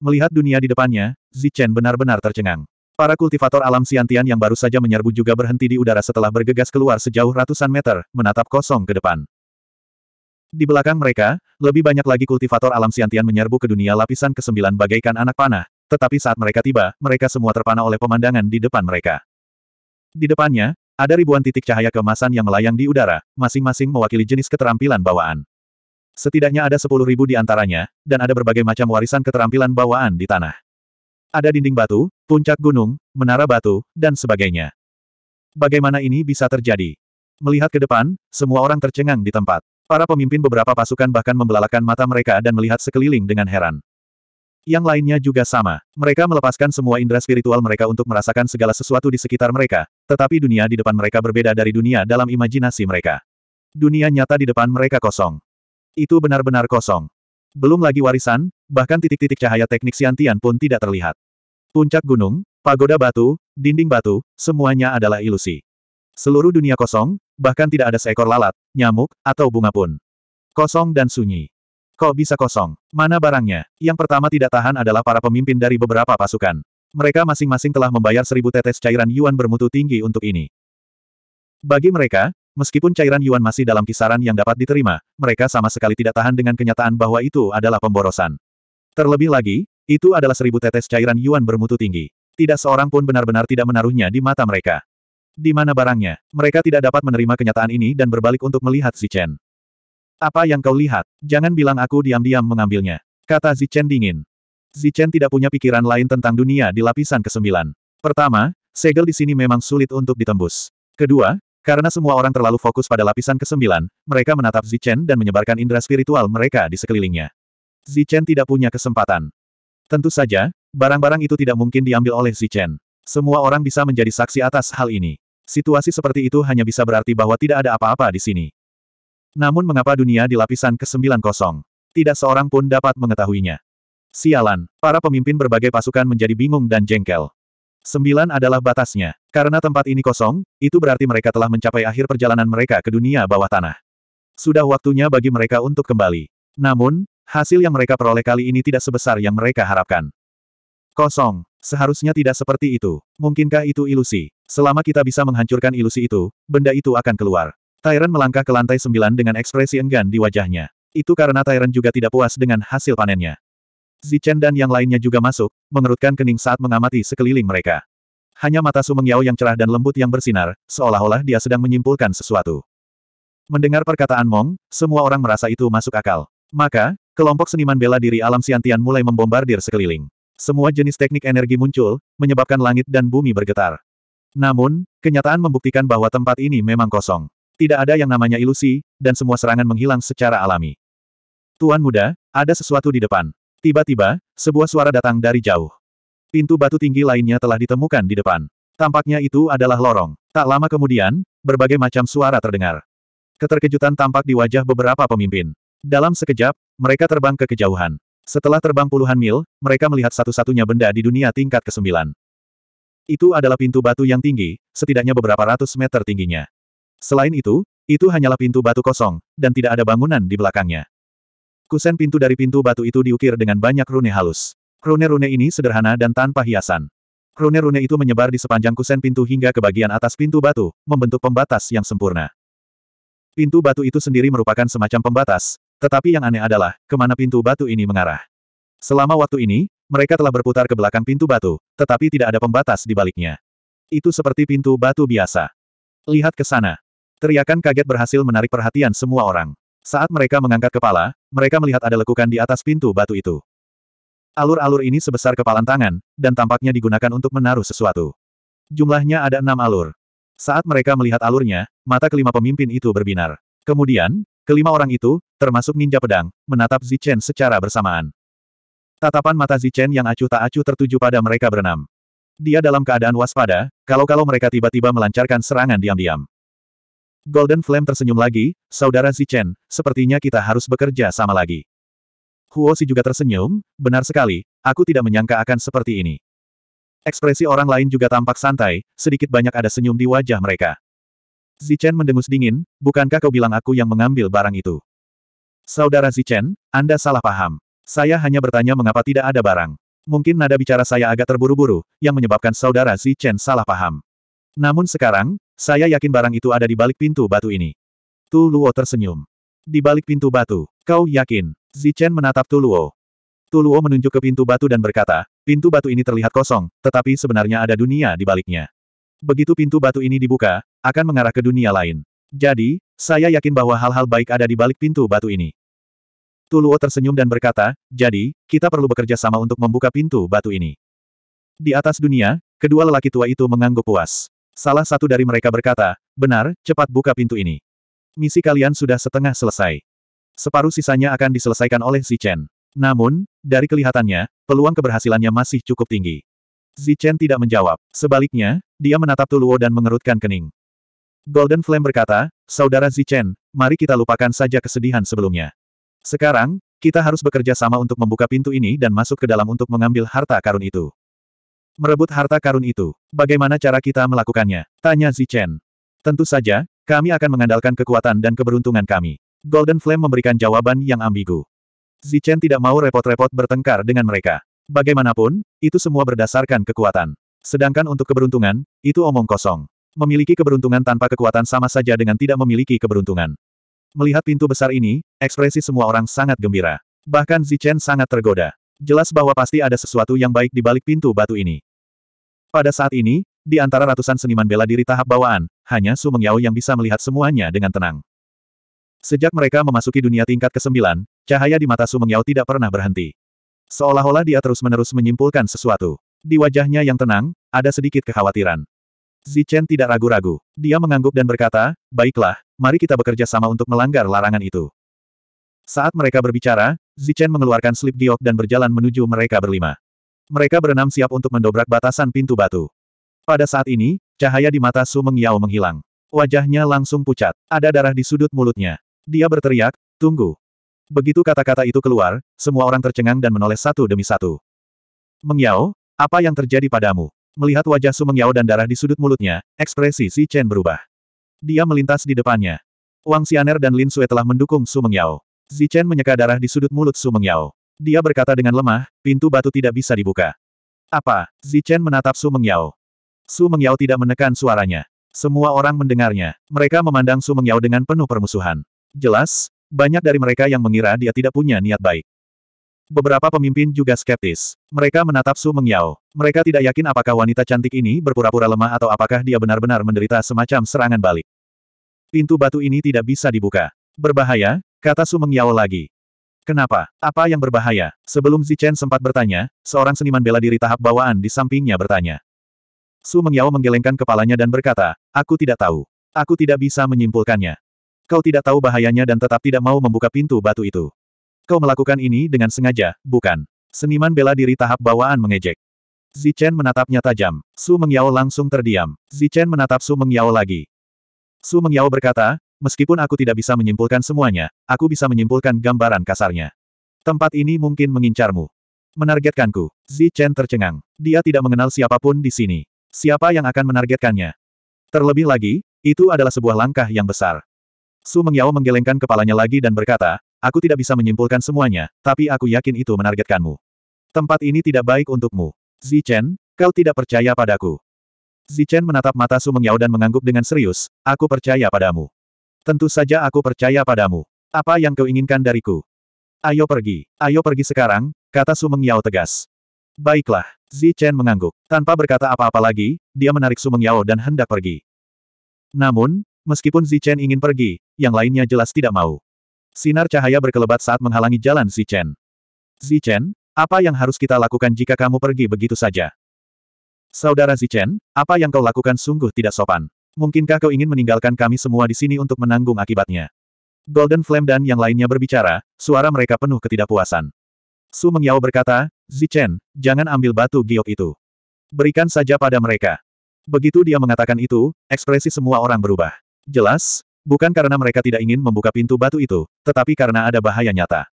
Melihat dunia di depannya, Zichen benar-benar tercengang. Para kultivator alam Siantian yang baru saja menyerbu juga berhenti di udara setelah bergegas keluar sejauh ratusan meter, menatap kosong ke depan. Di belakang mereka, lebih banyak lagi kultivator alam Siantian menyerbu ke dunia lapisan ke-9 bagaikan anak panah, tetapi saat mereka tiba, mereka semua terpana oleh pemandangan di depan mereka. Di depannya, ada ribuan titik cahaya kemasan yang melayang di udara, masing-masing mewakili jenis keterampilan bawaan. Setidaknya ada sepuluh ribu di antaranya, dan ada berbagai macam warisan keterampilan bawaan di tanah. Ada dinding batu, puncak gunung, menara batu, dan sebagainya. Bagaimana ini bisa terjadi? Melihat ke depan, semua orang tercengang di tempat. Para pemimpin beberapa pasukan bahkan membelalakan mata mereka dan melihat sekeliling dengan heran. Yang lainnya juga sama. Mereka melepaskan semua indera spiritual mereka untuk merasakan segala sesuatu di sekitar mereka, tetapi dunia di depan mereka berbeda dari dunia dalam imajinasi mereka. Dunia nyata di depan mereka kosong. Itu benar-benar kosong. Belum lagi warisan, bahkan titik-titik cahaya teknik Siantian pun tidak terlihat. Puncak gunung, pagoda batu, dinding batu, semuanya adalah ilusi. Seluruh dunia kosong, bahkan tidak ada seekor lalat, nyamuk, atau bunga pun. Kosong dan sunyi. Kok bisa kosong? Mana barangnya? Yang pertama tidak tahan adalah para pemimpin dari beberapa pasukan. Mereka masing-masing telah membayar seribu tetes cairan yuan bermutu tinggi untuk ini. Bagi mereka, Meskipun cairan Yuan masih dalam kisaran yang dapat diterima, mereka sama sekali tidak tahan dengan kenyataan bahwa itu adalah pemborosan. Terlebih lagi, itu adalah seribu tetes cairan Yuan bermutu tinggi. Tidak seorang pun benar-benar tidak menaruhnya di mata mereka. Di mana barangnya? Mereka tidak dapat menerima kenyataan ini dan berbalik untuk melihat Chen. Apa yang kau lihat? Jangan bilang aku diam-diam mengambilnya. Kata Chen dingin. Chen tidak punya pikiran lain tentang dunia di lapisan ke-9. Pertama, segel di sini memang sulit untuk ditembus. Kedua, karena semua orang terlalu fokus pada lapisan ke-9, mereka menatap Zichen dan menyebarkan indera spiritual mereka di sekelilingnya. Zichen tidak punya kesempatan. Tentu saja, barang-barang itu tidak mungkin diambil oleh Zichen. Semua orang bisa menjadi saksi atas hal ini. Situasi seperti itu hanya bisa berarti bahwa tidak ada apa-apa di sini. Namun mengapa dunia di lapisan ke-9 kosong? Tidak seorang pun dapat mengetahuinya. Sialan, para pemimpin berbagai pasukan menjadi bingung dan jengkel. Sembilan adalah batasnya. Karena tempat ini kosong, itu berarti mereka telah mencapai akhir perjalanan mereka ke dunia bawah tanah. Sudah waktunya bagi mereka untuk kembali. Namun, hasil yang mereka peroleh kali ini tidak sebesar yang mereka harapkan. Kosong. Seharusnya tidak seperti itu. Mungkinkah itu ilusi? Selama kita bisa menghancurkan ilusi itu, benda itu akan keluar. Tyrant melangkah ke lantai sembilan dengan ekspresi enggan di wajahnya. Itu karena Tyrant juga tidak puas dengan hasil panennya. Zichen dan yang lainnya juga masuk, mengerutkan kening saat mengamati sekeliling mereka. Hanya mata Su Mengyao yang cerah dan lembut yang bersinar, seolah-olah dia sedang menyimpulkan sesuatu. Mendengar perkataan Mong, semua orang merasa itu masuk akal. Maka, kelompok seniman bela diri alam Siantian mulai membombardir sekeliling. Semua jenis teknik energi muncul, menyebabkan langit dan bumi bergetar. Namun, kenyataan membuktikan bahwa tempat ini memang kosong. Tidak ada yang namanya ilusi, dan semua serangan menghilang secara alami. Tuan muda, ada sesuatu di depan. Tiba-tiba, sebuah suara datang dari jauh. Pintu batu tinggi lainnya telah ditemukan di depan. Tampaknya itu adalah lorong. Tak lama kemudian, berbagai macam suara terdengar. Keterkejutan tampak di wajah beberapa pemimpin. Dalam sekejap, mereka terbang ke kejauhan. Setelah terbang puluhan mil, mereka melihat satu-satunya benda di dunia tingkat ke-9. Itu adalah pintu batu yang tinggi, setidaknya beberapa ratus meter tingginya. Selain itu, itu hanyalah pintu batu kosong, dan tidak ada bangunan di belakangnya. Kusen pintu dari pintu batu itu diukir dengan banyak rune halus. Rune-rune ini sederhana dan tanpa hiasan. Rune-rune itu menyebar di sepanjang kusen pintu hingga ke bagian atas pintu batu, membentuk pembatas yang sempurna. Pintu batu itu sendiri merupakan semacam pembatas, tetapi yang aneh adalah, kemana pintu batu ini mengarah. Selama waktu ini, mereka telah berputar ke belakang pintu batu, tetapi tidak ada pembatas di baliknya. Itu seperti pintu batu biasa. Lihat ke sana. Teriakan kaget berhasil menarik perhatian semua orang. Saat mereka mengangkat kepala, mereka melihat ada lekukan di atas pintu batu itu. Alur-alur ini sebesar kepalan tangan, dan tampaknya digunakan untuk menaruh sesuatu. Jumlahnya ada enam alur. Saat mereka melihat alurnya, mata kelima pemimpin itu berbinar. Kemudian, kelima orang itu, termasuk ninja pedang, menatap Zichen secara bersamaan. Tatapan mata Zichen yang acuh tak acuh tertuju pada mereka berenam. Dia dalam keadaan waspada, kalau-kalau mereka tiba-tiba melancarkan serangan diam-diam. Golden Flame tersenyum lagi, saudara Zichen, sepertinya kita harus bekerja sama lagi. Huo Si juga tersenyum, benar sekali, aku tidak menyangka akan seperti ini. Ekspresi orang lain juga tampak santai, sedikit banyak ada senyum di wajah mereka. Zichen mendengus dingin, bukankah kau bilang aku yang mengambil barang itu? Saudara Zichen, Anda salah paham. Saya hanya bertanya mengapa tidak ada barang. Mungkin nada bicara saya agak terburu-buru, yang menyebabkan saudara Zichen salah paham. Namun sekarang, saya yakin barang itu ada di balik pintu batu ini. Tu Luo tersenyum. Di balik pintu batu, kau yakin? Zichen menatap Tu Luo. Tu Luo menunjuk ke pintu batu dan berkata, pintu batu ini terlihat kosong, tetapi sebenarnya ada dunia di baliknya. Begitu pintu batu ini dibuka, akan mengarah ke dunia lain. Jadi, saya yakin bahwa hal-hal baik ada di balik pintu batu ini. Tu Luo tersenyum dan berkata, jadi, kita perlu bekerja sama untuk membuka pintu batu ini. Di atas dunia, kedua lelaki tua itu mengangguk puas. Salah satu dari mereka berkata, benar, cepat buka pintu ini. Misi kalian sudah setengah selesai. Separuh sisanya akan diselesaikan oleh Zichen. Namun, dari kelihatannya, peluang keberhasilannya masih cukup tinggi. Zichen tidak menjawab. Sebaliknya, dia menatap Tuluo dan mengerutkan kening. Golden Flame berkata, Saudara Zichen, mari kita lupakan saja kesedihan sebelumnya. Sekarang, kita harus bekerja sama untuk membuka pintu ini dan masuk ke dalam untuk mengambil harta karun itu. Merebut harta karun itu. Bagaimana cara kita melakukannya? Tanya Zichen. Tentu saja, kami akan mengandalkan kekuatan dan keberuntungan kami. Golden Flame memberikan jawaban yang ambigu. Zichen tidak mau repot-repot bertengkar dengan mereka. Bagaimanapun, itu semua berdasarkan kekuatan. Sedangkan untuk keberuntungan, itu omong kosong. Memiliki keberuntungan tanpa kekuatan sama saja dengan tidak memiliki keberuntungan. Melihat pintu besar ini, ekspresi semua orang sangat gembira. Bahkan Zichen sangat tergoda. Jelas bahwa pasti ada sesuatu yang baik di balik pintu batu ini. Pada saat ini, di antara ratusan seniman bela diri tahap bawaan, hanya Su Mengyao yang bisa melihat semuanya dengan tenang. Sejak mereka memasuki dunia tingkat ke-9, cahaya di mata Su Mengyao tidak pernah berhenti. Seolah-olah dia terus-menerus menyimpulkan sesuatu. Di wajahnya yang tenang, ada sedikit kekhawatiran. Zichen tidak ragu-ragu. Dia mengangguk dan berkata, baiklah, mari kita bekerja sama untuk melanggar larangan itu. Saat mereka berbicara, Zichen mengeluarkan slip diok dan berjalan menuju mereka berlima. Mereka berenam siap untuk mendobrak batasan pintu batu. Pada saat ini, cahaya di mata Su Mengyao menghilang. Wajahnya langsung pucat. Ada darah di sudut mulutnya. Dia berteriak, tunggu. Begitu kata-kata itu keluar, semua orang tercengang dan menoleh satu demi satu. Mengyao, apa yang terjadi padamu? Melihat wajah Su Mengyao dan darah di sudut mulutnya, ekspresi Si Chen berubah. Dia melintas di depannya. Wang Xianer dan Lin Sue telah mendukung Su Mengyao. Zichen menyeka darah di sudut mulut Su Mengyao. Dia berkata dengan lemah, pintu batu tidak bisa dibuka. Apa? Zichen menatap Su Mengyao. Su Mengyao tidak menekan suaranya. Semua orang mendengarnya. Mereka memandang Su Mengyao dengan penuh permusuhan. Jelas, banyak dari mereka yang mengira dia tidak punya niat baik. Beberapa pemimpin juga skeptis. Mereka menatap Su Mengyao. Mereka tidak yakin apakah wanita cantik ini berpura-pura lemah atau apakah dia benar-benar menderita semacam serangan balik. Pintu batu ini tidak bisa dibuka. Berbahaya, Kata Su Yao lagi. Kenapa? Apa yang berbahaya? Sebelum Zichen sempat bertanya, seorang seniman bela diri tahap bawaan di sampingnya bertanya. Su Mengyao menggelengkan kepalanya dan berkata, Aku tidak tahu. Aku tidak bisa menyimpulkannya. Kau tidak tahu bahayanya dan tetap tidak mau membuka pintu batu itu. Kau melakukan ini dengan sengaja, bukan? Seniman bela diri tahap bawaan mengejek. Zichen menatapnya tajam. Su Mengyao langsung terdiam. Zichen menatap Su Mengyao lagi. Su Mengyao berkata, Meskipun aku tidak bisa menyimpulkan semuanya, aku bisa menyimpulkan gambaran kasarnya. Tempat ini mungkin mengincarmu. Menargetkanku. Zi Chen tercengang. Dia tidak mengenal siapapun di sini. Siapa yang akan menargetkannya? Terlebih lagi, itu adalah sebuah langkah yang besar. Su Mengyao menggelengkan kepalanya lagi dan berkata, aku tidak bisa menyimpulkan semuanya, tapi aku yakin itu menargetkanmu. Tempat ini tidak baik untukmu. Zi Chen, kau tidak percaya padaku. Zi Chen menatap mata Su Mengyao dan mengangguk dengan serius, aku percaya padamu. Tentu saja aku percaya padamu. Apa yang kau inginkan dariku? Ayo pergi, ayo pergi sekarang, kata Sumeng Yao tegas. Baiklah, Zi Chen mengangguk. Tanpa berkata apa-apa lagi, dia menarik Sumeng Yao dan hendak pergi. Namun, meskipun Zi Chen ingin pergi, yang lainnya jelas tidak mau. Sinar cahaya berkelebat saat menghalangi jalan Zi Chen. Zi Chen, apa yang harus kita lakukan jika kamu pergi begitu saja? Saudara Zi Chen, apa yang kau lakukan sungguh tidak sopan. Mungkinkah kau ingin meninggalkan kami semua di sini untuk menanggung akibatnya? Golden Flame dan yang lainnya berbicara, suara mereka penuh ketidakpuasan. Su Mengyao berkata, Zichen, jangan ambil batu giok itu. Berikan saja pada mereka. Begitu dia mengatakan itu, ekspresi semua orang berubah. Jelas, bukan karena mereka tidak ingin membuka pintu batu itu, tetapi karena ada bahaya nyata.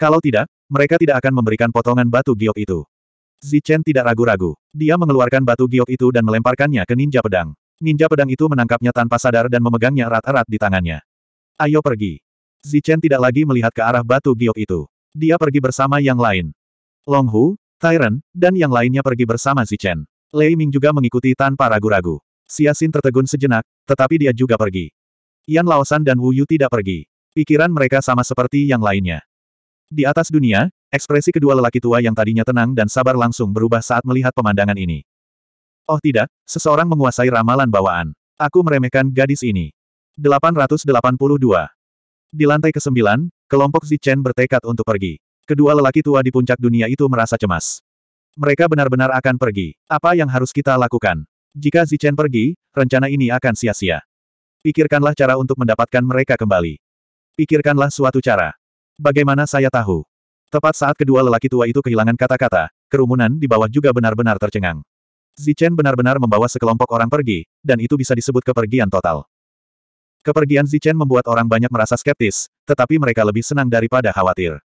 Kalau tidak, mereka tidak akan memberikan potongan batu giok itu. Zichen tidak ragu-ragu. Dia mengeluarkan batu giok itu dan melemparkannya ke ninja pedang. Ninja pedang itu menangkapnya tanpa sadar dan memegangnya erat-erat di tangannya. Ayo pergi. Zichen tidak lagi melihat ke arah batu giok itu. Dia pergi bersama yang lain. Long Hu, Tyron, dan yang lainnya pergi bersama Zichen. Lei Ming juga mengikuti tanpa ragu-ragu. Siasin tertegun sejenak, tetapi dia juga pergi. Yan Laosan dan Wu Yu tidak pergi. Pikiran mereka sama seperti yang lainnya. Di atas dunia, ekspresi kedua lelaki tua yang tadinya tenang dan sabar langsung berubah saat melihat pemandangan ini. Oh tidak, seseorang menguasai ramalan bawaan. Aku meremehkan gadis ini. 882. Di lantai ke-9, kelompok Zichen bertekad untuk pergi. Kedua lelaki tua di puncak dunia itu merasa cemas. Mereka benar-benar akan pergi. Apa yang harus kita lakukan? Jika Zichen pergi, rencana ini akan sia-sia. Pikirkanlah cara untuk mendapatkan mereka kembali. Pikirkanlah suatu cara. Bagaimana saya tahu? Tepat saat kedua lelaki tua itu kehilangan kata-kata, kerumunan di bawah juga benar-benar tercengang. Zichen benar-benar membawa sekelompok orang pergi, dan itu bisa disebut kepergian total. Kepergian Zichen membuat orang banyak merasa skeptis, tetapi mereka lebih senang daripada khawatir.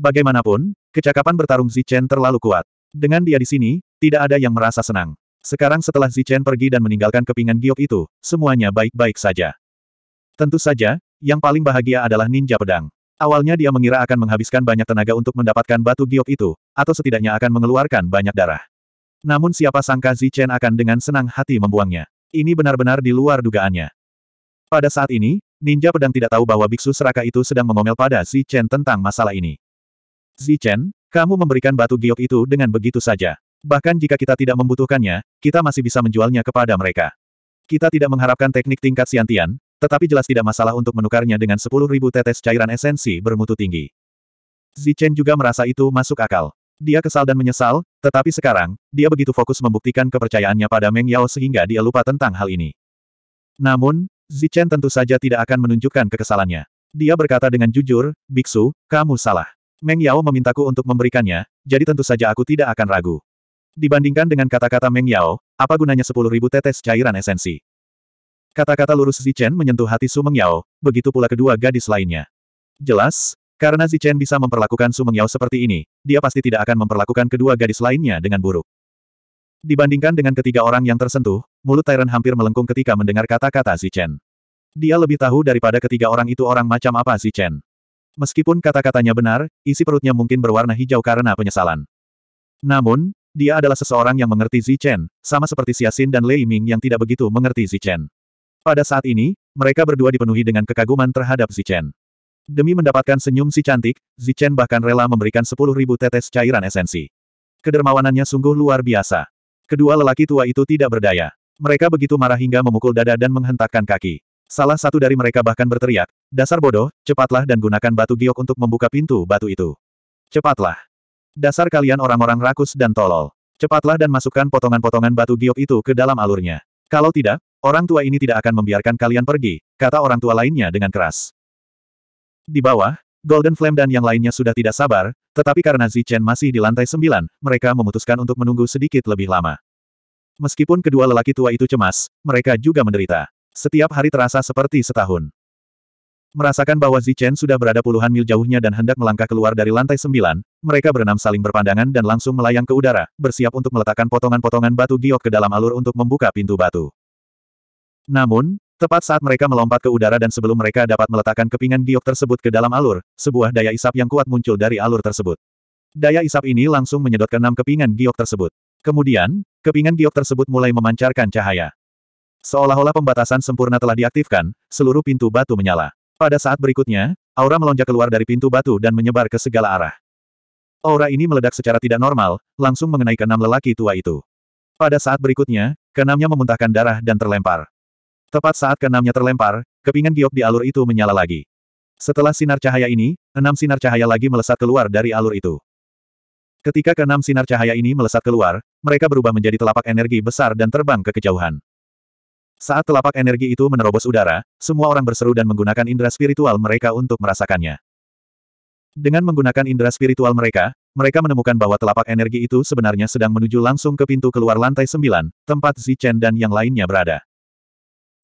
Bagaimanapun, kecakapan bertarung Zichen terlalu kuat. Dengan dia di sini, tidak ada yang merasa senang. Sekarang setelah Zichen pergi dan meninggalkan kepingan giok itu, semuanya baik-baik saja. Tentu saja, yang paling bahagia adalah ninja pedang. Awalnya dia mengira akan menghabiskan banyak tenaga untuk mendapatkan batu giok itu, atau setidaknya akan mengeluarkan banyak darah. Namun siapa sangka Zichen akan dengan senang hati membuangnya. Ini benar-benar di luar dugaannya. Pada saat ini, ninja pedang tidak tahu bahwa biksu seraka itu sedang mengomel pada Zichen tentang masalah ini. Zichen, kamu memberikan batu giok itu dengan begitu saja. Bahkan jika kita tidak membutuhkannya, kita masih bisa menjualnya kepada mereka. Kita tidak mengharapkan teknik tingkat siantian, tetapi jelas tidak masalah untuk menukarnya dengan 10.000 tetes cairan esensi bermutu tinggi. Zichen juga merasa itu masuk akal. Dia kesal dan menyesal, tetapi sekarang, dia begitu fokus membuktikan kepercayaannya pada Meng Yao sehingga dia lupa tentang hal ini. Namun, Zichen tentu saja tidak akan menunjukkan kekesalannya. Dia berkata dengan jujur, Biksu, kamu salah. Meng Yao memintaku untuk memberikannya, jadi tentu saja aku tidak akan ragu. Dibandingkan dengan kata-kata Meng Yao, apa gunanya sepuluh ribu tetes cairan esensi? Kata-kata lurus Zichen menyentuh hati Su Meng Yao, begitu pula kedua gadis lainnya. Jelas, karena Chen bisa memperlakukan Su Mengyao seperti ini, dia pasti tidak akan memperlakukan kedua gadis lainnya dengan buruk. Dibandingkan dengan ketiga orang yang tersentuh, mulut Tyrant hampir melengkung ketika mendengar kata-kata Chen. Dia lebih tahu daripada ketiga orang itu orang macam apa Chen. Meskipun kata-katanya benar, isi perutnya mungkin berwarna hijau karena penyesalan. Namun, dia adalah seseorang yang mengerti Zi Chen, sama seperti Xiaxin dan Lei Ming yang tidak begitu mengerti Zi Chen. Pada saat ini, mereka berdua dipenuhi dengan kekaguman terhadap Zi Chen. Demi mendapatkan senyum si cantik, Zichen bahkan rela memberikan sepuluh ribu tetes cairan esensi. Kedermawanannya sungguh luar biasa. Kedua lelaki tua itu tidak berdaya. Mereka begitu marah hingga memukul dada dan menghentakkan kaki. Salah satu dari mereka bahkan berteriak, dasar bodoh, cepatlah dan gunakan batu giok untuk membuka pintu batu itu. Cepatlah. Dasar kalian orang-orang rakus dan tolol. Cepatlah dan masukkan potongan-potongan batu giok itu ke dalam alurnya. Kalau tidak, orang tua ini tidak akan membiarkan kalian pergi, kata orang tua lainnya dengan keras. Di bawah, Golden Flame dan yang lainnya sudah tidak sabar, tetapi karena Zichen masih di lantai sembilan, mereka memutuskan untuk menunggu sedikit lebih lama. Meskipun kedua lelaki tua itu cemas, mereka juga menderita. Setiap hari terasa seperti setahun. Merasakan bahwa Zichen sudah berada puluhan mil jauhnya dan hendak melangkah keluar dari lantai sembilan, mereka berenam saling berpandangan dan langsung melayang ke udara, bersiap untuk meletakkan potongan-potongan batu giok ke dalam alur untuk membuka pintu batu. Namun, Tepat saat mereka melompat ke udara dan sebelum mereka dapat meletakkan kepingan giok tersebut ke dalam alur, sebuah daya isap yang kuat muncul dari alur tersebut. Daya isap ini langsung menyedot ke keenam kepingan giok tersebut. Kemudian, kepingan giok tersebut mulai memancarkan cahaya. Seolah-olah pembatasan sempurna telah diaktifkan, seluruh pintu batu menyala. Pada saat berikutnya, aura melonjak keluar dari pintu batu dan menyebar ke segala arah. Aura ini meledak secara tidak normal, langsung mengenai keenam lelaki tua itu. Pada saat berikutnya, keenamnya memuntahkan darah dan terlempar. Tepat saat keenamnya terlempar, kepingan giok di alur itu menyala lagi. Setelah sinar cahaya ini, enam sinar cahaya lagi melesat keluar dari alur itu. Ketika keenam sinar cahaya ini melesat keluar, mereka berubah menjadi telapak energi besar dan terbang ke kejauhan. Saat telapak energi itu menerobos udara, semua orang berseru dan menggunakan indera spiritual mereka untuk merasakannya. Dengan menggunakan indera spiritual mereka, mereka menemukan bahwa telapak energi itu sebenarnya sedang menuju langsung ke pintu keluar lantai sembilan, tempat Zichen dan yang lainnya berada.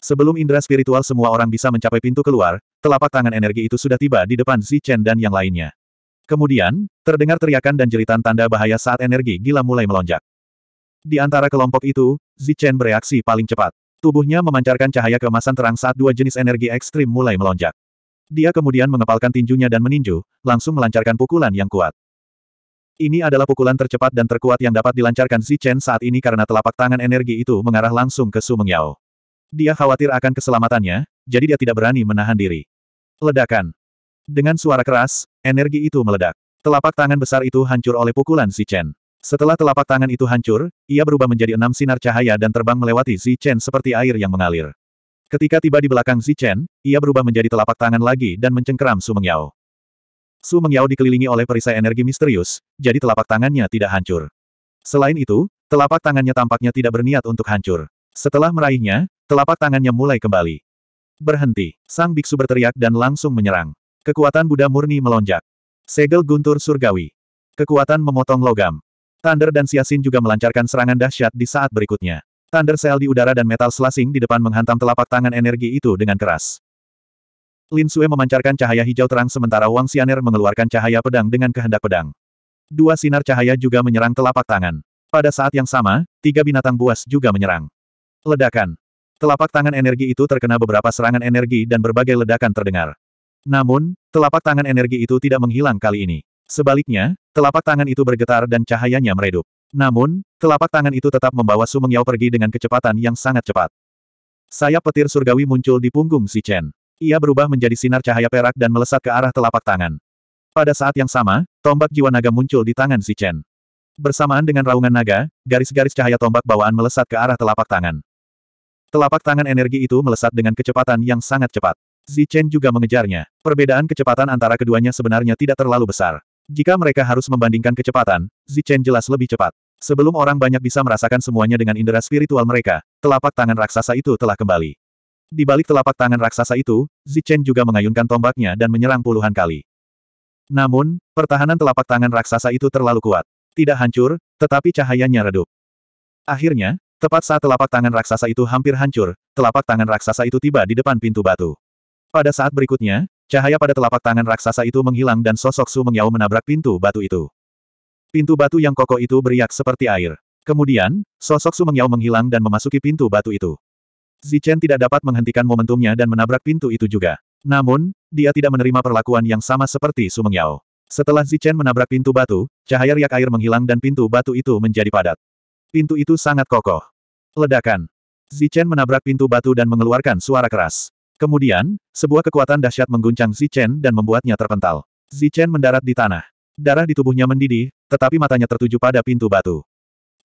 Sebelum indera spiritual semua orang bisa mencapai pintu keluar, telapak tangan energi itu sudah tiba di depan Zi Chen dan yang lainnya. Kemudian, terdengar teriakan dan jeritan tanda bahaya saat energi gila mulai melonjak. Di antara kelompok itu, Zi Chen bereaksi paling cepat. Tubuhnya memancarkan cahaya kemasan terang saat dua jenis energi ekstrim mulai melonjak. Dia kemudian mengepalkan tinjunya dan meninju, langsung melancarkan pukulan yang kuat. Ini adalah pukulan tercepat dan terkuat yang dapat dilancarkan Zi Chen saat ini karena telapak tangan energi itu mengarah langsung ke Su Mengyao. Dia khawatir akan keselamatannya, jadi dia tidak berani menahan diri. Ledakan. Dengan suara keras, energi itu meledak. Telapak tangan besar itu hancur oleh pukulan Si Chen. Setelah telapak tangan itu hancur, ia berubah menjadi enam sinar cahaya dan terbang melewati Si Chen seperti air yang mengalir. Ketika tiba di belakang Si Chen, ia berubah menjadi telapak tangan lagi dan mencengkeram Su Mengyao. Su Mengyao dikelilingi oleh perisai energi misterius, jadi telapak tangannya tidak hancur. Selain itu, telapak tangannya tampaknya tidak berniat untuk hancur. Setelah meraihnya, telapak tangannya mulai kembali. Berhenti. Sang biksu berteriak dan langsung menyerang. Kekuatan Buddha murni melonjak. Segel guntur surgawi. Kekuatan memotong logam. Thunder dan Siasin juga melancarkan serangan dahsyat di saat berikutnya. Thunder sel di udara dan metal selasing di depan menghantam telapak tangan energi itu dengan keras. Lin Sue memancarkan cahaya hijau terang sementara Wang Xianer mengeluarkan cahaya pedang dengan kehendak pedang. Dua sinar cahaya juga menyerang telapak tangan. Pada saat yang sama, tiga binatang buas juga menyerang. Ledakan. Telapak tangan energi itu terkena beberapa serangan energi dan berbagai ledakan terdengar. Namun, telapak tangan energi itu tidak menghilang kali ini. Sebaliknya, telapak tangan itu bergetar dan cahayanya meredup. Namun, telapak tangan itu tetap membawa Sumeng Yao pergi dengan kecepatan yang sangat cepat. Sayap petir surgawi muncul di punggung si Chen. Ia berubah menjadi sinar cahaya perak dan melesat ke arah telapak tangan. Pada saat yang sama, tombak jiwa naga muncul di tangan si Chen. Bersamaan dengan raungan naga, garis-garis cahaya tombak bawaan melesat ke arah telapak tangan. Telapak tangan energi itu melesat dengan kecepatan yang sangat cepat. Zichen juga mengejarnya. Perbedaan kecepatan antara keduanya sebenarnya tidak terlalu besar. Jika mereka harus membandingkan kecepatan, Zichen jelas lebih cepat. Sebelum orang banyak bisa merasakan semuanya dengan indera spiritual mereka, telapak tangan raksasa itu telah kembali. Di balik telapak tangan raksasa itu, Zichen juga mengayunkan tombaknya dan menyerang puluhan kali. Namun, pertahanan telapak tangan raksasa itu terlalu kuat. Tidak hancur, tetapi cahayanya redup. Akhirnya, Tepat saat telapak tangan raksasa itu hampir hancur, telapak tangan raksasa itu tiba di depan pintu batu. Pada saat berikutnya, cahaya pada telapak tangan raksasa itu menghilang dan sosok Su Mengyao menabrak pintu batu itu. Pintu batu yang kokoh itu beriak seperti air. Kemudian, sosok Su Mengyao menghilang dan memasuki pintu batu itu. Zichen tidak dapat menghentikan momentumnya dan menabrak pintu itu juga. Namun, dia tidak menerima perlakuan yang sama seperti Su Mengyao. Setelah Zichen menabrak pintu batu, cahaya riak air menghilang dan pintu batu itu menjadi padat. Pintu itu sangat kokoh. Ledakan. Zichen menabrak pintu batu dan mengeluarkan suara keras. Kemudian, sebuah kekuatan dahsyat mengguncang Zichen dan membuatnya terpental. Zichen mendarat di tanah. Darah di tubuhnya mendidih, tetapi matanya tertuju pada pintu batu.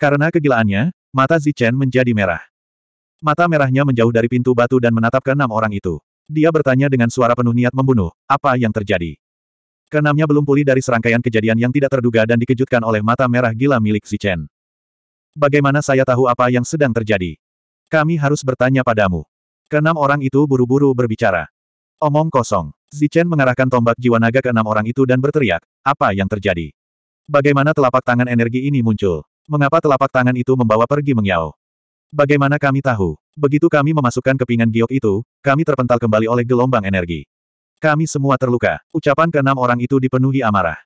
Karena kegilaannya, mata Zichen menjadi merah. Mata merahnya menjauh dari pintu batu dan menatap enam orang itu. Dia bertanya dengan suara penuh niat membunuh, apa yang terjadi? Kenamnya belum pulih dari serangkaian kejadian yang tidak terduga dan dikejutkan oleh mata merah gila milik Zichen. Bagaimana saya tahu apa yang sedang terjadi? Kami harus bertanya padamu. Kenam orang itu buru-buru berbicara. Omong kosong. Zichen mengarahkan tombak jiwa naga ke enam orang itu dan berteriak, apa yang terjadi? Bagaimana telapak tangan energi ini muncul? Mengapa telapak tangan itu membawa pergi Mengyao? Bagaimana kami tahu? Begitu kami memasukkan kepingan giok itu, kami terpental kembali oleh gelombang energi. Kami semua terluka. Ucapan keenam orang itu dipenuhi amarah.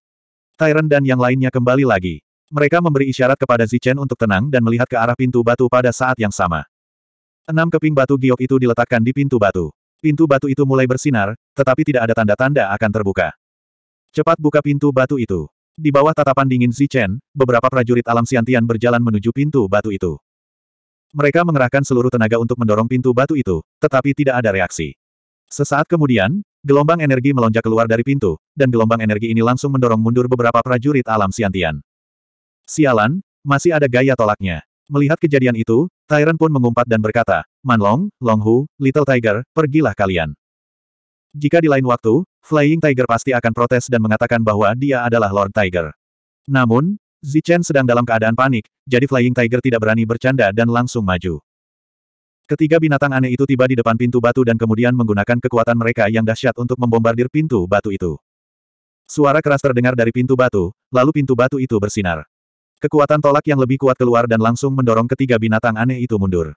Tyrant dan yang lainnya kembali lagi. Mereka memberi isyarat kepada Zichen untuk tenang dan melihat ke arah pintu batu pada saat yang sama. Enam keping batu giok itu diletakkan di pintu batu. Pintu batu itu mulai bersinar, tetapi tidak ada tanda-tanda akan terbuka. Cepat buka pintu batu itu. Di bawah tatapan dingin Zichen, beberapa prajurit alam siantian berjalan menuju pintu batu itu. Mereka mengerahkan seluruh tenaga untuk mendorong pintu batu itu, tetapi tidak ada reaksi. Sesaat kemudian, gelombang energi melonjak keluar dari pintu, dan gelombang energi ini langsung mendorong mundur beberapa prajurit alam siantian. Sialan, masih ada gaya tolaknya. Melihat kejadian itu, Tyrant pun mengumpat dan berkata, Manlong, Longhu, Little Tiger, pergilah kalian. Jika di lain waktu, Flying Tiger pasti akan protes dan mengatakan bahwa dia adalah Lord Tiger. Namun, Zichen sedang dalam keadaan panik, jadi Flying Tiger tidak berani bercanda dan langsung maju. Ketiga binatang aneh itu tiba di depan pintu batu dan kemudian menggunakan kekuatan mereka yang dahsyat untuk membombardir pintu batu itu. Suara keras terdengar dari pintu batu, lalu pintu batu itu bersinar. Kekuatan tolak yang lebih kuat keluar dan langsung mendorong ketiga binatang aneh itu mundur.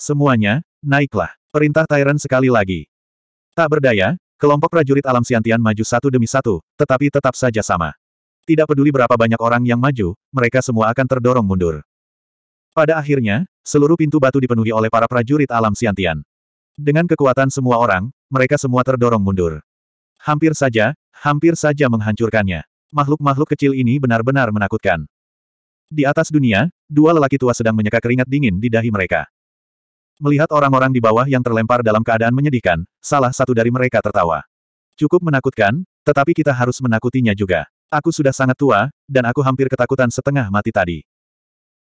Semuanya, naiklah. Perintah Tyrant sekali lagi. Tak berdaya, kelompok prajurit alam siantian maju satu demi satu, tetapi tetap saja sama. Tidak peduli berapa banyak orang yang maju, mereka semua akan terdorong mundur. Pada akhirnya, seluruh pintu batu dipenuhi oleh para prajurit alam siantian. Dengan kekuatan semua orang, mereka semua terdorong mundur. Hampir saja, hampir saja menghancurkannya. Makhluk-makhluk kecil ini benar-benar menakutkan. Di atas dunia, dua lelaki tua sedang menyeka keringat dingin di dahi mereka. Melihat orang-orang di bawah yang terlempar dalam keadaan menyedihkan, salah satu dari mereka tertawa. Cukup menakutkan, tetapi kita harus menakutinya juga. Aku sudah sangat tua, dan aku hampir ketakutan setengah mati tadi.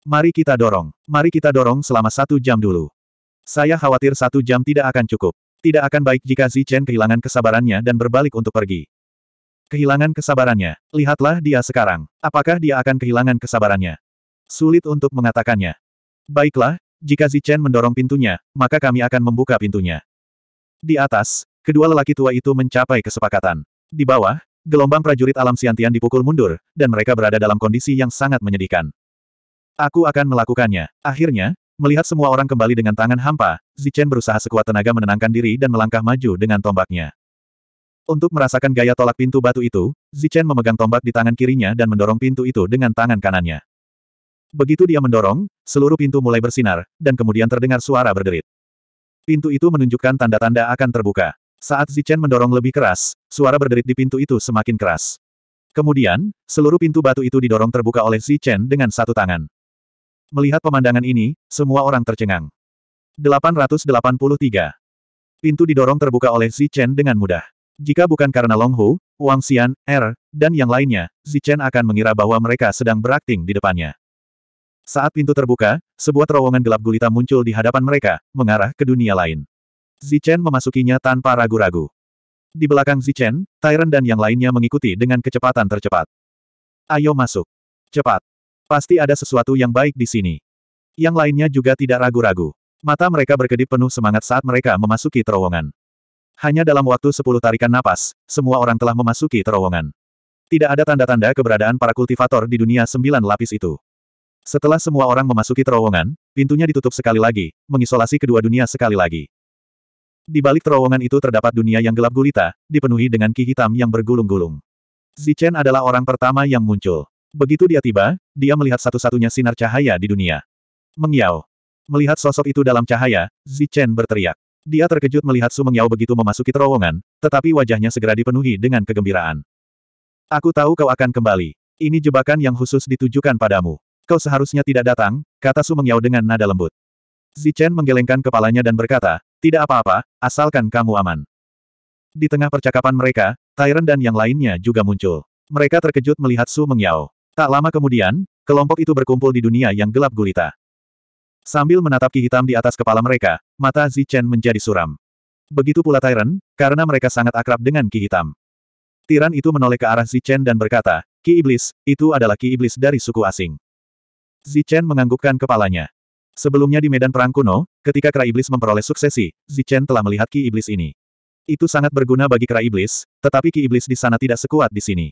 Mari kita dorong. Mari kita dorong selama satu jam dulu. Saya khawatir satu jam tidak akan cukup. Tidak akan baik jika Zichen kehilangan kesabarannya dan berbalik untuk pergi. Kehilangan kesabarannya. Lihatlah dia sekarang. Apakah dia akan kehilangan kesabarannya? Sulit untuk mengatakannya. Baiklah, jika Zichen mendorong pintunya, maka kami akan membuka pintunya. Di atas, kedua lelaki tua itu mencapai kesepakatan. Di bawah, gelombang prajurit alam siantian dipukul mundur, dan mereka berada dalam kondisi yang sangat menyedihkan. Aku akan melakukannya. Akhirnya, Melihat semua orang kembali dengan tangan hampa, Zichen berusaha sekuat tenaga menenangkan diri dan melangkah maju dengan tombaknya. Untuk merasakan gaya tolak pintu batu itu, Zichen memegang tombak di tangan kirinya dan mendorong pintu itu dengan tangan kanannya. Begitu dia mendorong, seluruh pintu mulai bersinar, dan kemudian terdengar suara berderit. Pintu itu menunjukkan tanda-tanda akan terbuka. Saat Zichen mendorong lebih keras, suara berderit di pintu itu semakin keras. Kemudian, seluruh pintu batu itu didorong terbuka oleh Zichen dengan satu tangan. Melihat pemandangan ini, semua orang tercengang. 883. Pintu didorong terbuka oleh Zichen dengan mudah. Jika bukan karena Long Hu, Wang Xian, Er, dan yang lainnya, Zichen akan mengira bahwa mereka sedang berakting di depannya. Saat pintu terbuka, sebuah terowongan gelap gulita muncul di hadapan mereka, mengarah ke dunia lain. Zichen memasukinya tanpa ragu-ragu. Di belakang Zichen, Tyrant dan yang lainnya mengikuti dengan kecepatan tercepat. Ayo masuk. Cepat. Pasti ada sesuatu yang baik di sini. Yang lainnya juga tidak ragu-ragu. Mata mereka berkedip penuh semangat saat mereka memasuki terowongan. Hanya dalam waktu sepuluh tarikan napas, semua orang telah memasuki terowongan. Tidak ada tanda-tanda keberadaan para kultivator di dunia sembilan lapis itu. Setelah semua orang memasuki terowongan, pintunya ditutup sekali lagi, mengisolasi kedua dunia sekali lagi. Di balik terowongan itu terdapat dunia yang gelap gulita, dipenuhi dengan ki hitam yang bergulung-gulung. Zichen adalah orang pertama yang muncul. Begitu dia tiba, dia melihat satu-satunya sinar cahaya di dunia. Mengiau. Melihat sosok itu dalam cahaya, Zichen berteriak. Dia terkejut melihat Su Mengyao begitu memasuki terowongan, tetapi wajahnya segera dipenuhi dengan kegembiraan. Aku tahu kau akan kembali. Ini jebakan yang khusus ditujukan padamu. Kau seharusnya tidak datang, kata Su Mengyao dengan nada lembut. Zichen menggelengkan kepalanya dan berkata, tidak apa-apa, asalkan kamu aman. Di tengah percakapan mereka, Tyron dan yang lainnya juga muncul. Mereka terkejut melihat Su Mengyao. Tak lama kemudian, kelompok itu berkumpul di dunia yang gelap gulita. Sambil menatap ki hitam di atas kepala mereka, mata Zichen menjadi suram. Begitu pula Tyran, karena mereka sangat akrab dengan ki hitam. Tiran itu menoleh ke arah Zichen dan berkata, Ki Iblis, itu adalah Ki Iblis dari suku asing. Zichen menganggukkan kepalanya. Sebelumnya di medan perang kuno, ketika Kera Iblis memperoleh suksesi, Zichen telah melihat Ki Iblis ini. Itu sangat berguna bagi Kera Iblis, tetapi Ki Iblis di sana tidak sekuat di sini.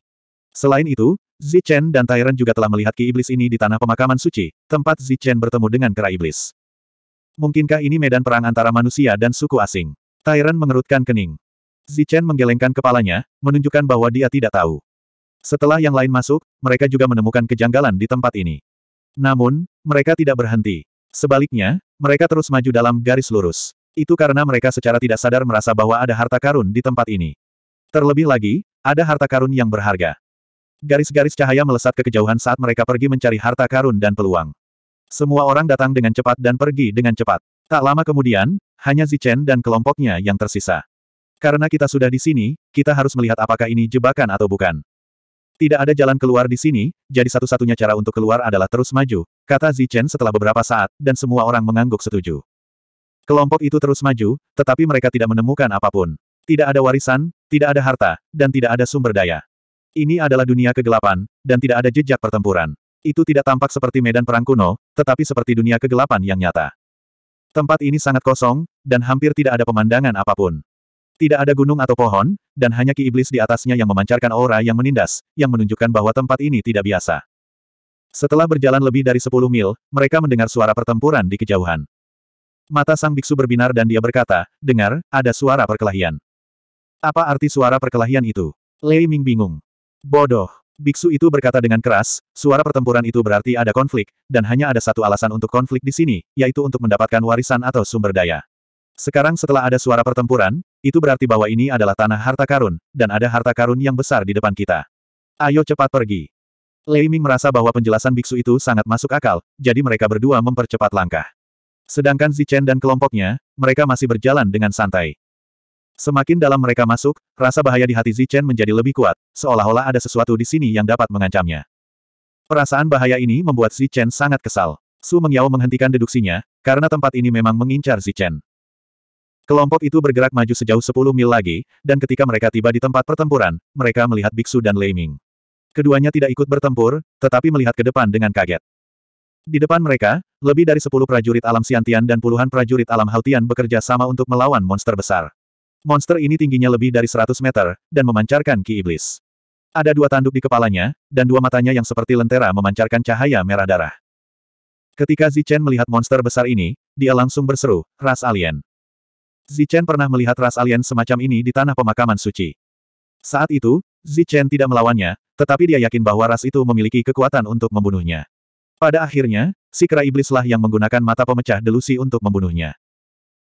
Selain itu, Zichen dan Tyrant juga telah melihat ki iblis ini di tanah pemakaman suci, tempat Zichen bertemu dengan kera iblis. Mungkinkah ini medan perang antara manusia dan suku asing? Tyren mengerutkan kening. Zichen menggelengkan kepalanya, menunjukkan bahwa dia tidak tahu. Setelah yang lain masuk, mereka juga menemukan kejanggalan di tempat ini. Namun, mereka tidak berhenti. Sebaliknya, mereka terus maju dalam garis lurus. Itu karena mereka secara tidak sadar merasa bahwa ada harta karun di tempat ini. Terlebih lagi, ada harta karun yang berharga. Garis-garis cahaya melesat ke kejauhan saat mereka pergi mencari harta karun dan peluang. Semua orang datang dengan cepat dan pergi dengan cepat. Tak lama kemudian, hanya Zichen dan kelompoknya yang tersisa. Karena kita sudah di sini, kita harus melihat apakah ini jebakan atau bukan. Tidak ada jalan keluar di sini, jadi satu-satunya cara untuk keluar adalah terus maju, kata Zichen setelah beberapa saat, dan semua orang mengangguk setuju. Kelompok itu terus maju, tetapi mereka tidak menemukan apapun. Tidak ada warisan, tidak ada harta, dan tidak ada sumber daya. Ini adalah dunia kegelapan, dan tidak ada jejak pertempuran. Itu tidak tampak seperti medan perang kuno, tetapi seperti dunia kegelapan yang nyata. Tempat ini sangat kosong, dan hampir tidak ada pemandangan apapun. Tidak ada gunung atau pohon, dan hanya ki iblis di atasnya yang memancarkan aura yang menindas, yang menunjukkan bahwa tempat ini tidak biasa. Setelah berjalan lebih dari 10 mil, mereka mendengar suara pertempuran di kejauhan. Mata sang biksu berbinar dan dia berkata, dengar, ada suara perkelahian. Apa arti suara perkelahian itu? Lei Ming bingung. Bodoh. Biksu itu berkata dengan keras, suara pertempuran itu berarti ada konflik, dan hanya ada satu alasan untuk konflik di sini, yaitu untuk mendapatkan warisan atau sumber daya. Sekarang setelah ada suara pertempuran, itu berarti bahwa ini adalah tanah harta karun, dan ada harta karun yang besar di depan kita. Ayo cepat pergi. Lei Ming merasa bahwa penjelasan biksu itu sangat masuk akal, jadi mereka berdua mempercepat langkah. Sedangkan Zichen dan kelompoknya, mereka masih berjalan dengan santai. Semakin dalam mereka masuk, rasa bahaya di hati Zichen menjadi lebih kuat, seolah-olah ada sesuatu di sini yang dapat mengancamnya. Perasaan bahaya ini membuat Zichen sangat kesal. Su Mengyao menghentikan deduksinya, karena tempat ini memang mengincar Zichen. Kelompok itu bergerak maju sejauh 10 mil lagi, dan ketika mereka tiba di tempat pertempuran, mereka melihat Biksu dan Lei Ming. Keduanya tidak ikut bertempur, tetapi melihat ke depan dengan kaget. Di depan mereka, lebih dari 10 prajurit alam Siantian dan puluhan prajurit alam Haltian bekerja sama untuk melawan monster besar. Monster ini tingginya lebih dari 100 meter, dan memancarkan ki iblis. Ada dua tanduk di kepalanya, dan dua matanya yang seperti lentera memancarkan cahaya merah darah. Ketika Zichen melihat monster besar ini, dia langsung berseru, ras alien. Zichen pernah melihat ras alien semacam ini di tanah pemakaman suci. Saat itu, Zichen tidak melawannya, tetapi dia yakin bahwa ras itu memiliki kekuatan untuk membunuhnya. Pada akhirnya, si kera iblislah yang menggunakan mata pemecah delusi untuk membunuhnya.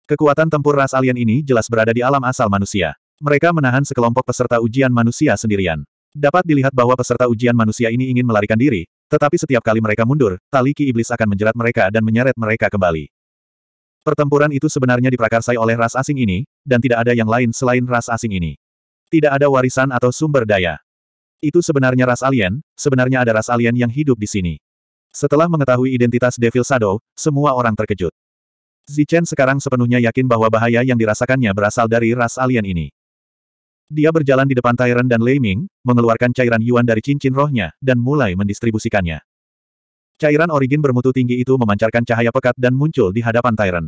Kekuatan tempur ras alien ini jelas berada di alam asal manusia. Mereka menahan sekelompok peserta ujian manusia sendirian. Dapat dilihat bahwa peserta ujian manusia ini ingin melarikan diri, tetapi setiap kali mereka mundur, tali ki iblis akan menjerat mereka dan menyeret mereka kembali. Pertempuran itu sebenarnya diprakarsai oleh ras asing ini, dan tidak ada yang lain selain ras asing ini. Tidak ada warisan atau sumber daya. Itu sebenarnya ras alien, sebenarnya ada ras alien yang hidup di sini. Setelah mengetahui identitas Devil Shadow, semua orang terkejut. Zichen sekarang sepenuhnya yakin bahwa bahaya yang dirasakannya berasal dari ras alien ini. Dia berjalan di depan Tyrant dan Lei Ming, mengeluarkan cairan Yuan dari cincin rohnya, dan mulai mendistribusikannya. Cairan origin bermutu tinggi itu memancarkan cahaya pekat dan muncul di hadapan Tyrant.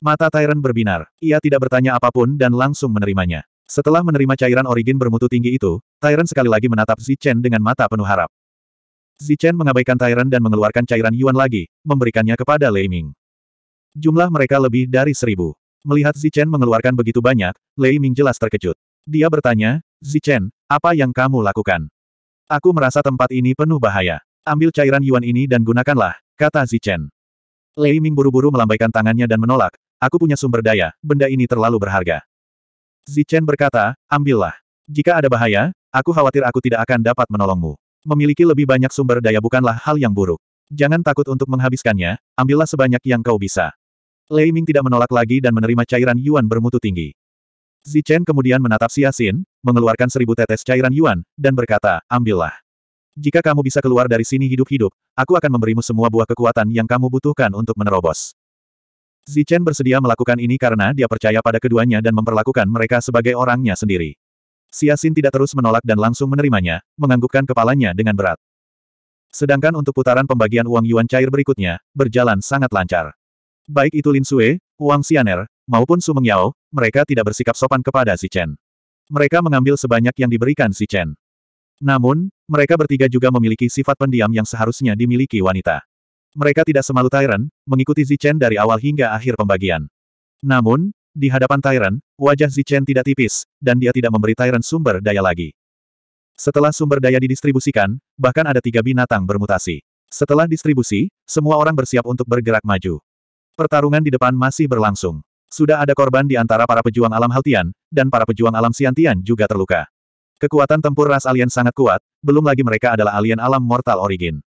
Mata Tyrant berbinar. Ia tidak bertanya apapun dan langsung menerimanya. Setelah menerima cairan origin bermutu tinggi itu, Tyrant sekali lagi menatap Zichen dengan mata penuh harap. Zichen mengabaikan Tyrant dan mengeluarkan cairan Yuan lagi, memberikannya kepada Lei Ming. Jumlah mereka lebih dari seribu. Melihat Zichen mengeluarkan begitu banyak, Lei Ming jelas terkejut. Dia bertanya, Zichen, apa yang kamu lakukan? Aku merasa tempat ini penuh bahaya. Ambil cairan yuan ini dan gunakanlah, kata Zichen. Lei Ming buru-buru melambaikan tangannya dan menolak, aku punya sumber daya, benda ini terlalu berharga. Zichen berkata, ambillah. Jika ada bahaya, aku khawatir aku tidak akan dapat menolongmu. Memiliki lebih banyak sumber daya bukanlah hal yang buruk. Jangan takut untuk menghabiskannya, ambillah sebanyak yang kau bisa. Lei Ming tidak menolak lagi dan menerima cairan yuan bermutu tinggi. Zichen kemudian menatap Xin, mengeluarkan seribu tetes cairan yuan, dan berkata, ambillah. Jika kamu bisa keluar dari sini hidup-hidup, aku akan memberimu semua buah kekuatan yang kamu butuhkan untuk menerobos. Zichen bersedia melakukan ini karena dia percaya pada keduanya dan memperlakukan mereka sebagai orangnya sendiri. Xin tidak terus menolak dan langsung menerimanya, menganggukkan kepalanya dengan berat. Sedangkan untuk putaran pembagian uang yuan cair berikutnya, berjalan sangat lancar. Baik itu Lin Sue, Wang Xianer, maupun Su Mengyao, mereka tidak bersikap sopan kepada Si Chen. Mereka mengambil sebanyak yang diberikan Si Chen. Namun, mereka bertiga juga memiliki sifat pendiam yang seharusnya dimiliki wanita. Mereka tidak semalu Tyrant, mengikuti Zichen dari awal hingga akhir pembagian. Namun, di hadapan Tyrant, wajah Zichen tidak tipis, dan dia tidak memberi Tyrant sumber daya lagi. Setelah sumber daya didistribusikan, bahkan ada tiga binatang bermutasi. Setelah distribusi, semua orang bersiap untuk bergerak maju. Pertarungan di depan masih berlangsung. Sudah ada korban di antara para pejuang alam Haltian, dan para pejuang alam Siantian juga terluka. Kekuatan tempur ras alien sangat kuat, belum lagi mereka adalah alien alam mortal origin.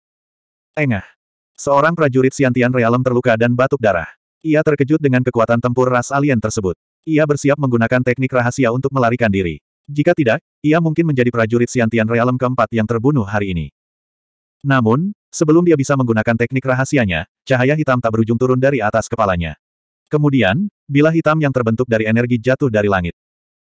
Engah. Seorang prajurit Siantian Realem terluka dan batuk darah. Ia terkejut dengan kekuatan tempur ras alien tersebut. Ia bersiap menggunakan teknik rahasia untuk melarikan diri. Jika tidak, ia mungkin menjadi prajurit Siantian Realem keempat yang terbunuh hari ini. Namun, Sebelum dia bisa menggunakan teknik rahasianya, cahaya hitam tak berujung turun dari atas kepalanya. Kemudian, bilah hitam yang terbentuk dari energi jatuh dari langit.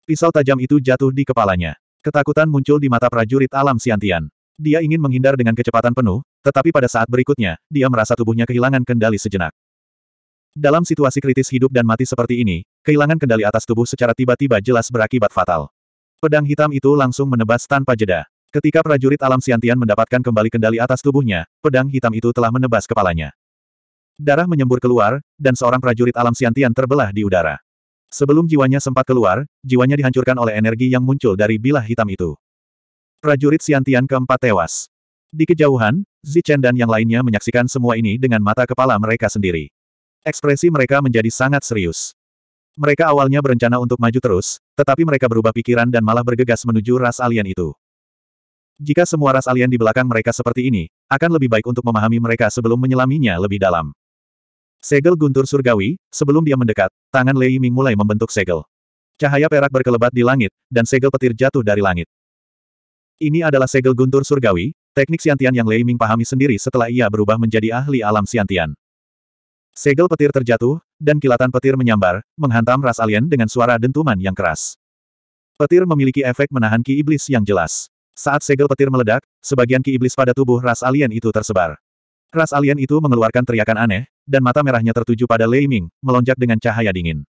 Pisau tajam itu jatuh di kepalanya. Ketakutan muncul di mata prajurit alam Siantian. Dia ingin menghindar dengan kecepatan penuh, tetapi pada saat berikutnya, dia merasa tubuhnya kehilangan kendali sejenak. Dalam situasi kritis hidup dan mati seperti ini, kehilangan kendali atas tubuh secara tiba-tiba jelas berakibat fatal. Pedang hitam itu langsung menebas tanpa jeda. Ketika prajurit alam Siantian mendapatkan kembali kendali atas tubuhnya, pedang hitam itu telah menebas kepalanya. Darah menyembur keluar, dan seorang prajurit alam Siantian terbelah di udara. Sebelum jiwanya sempat keluar, jiwanya dihancurkan oleh energi yang muncul dari bilah hitam itu. Prajurit Siantian keempat tewas. Di kejauhan, Zichen dan yang lainnya menyaksikan semua ini dengan mata kepala mereka sendiri. Ekspresi mereka menjadi sangat serius. Mereka awalnya berencana untuk maju terus, tetapi mereka berubah pikiran dan malah bergegas menuju ras alien itu. Jika semua ras alien di belakang mereka seperti ini, akan lebih baik untuk memahami mereka sebelum menyelaminya lebih dalam. Segel guntur surgawi, sebelum dia mendekat, tangan Lei Ming mulai membentuk segel. Cahaya perak berkelebat di langit, dan segel petir jatuh dari langit. Ini adalah segel guntur surgawi, teknik siantian yang Lei Ming pahami sendiri setelah ia berubah menjadi ahli alam siantian. Segel petir terjatuh, dan kilatan petir menyambar, menghantam ras alien dengan suara dentuman yang keras. Petir memiliki efek menahan ki iblis yang jelas. Saat segel petir meledak, sebagian ki iblis pada tubuh ras alien itu tersebar. Ras alien itu mengeluarkan teriakan aneh, dan mata merahnya tertuju pada Lei Ming, melonjak dengan cahaya dingin.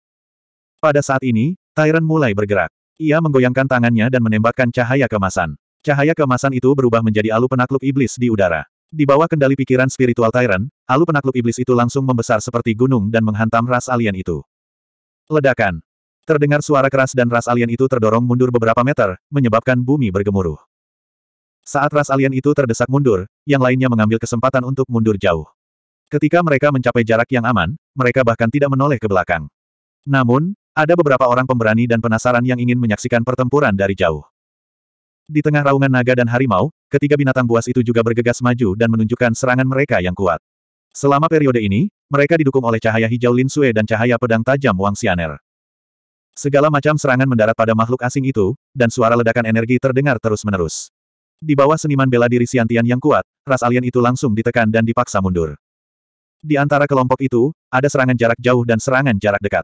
Pada saat ini, Tyrant mulai bergerak. Ia menggoyangkan tangannya dan menembakkan cahaya kemasan. Cahaya kemasan itu berubah menjadi alu penakluk iblis di udara. Di bawah kendali pikiran spiritual Tyrant, alu penakluk iblis itu langsung membesar seperti gunung dan menghantam ras alien itu. Ledakan. Terdengar suara keras dan ras alien itu terdorong mundur beberapa meter, menyebabkan bumi bergemuruh. Saat ras alien itu terdesak mundur, yang lainnya mengambil kesempatan untuk mundur jauh. Ketika mereka mencapai jarak yang aman, mereka bahkan tidak menoleh ke belakang. Namun, ada beberapa orang pemberani dan penasaran yang ingin menyaksikan pertempuran dari jauh. Di tengah raungan naga dan harimau, ketiga binatang buas itu juga bergegas maju dan menunjukkan serangan mereka yang kuat. Selama periode ini, mereka didukung oleh cahaya hijau Lin Sue dan cahaya pedang tajam Wang Xianer. Segala macam serangan mendarat pada makhluk asing itu, dan suara ledakan energi terdengar terus-menerus. Di bawah seniman bela diri Siantian yang kuat, ras alien itu langsung ditekan dan dipaksa mundur. Di antara kelompok itu, ada serangan jarak jauh dan serangan jarak dekat.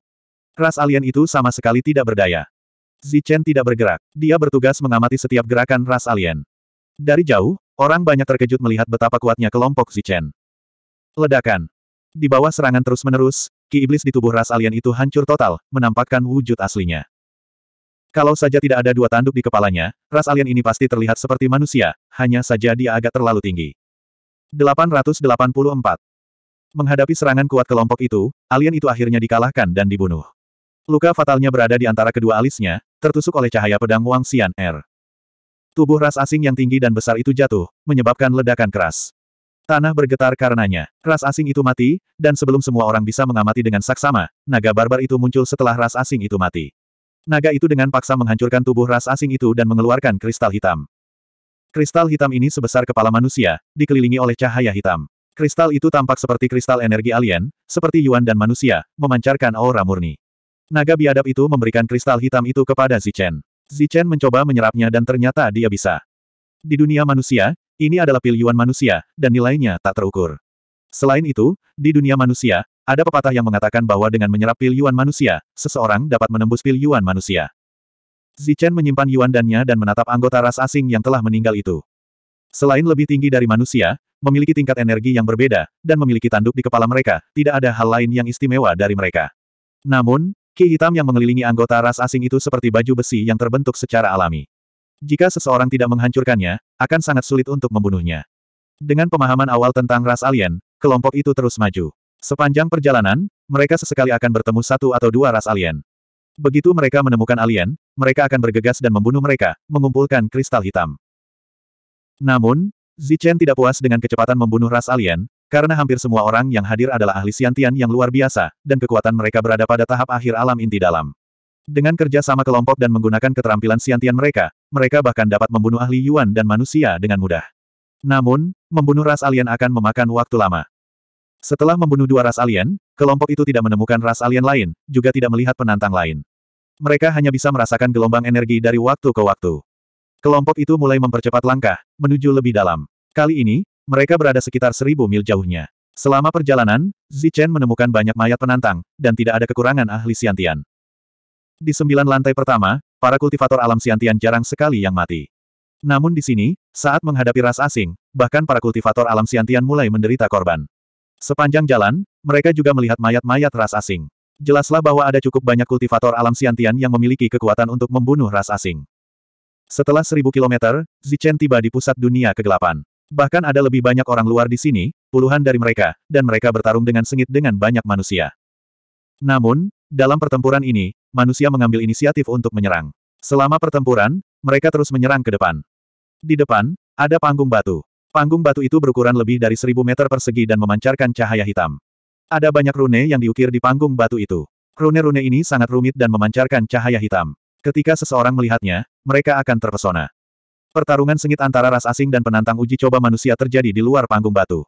Ras alien itu sama sekali tidak berdaya. Zichen tidak bergerak. Dia bertugas mengamati setiap gerakan ras alien. Dari jauh, orang banyak terkejut melihat betapa kuatnya kelompok Zichen. Ledakan. Di bawah serangan terus-menerus, ki iblis di tubuh ras alien itu hancur total, menampakkan wujud aslinya. Kalau saja tidak ada dua tanduk di kepalanya, ras alien ini pasti terlihat seperti manusia, hanya saja dia agak terlalu tinggi. 884. Menghadapi serangan kuat kelompok itu, alien itu akhirnya dikalahkan dan dibunuh. Luka fatalnya berada di antara kedua alisnya, tertusuk oleh cahaya pedang Wang Xian Er. Tubuh ras asing yang tinggi dan besar itu jatuh, menyebabkan ledakan keras. Tanah bergetar karenanya. Ras asing itu mati, dan sebelum semua orang bisa mengamati dengan saksama, naga barbar itu muncul setelah ras asing itu mati. Naga itu dengan paksa menghancurkan tubuh ras asing itu dan mengeluarkan kristal hitam. Kristal hitam ini sebesar kepala manusia, dikelilingi oleh cahaya hitam. Kristal itu tampak seperti kristal energi alien, seperti Yuan dan manusia, memancarkan aura murni. Naga biadab itu memberikan kristal hitam itu kepada Zichen. Zichen mencoba menyerapnya dan ternyata dia bisa. Di dunia manusia, ini adalah pil Yuan manusia, dan nilainya tak terukur. Selain itu, di dunia manusia, ada pepatah yang mengatakan bahwa dengan menyerap pil yuan manusia, seseorang dapat menembus pil yuan manusia. Zichen menyimpan yuan dannya dan menatap anggota ras asing yang telah meninggal itu. Selain lebih tinggi dari manusia, memiliki tingkat energi yang berbeda, dan memiliki tanduk di kepala mereka, tidak ada hal lain yang istimewa dari mereka. Namun, ki hitam yang mengelilingi anggota ras asing itu seperti baju besi yang terbentuk secara alami. Jika seseorang tidak menghancurkannya, akan sangat sulit untuk membunuhnya. Dengan pemahaman awal tentang ras alien, kelompok itu terus maju. Sepanjang perjalanan, mereka sesekali akan bertemu satu atau dua ras alien. Begitu mereka menemukan alien, mereka akan bergegas dan membunuh mereka, mengumpulkan kristal hitam. Namun, Zichen tidak puas dengan kecepatan membunuh ras alien, karena hampir semua orang yang hadir adalah ahli siantian yang luar biasa, dan kekuatan mereka berada pada tahap akhir alam inti dalam. Dengan kerja sama kelompok dan menggunakan keterampilan siantian mereka, mereka bahkan dapat membunuh ahli Yuan dan manusia dengan mudah. Namun, membunuh ras alien akan memakan waktu lama. Setelah membunuh dua ras alien, kelompok itu tidak menemukan ras alien lain, juga tidak melihat penantang lain. Mereka hanya bisa merasakan gelombang energi dari waktu ke waktu. Kelompok itu mulai mempercepat langkah, menuju lebih dalam. Kali ini, mereka berada sekitar seribu mil jauhnya. Selama perjalanan, Zichen menemukan banyak mayat penantang, dan tidak ada kekurangan ahli siantian. Di sembilan lantai pertama, para kultivator alam siantian jarang sekali yang mati. Namun di sini, saat menghadapi ras asing, bahkan para kultivator alam siantian mulai menderita korban. Sepanjang jalan, mereka juga melihat mayat-mayat ras asing. Jelaslah bahwa ada cukup banyak kultivator alam siantian yang memiliki kekuatan untuk membunuh ras asing. Setelah seribu kilometer, Zichen tiba di pusat dunia kegelapan. Bahkan ada lebih banyak orang luar di sini, puluhan dari mereka, dan mereka bertarung dengan sengit dengan banyak manusia. Namun, dalam pertempuran ini, manusia mengambil inisiatif untuk menyerang. Selama pertempuran, mereka terus menyerang ke depan. Di depan, ada panggung batu. Panggung batu itu berukuran lebih dari seribu meter persegi dan memancarkan cahaya hitam. Ada banyak rune yang diukir di panggung batu itu. Rune-rune ini sangat rumit dan memancarkan cahaya hitam. Ketika seseorang melihatnya, mereka akan terpesona. Pertarungan sengit antara ras asing dan penantang uji coba manusia terjadi di luar panggung batu.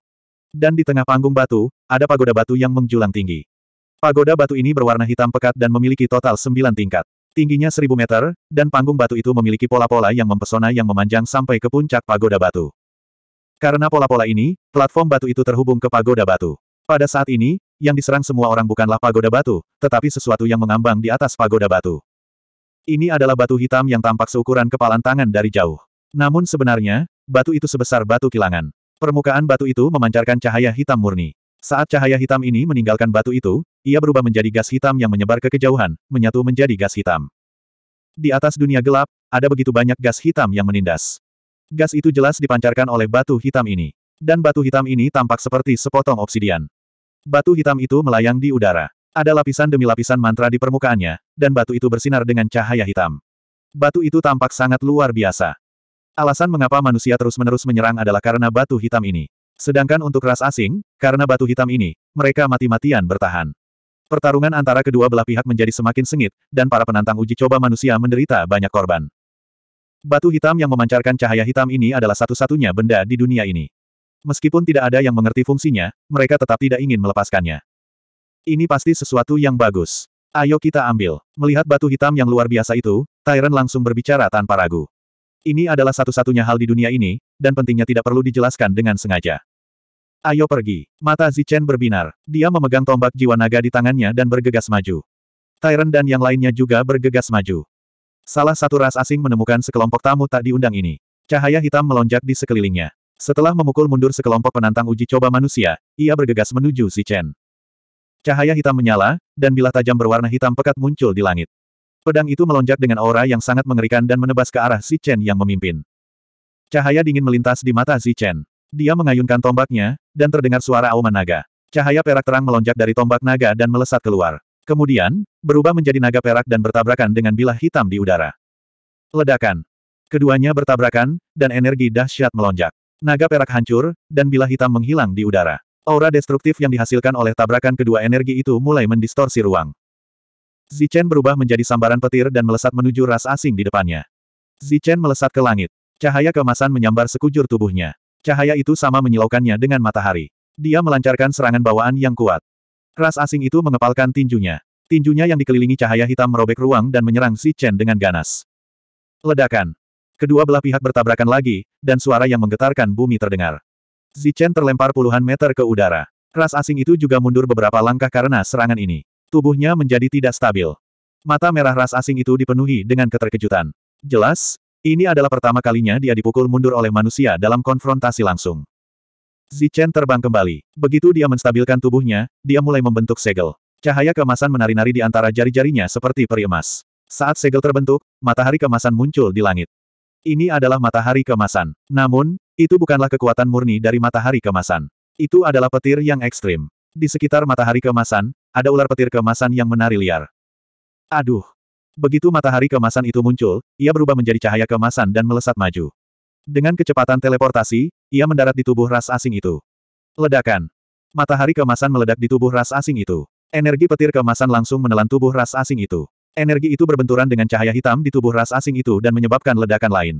Dan di tengah panggung batu, ada pagoda batu yang menjulang tinggi. Pagoda batu ini berwarna hitam pekat dan memiliki total sembilan tingkat. Tingginya seribu meter, dan panggung batu itu memiliki pola-pola yang mempesona yang memanjang sampai ke puncak pagoda batu. Karena pola-pola ini, platform batu itu terhubung ke pagoda batu. Pada saat ini, yang diserang semua orang bukanlah pagoda batu, tetapi sesuatu yang mengambang di atas pagoda batu. Ini adalah batu hitam yang tampak seukuran kepalan tangan dari jauh. Namun sebenarnya, batu itu sebesar batu kilangan. Permukaan batu itu memancarkan cahaya hitam murni. Saat cahaya hitam ini meninggalkan batu itu, ia berubah menjadi gas hitam yang menyebar ke kejauhan, menyatu menjadi gas hitam. Di atas dunia gelap, ada begitu banyak gas hitam yang menindas. Gas itu jelas dipancarkan oleh batu hitam ini. Dan batu hitam ini tampak seperti sepotong obsidian. Batu hitam itu melayang di udara. Ada lapisan demi lapisan mantra di permukaannya, dan batu itu bersinar dengan cahaya hitam. Batu itu tampak sangat luar biasa. Alasan mengapa manusia terus-menerus menyerang adalah karena batu hitam ini. Sedangkan untuk ras asing, karena batu hitam ini, mereka mati-matian bertahan. Pertarungan antara kedua belah pihak menjadi semakin sengit, dan para penantang uji coba manusia menderita banyak korban. Batu hitam yang memancarkan cahaya hitam ini adalah satu-satunya benda di dunia ini. Meskipun tidak ada yang mengerti fungsinya, mereka tetap tidak ingin melepaskannya. Ini pasti sesuatu yang bagus. Ayo kita ambil. Melihat batu hitam yang luar biasa itu, Tyrant langsung berbicara tanpa ragu. Ini adalah satu-satunya hal di dunia ini, dan pentingnya tidak perlu dijelaskan dengan sengaja. Ayo pergi. Mata Zichen berbinar. Dia memegang tombak jiwa naga di tangannya dan bergegas maju. Tyrant dan yang lainnya juga bergegas maju. Salah satu ras asing menemukan sekelompok tamu tak diundang ini. Cahaya hitam melonjak di sekelilingnya. Setelah memukul mundur sekelompok penantang uji coba manusia, ia bergegas menuju si Chen. Cahaya hitam menyala, dan bilah tajam berwarna hitam pekat muncul di langit. Pedang itu melonjak dengan aura yang sangat mengerikan dan menebas ke arah si Chen yang memimpin. Cahaya dingin melintas di mata si Chen. Dia mengayunkan tombaknya, dan terdengar suara auman naga. Cahaya perak terang melonjak dari tombak naga dan melesat keluar. Kemudian, berubah menjadi naga perak dan bertabrakan dengan bilah hitam di udara. Ledakan. Keduanya bertabrakan, dan energi dahsyat melonjak. Naga perak hancur, dan bilah hitam menghilang di udara. Aura destruktif yang dihasilkan oleh tabrakan kedua energi itu mulai mendistorsi ruang. Zichen berubah menjadi sambaran petir dan melesat menuju ras asing di depannya. Zichen melesat ke langit. Cahaya kemasan menyambar sekujur tubuhnya. Cahaya itu sama menyilaukannya dengan matahari. Dia melancarkan serangan bawaan yang kuat. Ras asing itu mengepalkan tinjunya. Tinjunya yang dikelilingi cahaya hitam merobek ruang dan menyerang Si Chen dengan ganas. Ledakan. Kedua belah pihak bertabrakan lagi, dan suara yang menggetarkan bumi terdengar. Si Chen terlempar puluhan meter ke udara. Ras asing itu juga mundur beberapa langkah karena serangan ini. Tubuhnya menjadi tidak stabil. Mata merah ras asing itu dipenuhi dengan keterkejutan. Jelas, ini adalah pertama kalinya dia dipukul mundur oleh manusia dalam konfrontasi langsung. Zichen terbang kembali. Begitu dia menstabilkan tubuhnya, dia mulai membentuk segel. Cahaya kemasan menari-nari di antara jari-jarinya seperti peri emas. Saat segel terbentuk, matahari kemasan muncul di langit. Ini adalah matahari kemasan. Namun, itu bukanlah kekuatan murni dari matahari kemasan. Itu adalah petir yang ekstrim. Di sekitar matahari kemasan, ada ular petir kemasan yang menari liar. Aduh! Begitu matahari kemasan itu muncul, ia berubah menjadi cahaya kemasan dan melesat maju. Dengan kecepatan teleportasi, ia mendarat di tubuh ras asing itu. Ledakan. Matahari kemasan meledak di tubuh ras asing itu. Energi petir kemasan langsung menelan tubuh ras asing itu. Energi itu berbenturan dengan cahaya hitam di tubuh ras asing itu dan menyebabkan ledakan lain.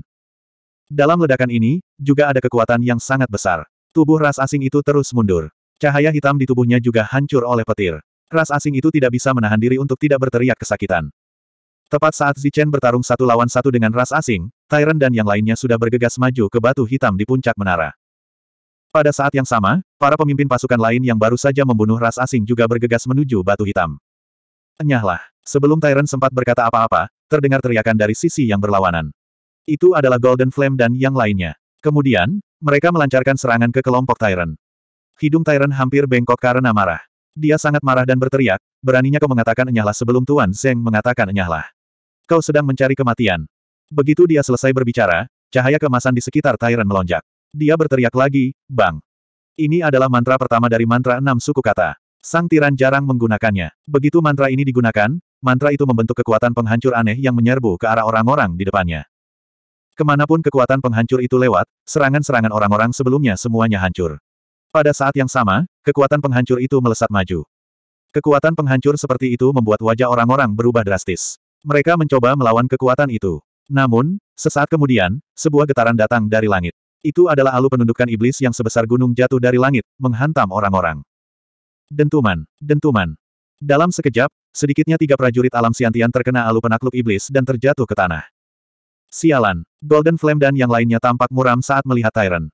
Dalam ledakan ini, juga ada kekuatan yang sangat besar. Tubuh ras asing itu terus mundur. Cahaya hitam di tubuhnya juga hancur oleh petir. Ras asing itu tidak bisa menahan diri untuk tidak berteriak kesakitan. Tepat saat Zichen bertarung satu lawan satu dengan ras asing, Tyrant dan yang lainnya sudah bergegas maju ke batu hitam di puncak menara. Pada saat yang sama, para pemimpin pasukan lain yang baru saja membunuh ras asing juga bergegas menuju batu hitam. Enyahlah. Sebelum Tyrant sempat berkata apa-apa, terdengar teriakan dari sisi yang berlawanan. Itu adalah Golden Flame dan yang lainnya. Kemudian, mereka melancarkan serangan ke kelompok Tyrant. Hidung Tyrant hampir bengkok karena marah. Dia sangat marah dan berteriak, beraninya kau mengatakan enyahlah sebelum Tuan Zeng mengatakan enyahlah. Kau sedang mencari kematian. Begitu dia selesai berbicara, cahaya kemasan di sekitar Tyrant melonjak. Dia berteriak lagi, Bang! Ini adalah mantra pertama dari mantra enam suku kata. Sang tiran jarang menggunakannya. Begitu mantra ini digunakan, mantra itu membentuk kekuatan penghancur aneh yang menyerbu ke arah orang-orang di depannya. Kemanapun kekuatan penghancur itu lewat, serangan-serangan orang-orang sebelumnya semuanya hancur. Pada saat yang sama, kekuatan penghancur itu melesat maju. Kekuatan penghancur seperti itu membuat wajah orang-orang berubah drastis. Mereka mencoba melawan kekuatan itu. Namun, sesaat kemudian, sebuah getaran datang dari langit. Itu adalah alu penundukan iblis yang sebesar gunung jatuh dari langit, menghantam orang-orang. Dentuman, dentuman. Dalam sekejap, sedikitnya tiga prajurit alam siantian terkena alu penakluk iblis dan terjatuh ke tanah. Sialan, Golden Flame dan yang lainnya tampak muram saat melihat Tyron.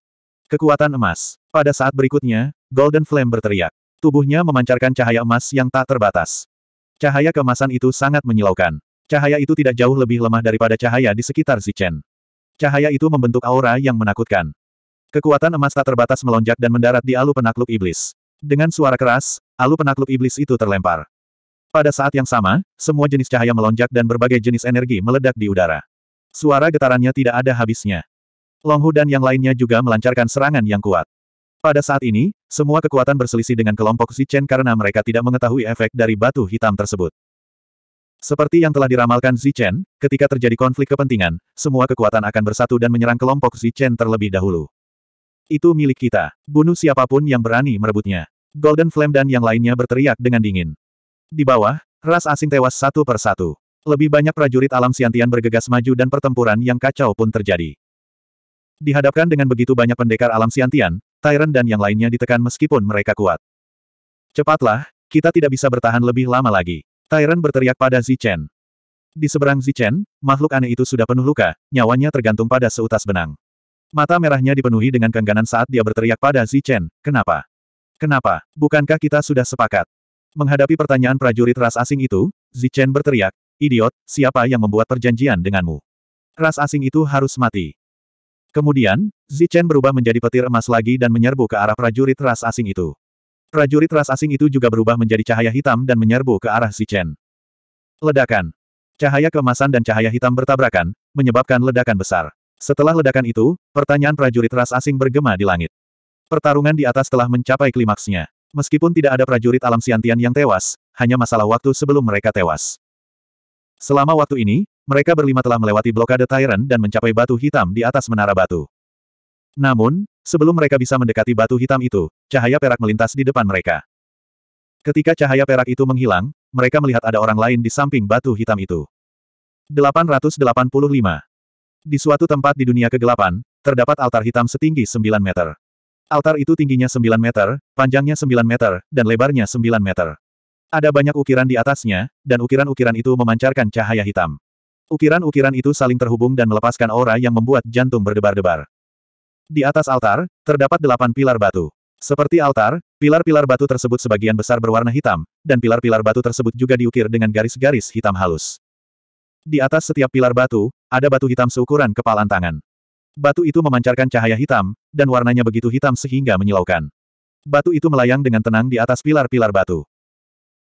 Kekuatan emas. Pada saat berikutnya, Golden Flame berteriak. Tubuhnya memancarkan cahaya emas yang tak terbatas. Cahaya kemasan itu sangat menyilaukan. Cahaya itu tidak jauh lebih lemah daripada cahaya di sekitar Zichen. Cahaya itu membentuk aura yang menakutkan. Kekuatan emas tak terbatas melonjak dan mendarat di alu penakluk iblis. Dengan suara keras, alu penakluk iblis itu terlempar. Pada saat yang sama, semua jenis cahaya melonjak dan berbagai jenis energi meledak di udara. Suara getarannya tidak ada habisnya. Longhu dan yang lainnya juga melancarkan serangan yang kuat. Pada saat ini, semua kekuatan berselisih dengan kelompok Zichen karena mereka tidak mengetahui efek dari batu hitam tersebut. Seperti yang telah diramalkan Zichen, ketika terjadi konflik kepentingan, semua kekuatan akan bersatu dan menyerang kelompok Zichen terlebih dahulu. Itu milik kita. Bunuh siapapun yang berani merebutnya. Golden Flame dan yang lainnya berteriak dengan dingin. Di bawah, ras asing tewas satu per satu. Lebih banyak prajurit alam siantian bergegas maju dan pertempuran yang kacau pun terjadi. Dihadapkan dengan begitu banyak pendekar alam siantian, Tyrant dan yang lainnya ditekan meskipun mereka kuat. Cepatlah, kita tidak bisa bertahan lebih lama lagi. Tyrant berteriak pada Zichen. Di seberang Zichen, makhluk aneh itu sudah penuh luka, nyawanya tergantung pada seutas benang. Mata merahnya dipenuhi dengan kengganan saat dia berteriak pada Zichen, kenapa? Kenapa? Bukankah kita sudah sepakat? Menghadapi pertanyaan prajurit ras asing itu, Zichen berteriak, idiot, siapa yang membuat perjanjian denganmu? Ras asing itu harus mati. Kemudian, Zichen berubah menjadi petir emas lagi dan menyerbu ke arah prajurit ras asing itu. Prajurit ras asing itu juga berubah menjadi cahaya hitam dan menyerbu ke arah si Chen. Ledakan. Cahaya kemasan dan cahaya hitam bertabrakan, menyebabkan ledakan besar. Setelah ledakan itu, pertanyaan prajurit ras asing bergema di langit. Pertarungan di atas telah mencapai klimaksnya. Meskipun tidak ada prajurit alam siantian yang tewas, hanya masalah waktu sebelum mereka tewas. Selama waktu ini, mereka berlima telah melewati blokade Tyrant dan mencapai batu hitam di atas menara batu. Namun, Sebelum mereka bisa mendekati batu hitam itu, cahaya perak melintas di depan mereka. Ketika cahaya perak itu menghilang, mereka melihat ada orang lain di samping batu hitam itu. 885. Di suatu tempat di dunia kegelapan, terdapat altar hitam setinggi 9 meter. Altar itu tingginya 9 meter, panjangnya 9 meter, dan lebarnya 9 meter. Ada banyak ukiran di atasnya, dan ukiran-ukiran itu memancarkan cahaya hitam. Ukiran-ukiran itu saling terhubung dan melepaskan aura yang membuat jantung berdebar-debar. Di atas altar, terdapat delapan pilar batu. Seperti altar, pilar-pilar batu tersebut sebagian besar berwarna hitam, dan pilar-pilar batu tersebut juga diukir dengan garis-garis hitam halus. Di atas setiap pilar batu, ada batu hitam seukuran kepalan tangan. Batu itu memancarkan cahaya hitam, dan warnanya begitu hitam sehingga menyilaukan. Batu itu melayang dengan tenang di atas pilar-pilar batu.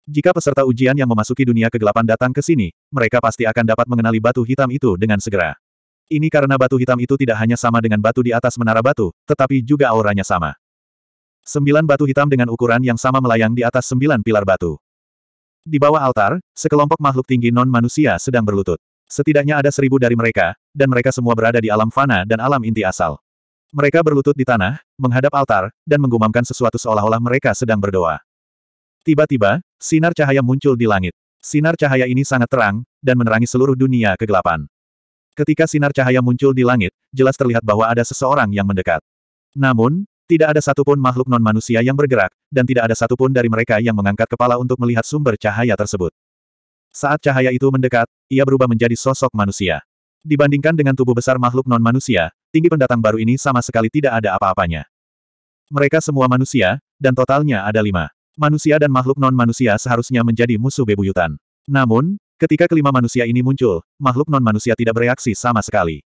Jika peserta ujian yang memasuki dunia kegelapan datang ke sini, mereka pasti akan dapat mengenali batu hitam itu dengan segera. Ini karena batu hitam itu tidak hanya sama dengan batu di atas menara batu, tetapi juga auranya sama. Sembilan batu hitam dengan ukuran yang sama melayang di atas sembilan pilar batu. Di bawah altar, sekelompok makhluk tinggi non-manusia sedang berlutut. Setidaknya ada seribu dari mereka, dan mereka semua berada di alam fana dan alam inti asal. Mereka berlutut di tanah, menghadap altar, dan menggumamkan sesuatu seolah-olah mereka sedang berdoa. Tiba-tiba, sinar cahaya muncul di langit. Sinar cahaya ini sangat terang, dan menerangi seluruh dunia kegelapan. Ketika sinar cahaya muncul di langit, jelas terlihat bahwa ada seseorang yang mendekat. Namun, tidak ada satupun makhluk non-manusia yang bergerak, dan tidak ada satupun dari mereka yang mengangkat kepala untuk melihat sumber cahaya tersebut. Saat cahaya itu mendekat, ia berubah menjadi sosok manusia. Dibandingkan dengan tubuh besar makhluk non-manusia, tinggi pendatang baru ini sama sekali tidak ada apa-apanya. Mereka semua manusia, dan totalnya ada lima. Manusia dan makhluk non-manusia seharusnya menjadi musuh bebuyutan. Namun, Ketika kelima manusia ini muncul, makhluk non-manusia tidak bereaksi sama sekali.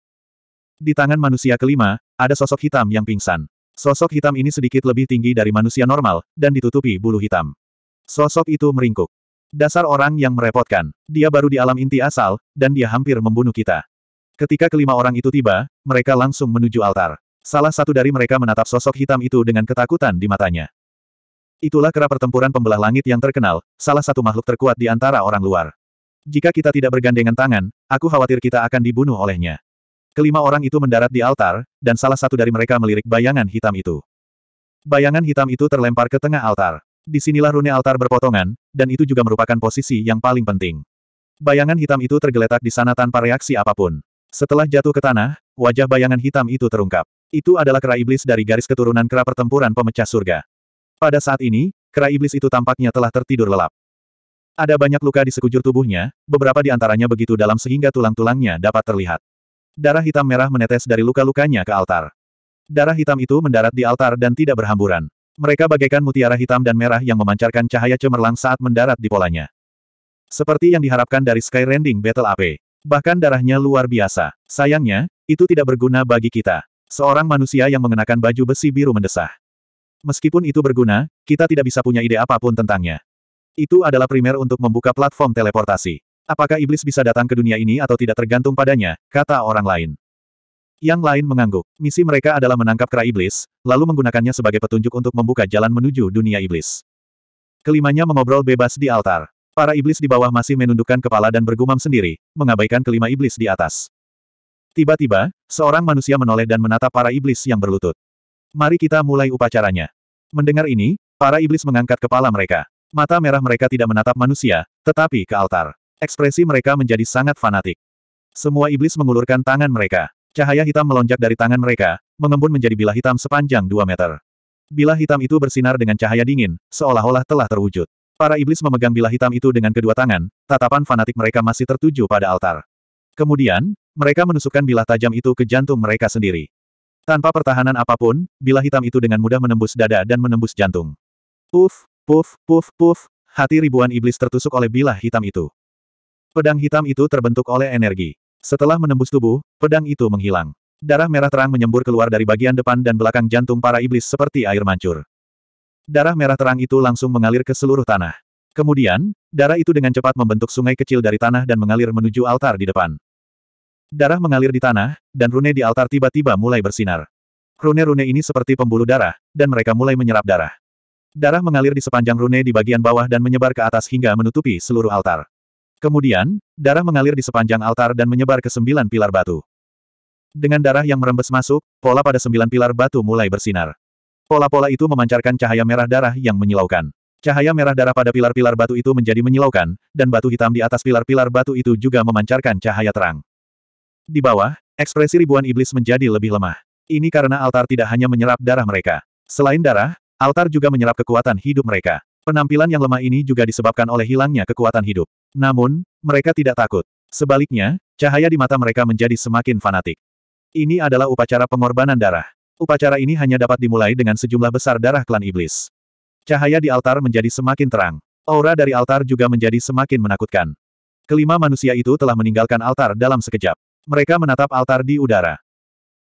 Di tangan manusia kelima, ada sosok hitam yang pingsan. Sosok hitam ini sedikit lebih tinggi dari manusia normal, dan ditutupi bulu hitam. Sosok itu meringkuk. Dasar orang yang merepotkan. Dia baru di alam inti asal, dan dia hampir membunuh kita. Ketika kelima orang itu tiba, mereka langsung menuju altar. Salah satu dari mereka menatap sosok hitam itu dengan ketakutan di matanya. Itulah kera pertempuran pembelah langit yang terkenal, salah satu makhluk terkuat di antara orang luar. Jika kita tidak bergandengan tangan, aku khawatir kita akan dibunuh olehnya. Kelima orang itu mendarat di altar, dan salah satu dari mereka melirik bayangan hitam itu. Bayangan hitam itu terlempar ke tengah altar. Disinilah rune altar berpotongan, dan itu juga merupakan posisi yang paling penting. Bayangan hitam itu tergeletak di sana tanpa reaksi apapun. Setelah jatuh ke tanah, wajah bayangan hitam itu terungkap. Itu adalah kera iblis dari garis keturunan kera pertempuran pemecah surga. Pada saat ini, kera iblis itu tampaknya telah tertidur lelap. Ada banyak luka di sekujur tubuhnya, beberapa di antaranya begitu dalam sehingga tulang-tulangnya dapat terlihat. Darah hitam merah menetes dari luka-lukanya ke altar. Darah hitam itu mendarat di altar dan tidak berhamburan. Mereka bagaikan mutiara hitam dan merah yang memancarkan cahaya cemerlang saat mendarat di polanya. Seperti yang diharapkan dari Sky Rending Battle AP. Bahkan darahnya luar biasa. Sayangnya, itu tidak berguna bagi kita. Seorang manusia yang mengenakan baju besi biru mendesah. Meskipun itu berguna, kita tidak bisa punya ide apapun tentangnya. Itu adalah primer untuk membuka platform teleportasi. Apakah iblis bisa datang ke dunia ini atau tidak tergantung padanya, kata orang lain. Yang lain mengangguk. Misi mereka adalah menangkap kera iblis, lalu menggunakannya sebagai petunjuk untuk membuka jalan menuju dunia iblis. Kelimanya mengobrol bebas di altar. Para iblis di bawah masih menundukkan kepala dan bergumam sendiri, mengabaikan kelima iblis di atas. Tiba-tiba, seorang manusia menoleh dan menatap para iblis yang berlutut. Mari kita mulai upacaranya. Mendengar ini, para iblis mengangkat kepala mereka. Mata merah mereka tidak menatap manusia, tetapi ke altar. Ekspresi mereka menjadi sangat fanatik. Semua iblis mengulurkan tangan mereka. Cahaya hitam melonjak dari tangan mereka, mengembun menjadi bilah hitam sepanjang 2 meter. Bilah hitam itu bersinar dengan cahaya dingin, seolah-olah telah terwujud. Para iblis memegang bilah hitam itu dengan kedua tangan, tatapan fanatik mereka masih tertuju pada altar. Kemudian, mereka menusukkan bilah tajam itu ke jantung mereka sendiri. Tanpa pertahanan apapun, bilah hitam itu dengan mudah menembus dada dan menembus jantung. Uf, Puf, puf, puf, hati ribuan iblis tertusuk oleh bilah hitam itu. Pedang hitam itu terbentuk oleh energi. Setelah menembus tubuh, pedang itu menghilang. Darah merah terang menyembur keluar dari bagian depan dan belakang jantung para iblis seperti air mancur. Darah merah terang itu langsung mengalir ke seluruh tanah. Kemudian, darah itu dengan cepat membentuk sungai kecil dari tanah dan mengalir menuju altar di depan. Darah mengalir di tanah, dan rune di altar tiba-tiba mulai bersinar. Rune-rune ini seperti pembuluh darah, dan mereka mulai menyerap darah. Darah mengalir di sepanjang rune di bagian bawah dan menyebar ke atas hingga menutupi seluruh altar. Kemudian, darah mengalir di sepanjang altar dan menyebar ke sembilan pilar batu. Dengan darah yang merembes masuk, pola pada sembilan pilar batu mulai bersinar. Pola-pola itu memancarkan cahaya merah darah yang menyilaukan. Cahaya merah darah pada pilar-pilar batu itu menjadi menyilaukan, dan batu hitam di atas pilar-pilar batu itu juga memancarkan cahaya terang. Di bawah, ekspresi ribuan iblis menjadi lebih lemah. Ini karena altar tidak hanya menyerap darah mereka. Selain darah, Altar juga menyerap kekuatan hidup mereka. Penampilan yang lemah ini juga disebabkan oleh hilangnya kekuatan hidup. Namun, mereka tidak takut. Sebaliknya, cahaya di mata mereka menjadi semakin fanatik. Ini adalah upacara pengorbanan darah. Upacara ini hanya dapat dimulai dengan sejumlah besar darah klan iblis. Cahaya di altar menjadi semakin terang. Aura dari altar juga menjadi semakin menakutkan. Kelima manusia itu telah meninggalkan altar dalam sekejap. Mereka menatap altar di udara.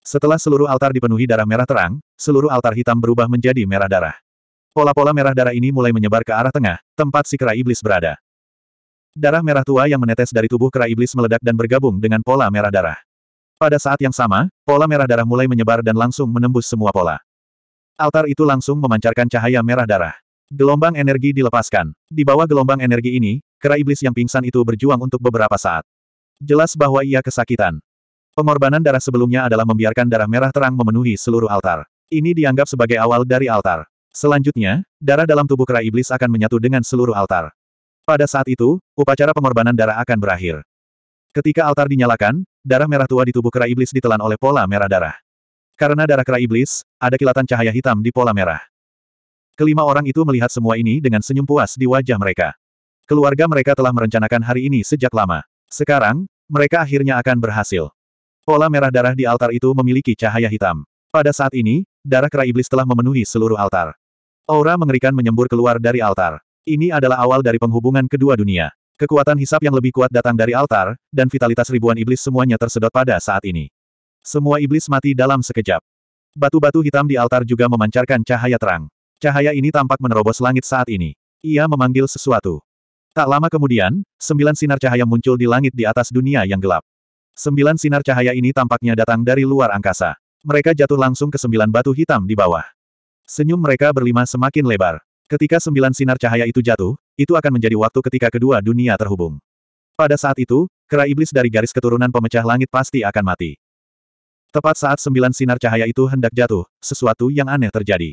Setelah seluruh altar dipenuhi darah merah terang, seluruh altar hitam berubah menjadi merah darah. Pola-pola merah darah ini mulai menyebar ke arah tengah, tempat si kera iblis berada. Darah merah tua yang menetes dari tubuh kera iblis meledak dan bergabung dengan pola merah darah. Pada saat yang sama, pola merah darah mulai menyebar dan langsung menembus semua pola. Altar itu langsung memancarkan cahaya merah darah. Gelombang energi dilepaskan. Di bawah gelombang energi ini, kera iblis yang pingsan itu berjuang untuk beberapa saat. Jelas bahwa ia kesakitan. Pengorbanan darah sebelumnya adalah membiarkan darah merah terang memenuhi seluruh altar. Ini dianggap sebagai awal dari altar. Selanjutnya, darah dalam tubuh kera iblis akan menyatu dengan seluruh altar. Pada saat itu, upacara pengorbanan darah akan berakhir. Ketika altar dinyalakan, darah merah tua di tubuh kera iblis ditelan oleh pola merah darah. Karena darah kera iblis, ada kilatan cahaya hitam di pola merah. Kelima orang itu melihat semua ini dengan senyum puas di wajah mereka. Keluarga mereka telah merencanakan hari ini sejak lama. Sekarang, mereka akhirnya akan berhasil. Pola merah darah di altar itu memiliki cahaya hitam. Pada saat ini, darah kera iblis telah memenuhi seluruh altar. Aura mengerikan menyembur keluar dari altar. Ini adalah awal dari penghubungan kedua dunia. Kekuatan hisap yang lebih kuat datang dari altar, dan vitalitas ribuan iblis semuanya tersedot pada saat ini. Semua iblis mati dalam sekejap. Batu-batu hitam di altar juga memancarkan cahaya terang. Cahaya ini tampak menerobos langit saat ini. Ia memanggil sesuatu. Tak lama kemudian, sembilan sinar cahaya muncul di langit di atas dunia yang gelap. Sembilan sinar cahaya ini tampaknya datang dari luar angkasa. Mereka jatuh langsung ke sembilan batu hitam di bawah. Senyum mereka berlima semakin lebar. Ketika sembilan sinar cahaya itu jatuh, itu akan menjadi waktu ketika kedua dunia terhubung. Pada saat itu, kera iblis dari garis keturunan pemecah langit pasti akan mati. Tepat saat sembilan sinar cahaya itu hendak jatuh, sesuatu yang aneh terjadi.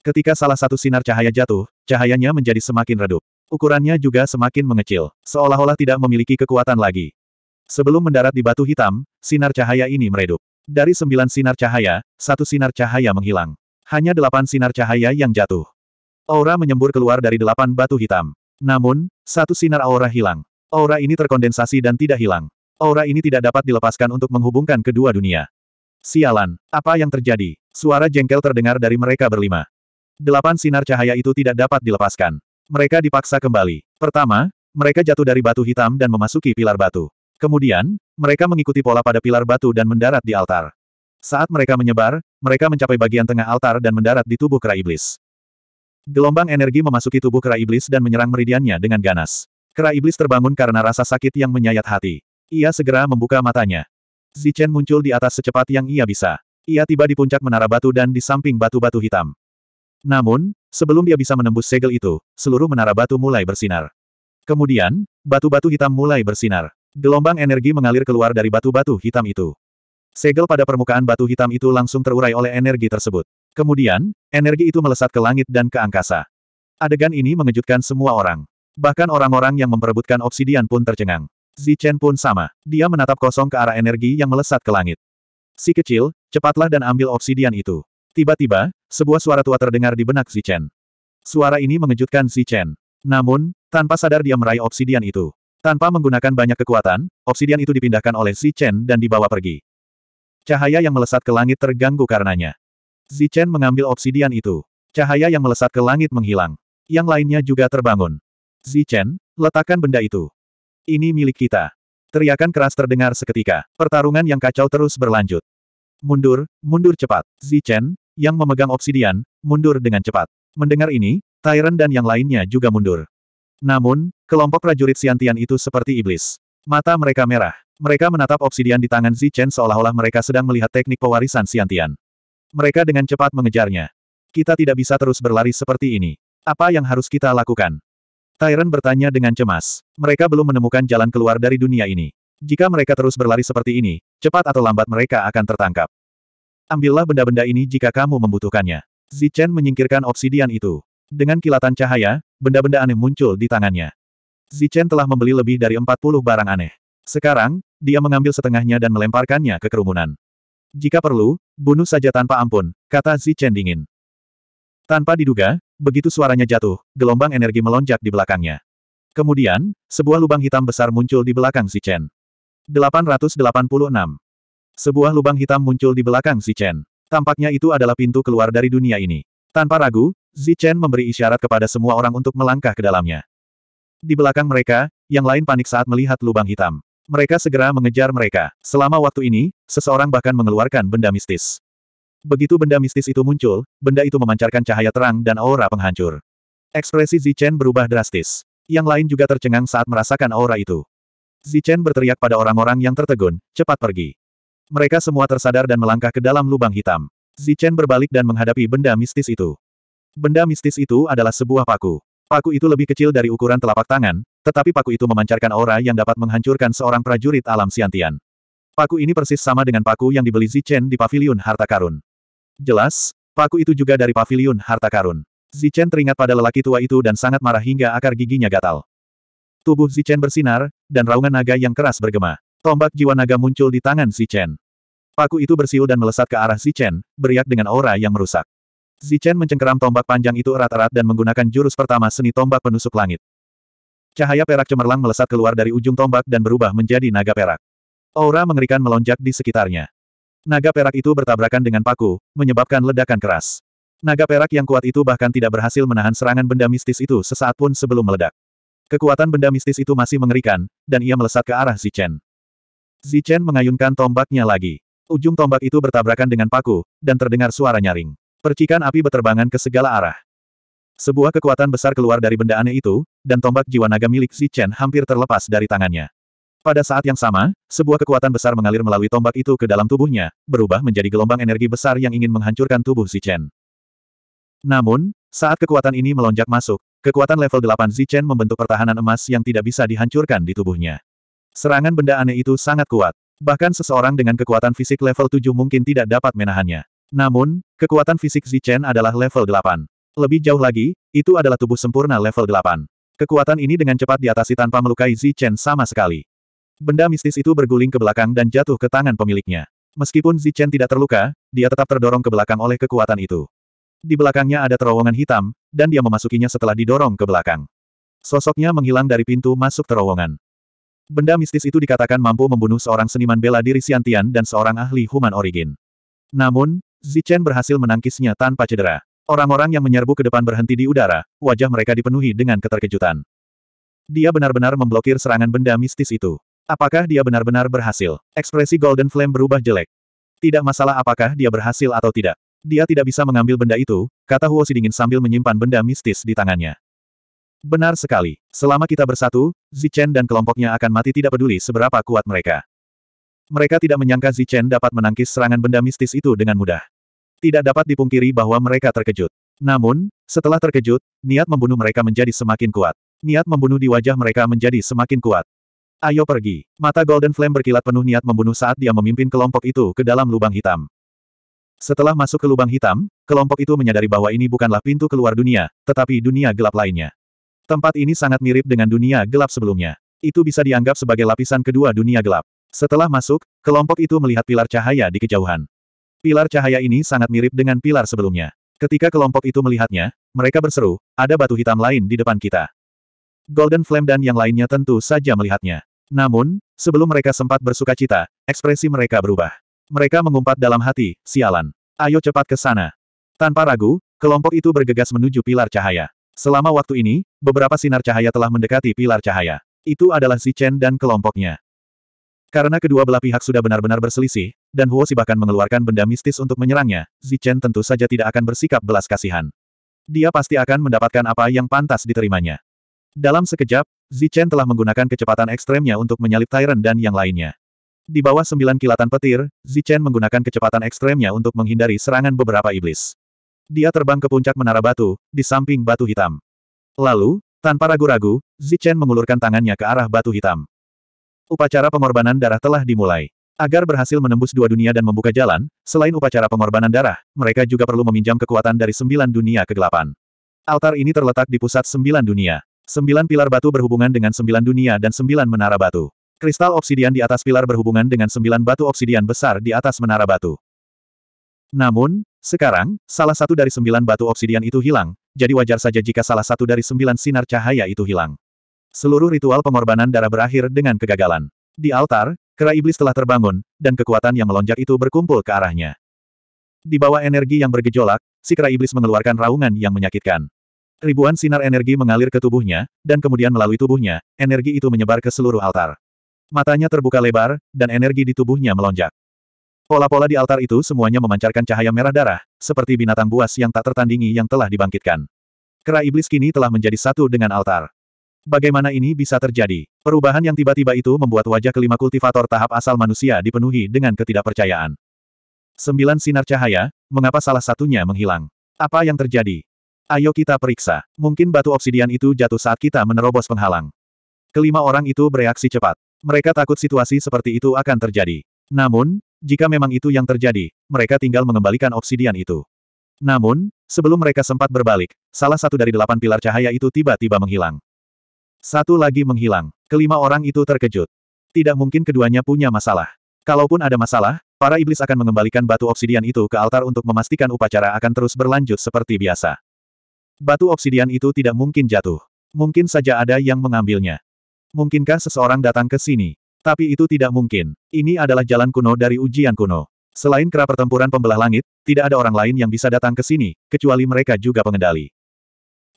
Ketika salah satu sinar cahaya jatuh, cahayanya menjadi semakin redup. Ukurannya juga semakin mengecil, seolah-olah tidak memiliki kekuatan lagi. Sebelum mendarat di batu hitam, sinar cahaya ini meredup. Dari sembilan sinar cahaya, satu sinar cahaya menghilang. Hanya delapan sinar cahaya yang jatuh. Aura menyembur keluar dari delapan batu hitam. Namun, satu sinar aura hilang. Aura ini terkondensasi dan tidak hilang. Aura ini tidak dapat dilepaskan untuk menghubungkan kedua dunia. Sialan, apa yang terjadi? Suara jengkel terdengar dari mereka berlima. Delapan sinar cahaya itu tidak dapat dilepaskan. Mereka dipaksa kembali. Pertama, mereka jatuh dari batu hitam dan memasuki pilar batu. Kemudian, mereka mengikuti pola pada pilar batu dan mendarat di altar. Saat mereka menyebar, mereka mencapai bagian tengah altar dan mendarat di tubuh kera iblis. Gelombang energi memasuki tubuh kera iblis dan menyerang meridiannya dengan ganas. Kera iblis terbangun karena rasa sakit yang menyayat hati. Ia segera membuka matanya. Zichen muncul di atas secepat yang ia bisa. Ia tiba di puncak menara batu dan di samping batu-batu hitam. Namun, sebelum dia bisa menembus segel itu, seluruh menara batu mulai bersinar. Kemudian, batu-batu hitam mulai bersinar. Gelombang energi mengalir keluar dari batu-batu hitam itu. Segel pada permukaan batu hitam itu langsung terurai oleh energi tersebut. Kemudian, energi itu melesat ke langit dan ke angkasa. Adegan ini mengejutkan semua orang. Bahkan orang-orang yang memperebutkan obsidian pun tercengang. Zichen pun sama. Dia menatap kosong ke arah energi yang melesat ke langit. Si kecil, cepatlah dan ambil obsidian itu. Tiba-tiba, sebuah suara tua terdengar di benak Zichen. Suara ini mengejutkan Zichen. Namun, tanpa sadar dia meraih obsidian itu. Tanpa menggunakan banyak kekuatan, obsidian itu dipindahkan oleh Xi Chen dan dibawa pergi. Cahaya yang melesat ke langit terganggu karenanya. Xi Chen mengambil obsidian itu. Cahaya yang melesat ke langit menghilang. Yang lainnya juga terbangun. Xi Chen, letakkan benda itu. Ini milik kita. Teriakan keras terdengar seketika. Pertarungan yang kacau terus berlanjut. Mundur, mundur cepat. Xi Chen, yang memegang obsidian, mundur dengan cepat. Mendengar ini, Tyrant dan yang lainnya juga mundur. Namun, Kelompok prajurit Siantian itu seperti iblis. Mata mereka merah. Mereka menatap obsidian di tangan Zichen seolah-olah mereka sedang melihat teknik pewarisan Siantian. Mereka dengan cepat mengejarnya. Kita tidak bisa terus berlari seperti ini. Apa yang harus kita lakukan? Tyrant bertanya dengan cemas. Mereka belum menemukan jalan keluar dari dunia ini. Jika mereka terus berlari seperti ini, cepat atau lambat mereka akan tertangkap. Ambillah benda-benda ini jika kamu membutuhkannya. Zichen menyingkirkan obsidian itu. Dengan kilatan cahaya, benda-benda aneh muncul di tangannya. Zichen telah membeli lebih dari 40 barang aneh. Sekarang, dia mengambil setengahnya dan melemparkannya ke kerumunan. Jika perlu, bunuh saja tanpa ampun, kata Zichen dingin. Tanpa diduga, begitu suaranya jatuh, gelombang energi melonjak di belakangnya. Kemudian, sebuah lubang hitam besar muncul di belakang Zichen. 886. Sebuah lubang hitam muncul di belakang Zichen. Tampaknya itu adalah pintu keluar dari dunia ini. Tanpa ragu, Zichen memberi isyarat kepada semua orang untuk melangkah ke dalamnya. Di belakang mereka, yang lain panik saat melihat lubang hitam. Mereka segera mengejar mereka. Selama waktu ini, seseorang bahkan mengeluarkan benda mistis. Begitu benda mistis itu muncul, benda itu memancarkan cahaya terang dan aura penghancur. Ekspresi Zichen berubah drastis. Yang lain juga tercengang saat merasakan aura itu. Zichen berteriak pada orang-orang yang tertegun, cepat pergi. Mereka semua tersadar dan melangkah ke dalam lubang hitam. Zichen berbalik dan menghadapi benda mistis itu. Benda mistis itu adalah sebuah paku. Paku itu lebih kecil dari ukuran telapak tangan, tetapi paku itu memancarkan aura yang dapat menghancurkan seorang prajurit alam siantian. Paku ini persis sama dengan paku yang dibeli Zichen di paviliun harta karun. Jelas, paku itu juga dari paviliun harta karun. Zichen teringat pada lelaki tua itu dan sangat marah hingga akar giginya gatal. Tubuh Zichen bersinar, dan raungan naga yang keras bergema. Tombak jiwa naga muncul di tangan Zichen. Paku itu bersiul dan melesat ke arah Zichen, beriak dengan aura yang merusak. Zichen mencengkeram tombak panjang itu erat-erat dan menggunakan jurus pertama seni tombak penusuk langit. Cahaya perak cemerlang melesat keluar dari ujung tombak dan berubah menjadi naga perak. Aura mengerikan melonjak di sekitarnya. Naga perak itu bertabrakan dengan paku, menyebabkan ledakan keras. Naga perak yang kuat itu bahkan tidak berhasil menahan serangan benda mistis itu sesaat pun sebelum meledak. Kekuatan benda mistis itu masih mengerikan, dan ia melesat ke arah Zichen. Zichen mengayunkan tombaknya lagi. Ujung tombak itu bertabrakan dengan paku, dan terdengar suara nyaring. Percikan api beterbangan ke segala arah. Sebuah kekuatan besar keluar dari benda aneh itu, dan tombak jiwa naga milik Zichen hampir terlepas dari tangannya. Pada saat yang sama, sebuah kekuatan besar mengalir melalui tombak itu ke dalam tubuhnya, berubah menjadi gelombang energi besar yang ingin menghancurkan tubuh Zichen. Namun, saat kekuatan ini melonjak masuk, kekuatan level 8 Zichen membentuk pertahanan emas yang tidak bisa dihancurkan di tubuhnya. Serangan benda aneh itu sangat kuat. Bahkan seseorang dengan kekuatan fisik level 7 mungkin tidak dapat menahannya. Namun, kekuatan fisik Zichen adalah level 8. Lebih jauh lagi, itu adalah tubuh sempurna level 8. Kekuatan ini dengan cepat diatasi tanpa melukai Zichen sama sekali. Benda mistis itu berguling ke belakang dan jatuh ke tangan pemiliknya. Meskipun Zichen tidak terluka, dia tetap terdorong ke belakang oleh kekuatan itu. Di belakangnya ada terowongan hitam, dan dia memasukinya setelah didorong ke belakang. Sosoknya menghilang dari pintu masuk terowongan. Benda mistis itu dikatakan mampu membunuh seorang seniman bela diri Siantian dan seorang ahli human origin. Namun, Zichen berhasil menangkisnya tanpa cedera. Orang-orang yang menyerbu ke depan berhenti di udara, wajah mereka dipenuhi dengan keterkejutan. Dia benar-benar memblokir serangan benda mistis itu. Apakah dia benar-benar berhasil? Ekspresi Golden Flame berubah jelek. Tidak masalah apakah dia berhasil atau tidak. Dia tidak bisa mengambil benda itu, kata Huo Sidingin sambil menyimpan benda mistis di tangannya. Benar sekali. Selama kita bersatu, Zichen dan kelompoknya akan mati tidak peduli seberapa kuat mereka. Mereka tidak menyangka Zichen dapat menangkis serangan benda mistis itu dengan mudah. Tidak dapat dipungkiri bahwa mereka terkejut. Namun, setelah terkejut, niat membunuh mereka menjadi semakin kuat. Niat membunuh di wajah mereka menjadi semakin kuat. Ayo pergi. Mata Golden Flame berkilat penuh niat membunuh saat dia memimpin kelompok itu ke dalam lubang hitam. Setelah masuk ke lubang hitam, kelompok itu menyadari bahwa ini bukanlah pintu keluar dunia, tetapi dunia gelap lainnya. Tempat ini sangat mirip dengan dunia gelap sebelumnya. Itu bisa dianggap sebagai lapisan kedua dunia gelap. Setelah masuk, kelompok itu melihat pilar cahaya di kejauhan. Pilar cahaya ini sangat mirip dengan pilar sebelumnya. Ketika kelompok itu melihatnya, mereka berseru, ada batu hitam lain di depan kita. Golden Flame dan yang lainnya tentu saja melihatnya. Namun, sebelum mereka sempat bersuka cita, ekspresi mereka berubah. Mereka mengumpat dalam hati, sialan. Ayo cepat ke sana. Tanpa ragu, kelompok itu bergegas menuju pilar cahaya. Selama waktu ini, beberapa sinar cahaya telah mendekati pilar cahaya. Itu adalah si Chen dan kelompoknya. Karena kedua belah pihak sudah benar-benar berselisih, dan Huo Si bahkan mengeluarkan benda mistis untuk menyerangnya, Zichen tentu saja tidak akan bersikap belas kasihan. Dia pasti akan mendapatkan apa yang pantas diterimanya. Dalam sekejap, Zichen telah menggunakan kecepatan ekstremnya untuk menyalip Tyrant dan yang lainnya. Di bawah sembilan kilatan petir, Zichen menggunakan kecepatan ekstremnya untuk menghindari serangan beberapa iblis. Dia terbang ke puncak menara batu, di samping batu hitam. Lalu, tanpa ragu-ragu, Zichen mengulurkan tangannya ke arah batu hitam. Upacara pengorbanan darah telah dimulai. Agar berhasil menembus dua dunia dan membuka jalan, selain upacara pengorbanan darah, mereka juga perlu meminjam kekuatan dari sembilan dunia kegelapan. Altar ini terletak di pusat sembilan dunia. Sembilan pilar batu berhubungan dengan sembilan dunia dan sembilan menara batu. Kristal obsidian di atas pilar berhubungan dengan sembilan batu obsidian besar di atas menara batu. Namun, sekarang, salah satu dari sembilan batu obsidian itu hilang, jadi wajar saja jika salah satu dari sembilan sinar cahaya itu hilang. Seluruh ritual pengorbanan darah berakhir dengan kegagalan. Di altar, kera iblis telah terbangun, dan kekuatan yang melonjak itu berkumpul ke arahnya. Di bawah energi yang bergejolak, si kera iblis mengeluarkan raungan yang menyakitkan. Ribuan sinar energi mengalir ke tubuhnya, dan kemudian melalui tubuhnya, energi itu menyebar ke seluruh altar. Matanya terbuka lebar, dan energi di tubuhnya melonjak. Pola-pola di altar itu semuanya memancarkan cahaya merah darah, seperti binatang buas yang tak tertandingi yang telah dibangkitkan. Kera iblis kini telah menjadi satu dengan altar. Bagaimana ini bisa terjadi? Perubahan yang tiba-tiba itu membuat wajah kelima kultivator tahap asal manusia dipenuhi dengan ketidakpercayaan. Sembilan sinar cahaya, mengapa salah satunya menghilang? Apa yang terjadi? Ayo kita periksa. Mungkin batu obsidian itu jatuh saat kita menerobos penghalang. Kelima orang itu bereaksi cepat. Mereka takut situasi seperti itu akan terjadi. Namun, jika memang itu yang terjadi, mereka tinggal mengembalikan obsidian itu. Namun, sebelum mereka sempat berbalik, salah satu dari delapan pilar cahaya itu tiba-tiba menghilang. Satu lagi menghilang. Kelima orang itu terkejut. Tidak mungkin keduanya punya masalah. Kalaupun ada masalah, para iblis akan mengembalikan batu obsidian itu ke altar untuk memastikan upacara akan terus berlanjut seperti biasa. Batu obsidian itu tidak mungkin jatuh. Mungkin saja ada yang mengambilnya. Mungkinkah seseorang datang ke sini? Tapi itu tidak mungkin. Ini adalah jalan kuno dari ujian kuno. Selain kera pertempuran pembelah langit, tidak ada orang lain yang bisa datang ke sini, kecuali mereka juga pengendali.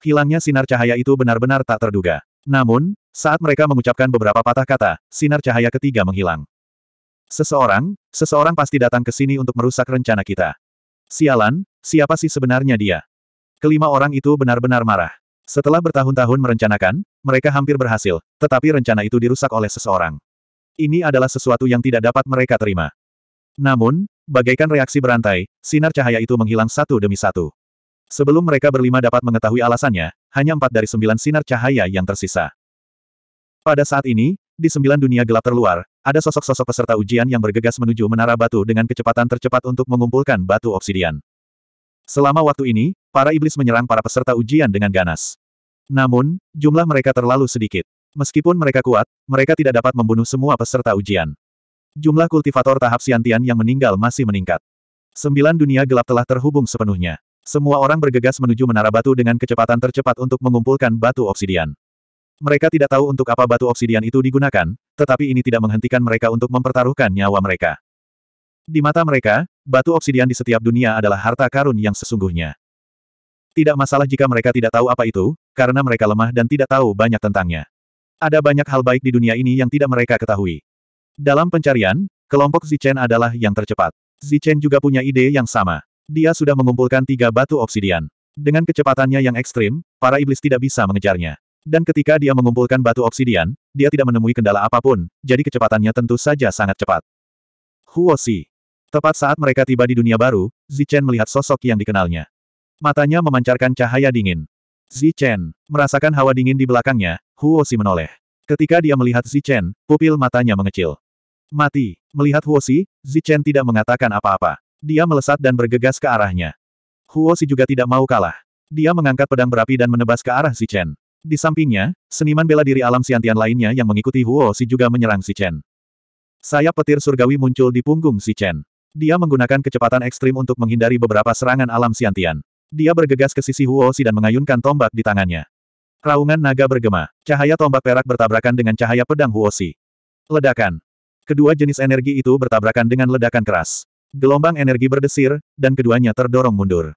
Hilangnya sinar cahaya itu benar-benar tak terduga. Namun, saat mereka mengucapkan beberapa patah kata, sinar cahaya ketiga menghilang. Seseorang, seseorang pasti datang ke sini untuk merusak rencana kita. Sialan, siapa sih sebenarnya dia? Kelima orang itu benar-benar marah. Setelah bertahun-tahun merencanakan, mereka hampir berhasil, tetapi rencana itu dirusak oleh seseorang. Ini adalah sesuatu yang tidak dapat mereka terima. Namun, bagaikan reaksi berantai, sinar cahaya itu menghilang satu demi satu. Sebelum mereka berlima dapat mengetahui alasannya, hanya empat dari sembilan sinar cahaya yang tersisa. Pada saat ini, di sembilan dunia gelap terluar, ada sosok-sosok peserta ujian yang bergegas menuju menara batu dengan kecepatan tercepat untuk mengumpulkan batu obsidian. Selama waktu ini, para iblis menyerang para peserta ujian dengan ganas. Namun, jumlah mereka terlalu sedikit. Meskipun mereka kuat, mereka tidak dapat membunuh semua peserta ujian. Jumlah kultivator tahap siantian yang meninggal masih meningkat. Sembilan dunia gelap telah terhubung sepenuhnya. Semua orang bergegas menuju menara batu dengan kecepatan tercepat untuk mengumpulkan batu obsidian. Mereka tidak tahu untuk apa batu obsidian itu digunakan, tetapi ini tidak menghentikan mereka untuk mempertaruhkan nyawa mereka. Di mata mereka, batu obsidian di setiap dunia adalah harta karun yang sesungguhnya. Tidak masalah jika mereka tidak tahu apa itu, karena mereka lemah dan tidak tahu banyak tentangnya. Ada banyak hal baik di dunia ini yang tidak mereka ketahui. Dalam pencarian, kelompok Zichen adalah yang tercepat. Zichen juga punya ide yang sama. Dia sudah mengumpulkan tiga batu obsidian. Dengan kecepatannya yang ekstrim, para iblis tidak bisa mengejarnya. Dan ketika dia mengumpulkan batu obsidian, dia tidak menemui kendala apapun, jadi kecepatannya tentu saja sangat cepat. Huosi. Tepat saat mereka tiba di dunia baru, Zichen melihat sosok yang dikenalnya. Matanya memancarkan cahaya dingin. Zichen merasakan hawa dingin di belakangnya, Huosi menoleh. Ketika dia melihat Zichen, pupil matanya mengecil. Mati. Melihat Huosi, Zichen tidak mengatakan apa-apa. Dia melesat dan bergegas ke arahnya. Huo Si juga tidak mau kalah. Dia mengangkat pedang berapi dan menebas ke arah Si Chen. Di sampingnya, seniman bela diri alam siantian lainnya yang mengikuti Huo Si juga menyerang Si Chen. Sayap petir surgawi muncul di punggung Si Chen. Dia menggunakan kecepatan ekstrim untuk menghindari beberapa serangan alam siantian. Dia bergegas ke sisi Huo Si dan mengayunkan tombak di tangannya. Raungan naga bergema. Cahaya tombak perak bertabrakan dengan cahaya pedang Huo Si. Ledakan. Kedua jenis energi itu bertabrakan dengan ledakan keras. Gelombang energi berdesir, dan keduanya terdorong mundur.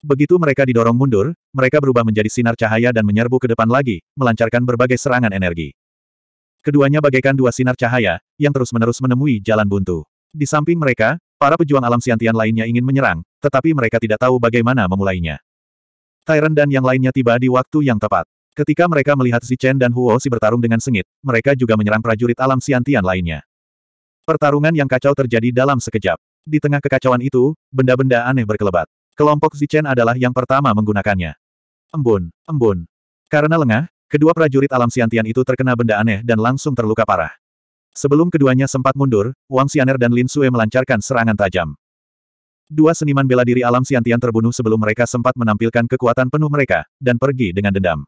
Begitu mereka didorong mundur, mereka berubah menjadi sinar cahaya dan menyerbu ke depan lagi, melancarkan berbagai serangan energi. Keduanya bagaikan dua sinar cahaya, yang terus-menerus menemui jalan buntu. Di samping mereka, para pejuang alam siantian lainnya ingin menyerang, tetapi mereka tidak tahu bagaimana memulainya. Tyrant dan yang lainnya tiba di waktu yang tepat. Ketika mereka melihat Zichen dan Huo Si bertarung dengan sengit, mereka juga menyerang prajurit alam siantian lainnya. Pertarungan yang kacau terjadi dalam sekejap. Di tengah kekacauan itu, benda-benda aneh berkelebat. Kelompok Zichen adalah yang pertama menggunakannya. Embun, embun. Karena lengah, kedua prajurit alam siantian itu terkena benda aneh dan langsung terluka parah. Sebelum keduanya sempat mundur, Wang Xianer dan Lin Sue melancarkan serangan tajam. Dua seniman bela diri alam siantian terbunuh sebelum mereka sempat menampilkan kekuatan penuh mereka, dan pergi dengan dendam.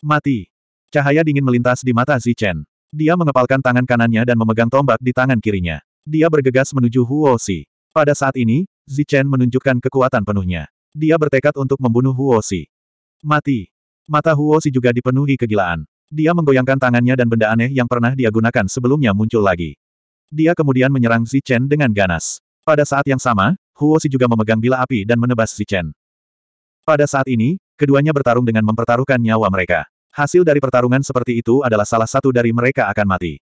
Mati. Cahaya dingin melintas di mata Zichen. Dia mengepalkan tangan kanannya dan memegang tombak di tangan kirinya. Dia bergegas menuju Huosi. Pada saat ini, Zichen menunjukkan kekuatan penuhnya. Dia bertekad untuk membunuh Huosi. Mati. Mata Huosi juga dipenuhi kegilaan. Dia menggoyangkan tangannya dan benda aneh yang pernah dia gunakan sebelumnya muncul lagi. Dia kemudian menyerang Zichen dengan ganas. Pada saat yang sama, Huosi juga memegang bila api dan menebas Zichen. Pada saat ini, keduanya bertarung dengan mempertaruhkan nyawa mereka. Hasil dari pertarungan seperti itu adalah salah satu dari mereka akan mati.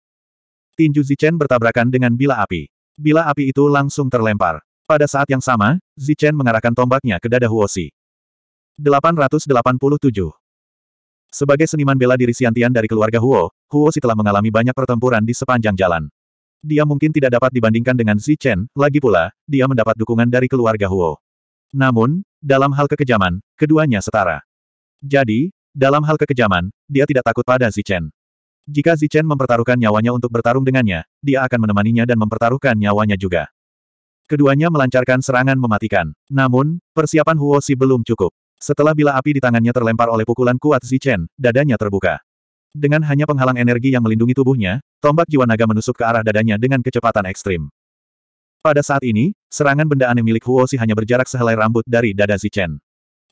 Tinju Zichen bertabrakan dengan bila api. Bila api itu langsung terlempar. Pada saat yang sama, Zichen mengarahkan tombaknya ke dada Huosi. 887. Sebagai seniman bela diri Siantian dari keluarga Huo, Huosi telah mengalami banyak pertempuran di sepanjang jalan. Dia mungkin tidak dapat dibandingkan dengan Zichen, lagi pula, dia mendapat dukungan dari keluarga Huo. Namun, dalam hal kekejaman, keduanya setara. Jadi, dalam hal kekejaman, dia tidak takut pada Zichen. Jika Zichen mempertaruhkan nyawanya untuk bertarung dengannya, dia akan menemaninya dan mempertaruhkan nyawanya juga. Keduanya melancarkan serangan mematikan. Namun, persiapan Huo Si belum cukup. Setelah bila api di tangannya terlempar oleh pukulan kuat Zichen, dadanya terbuka. Dengan hanya penghalang energi yang melindungi tubuhnya, tombak jiwa naga menusuk ke arah dadanya dengan kecepatan ekstrim. Pada saat ini, serangan benda aneh milik Huo Si hanya berjarak sehelai rambut dari dada Zichen.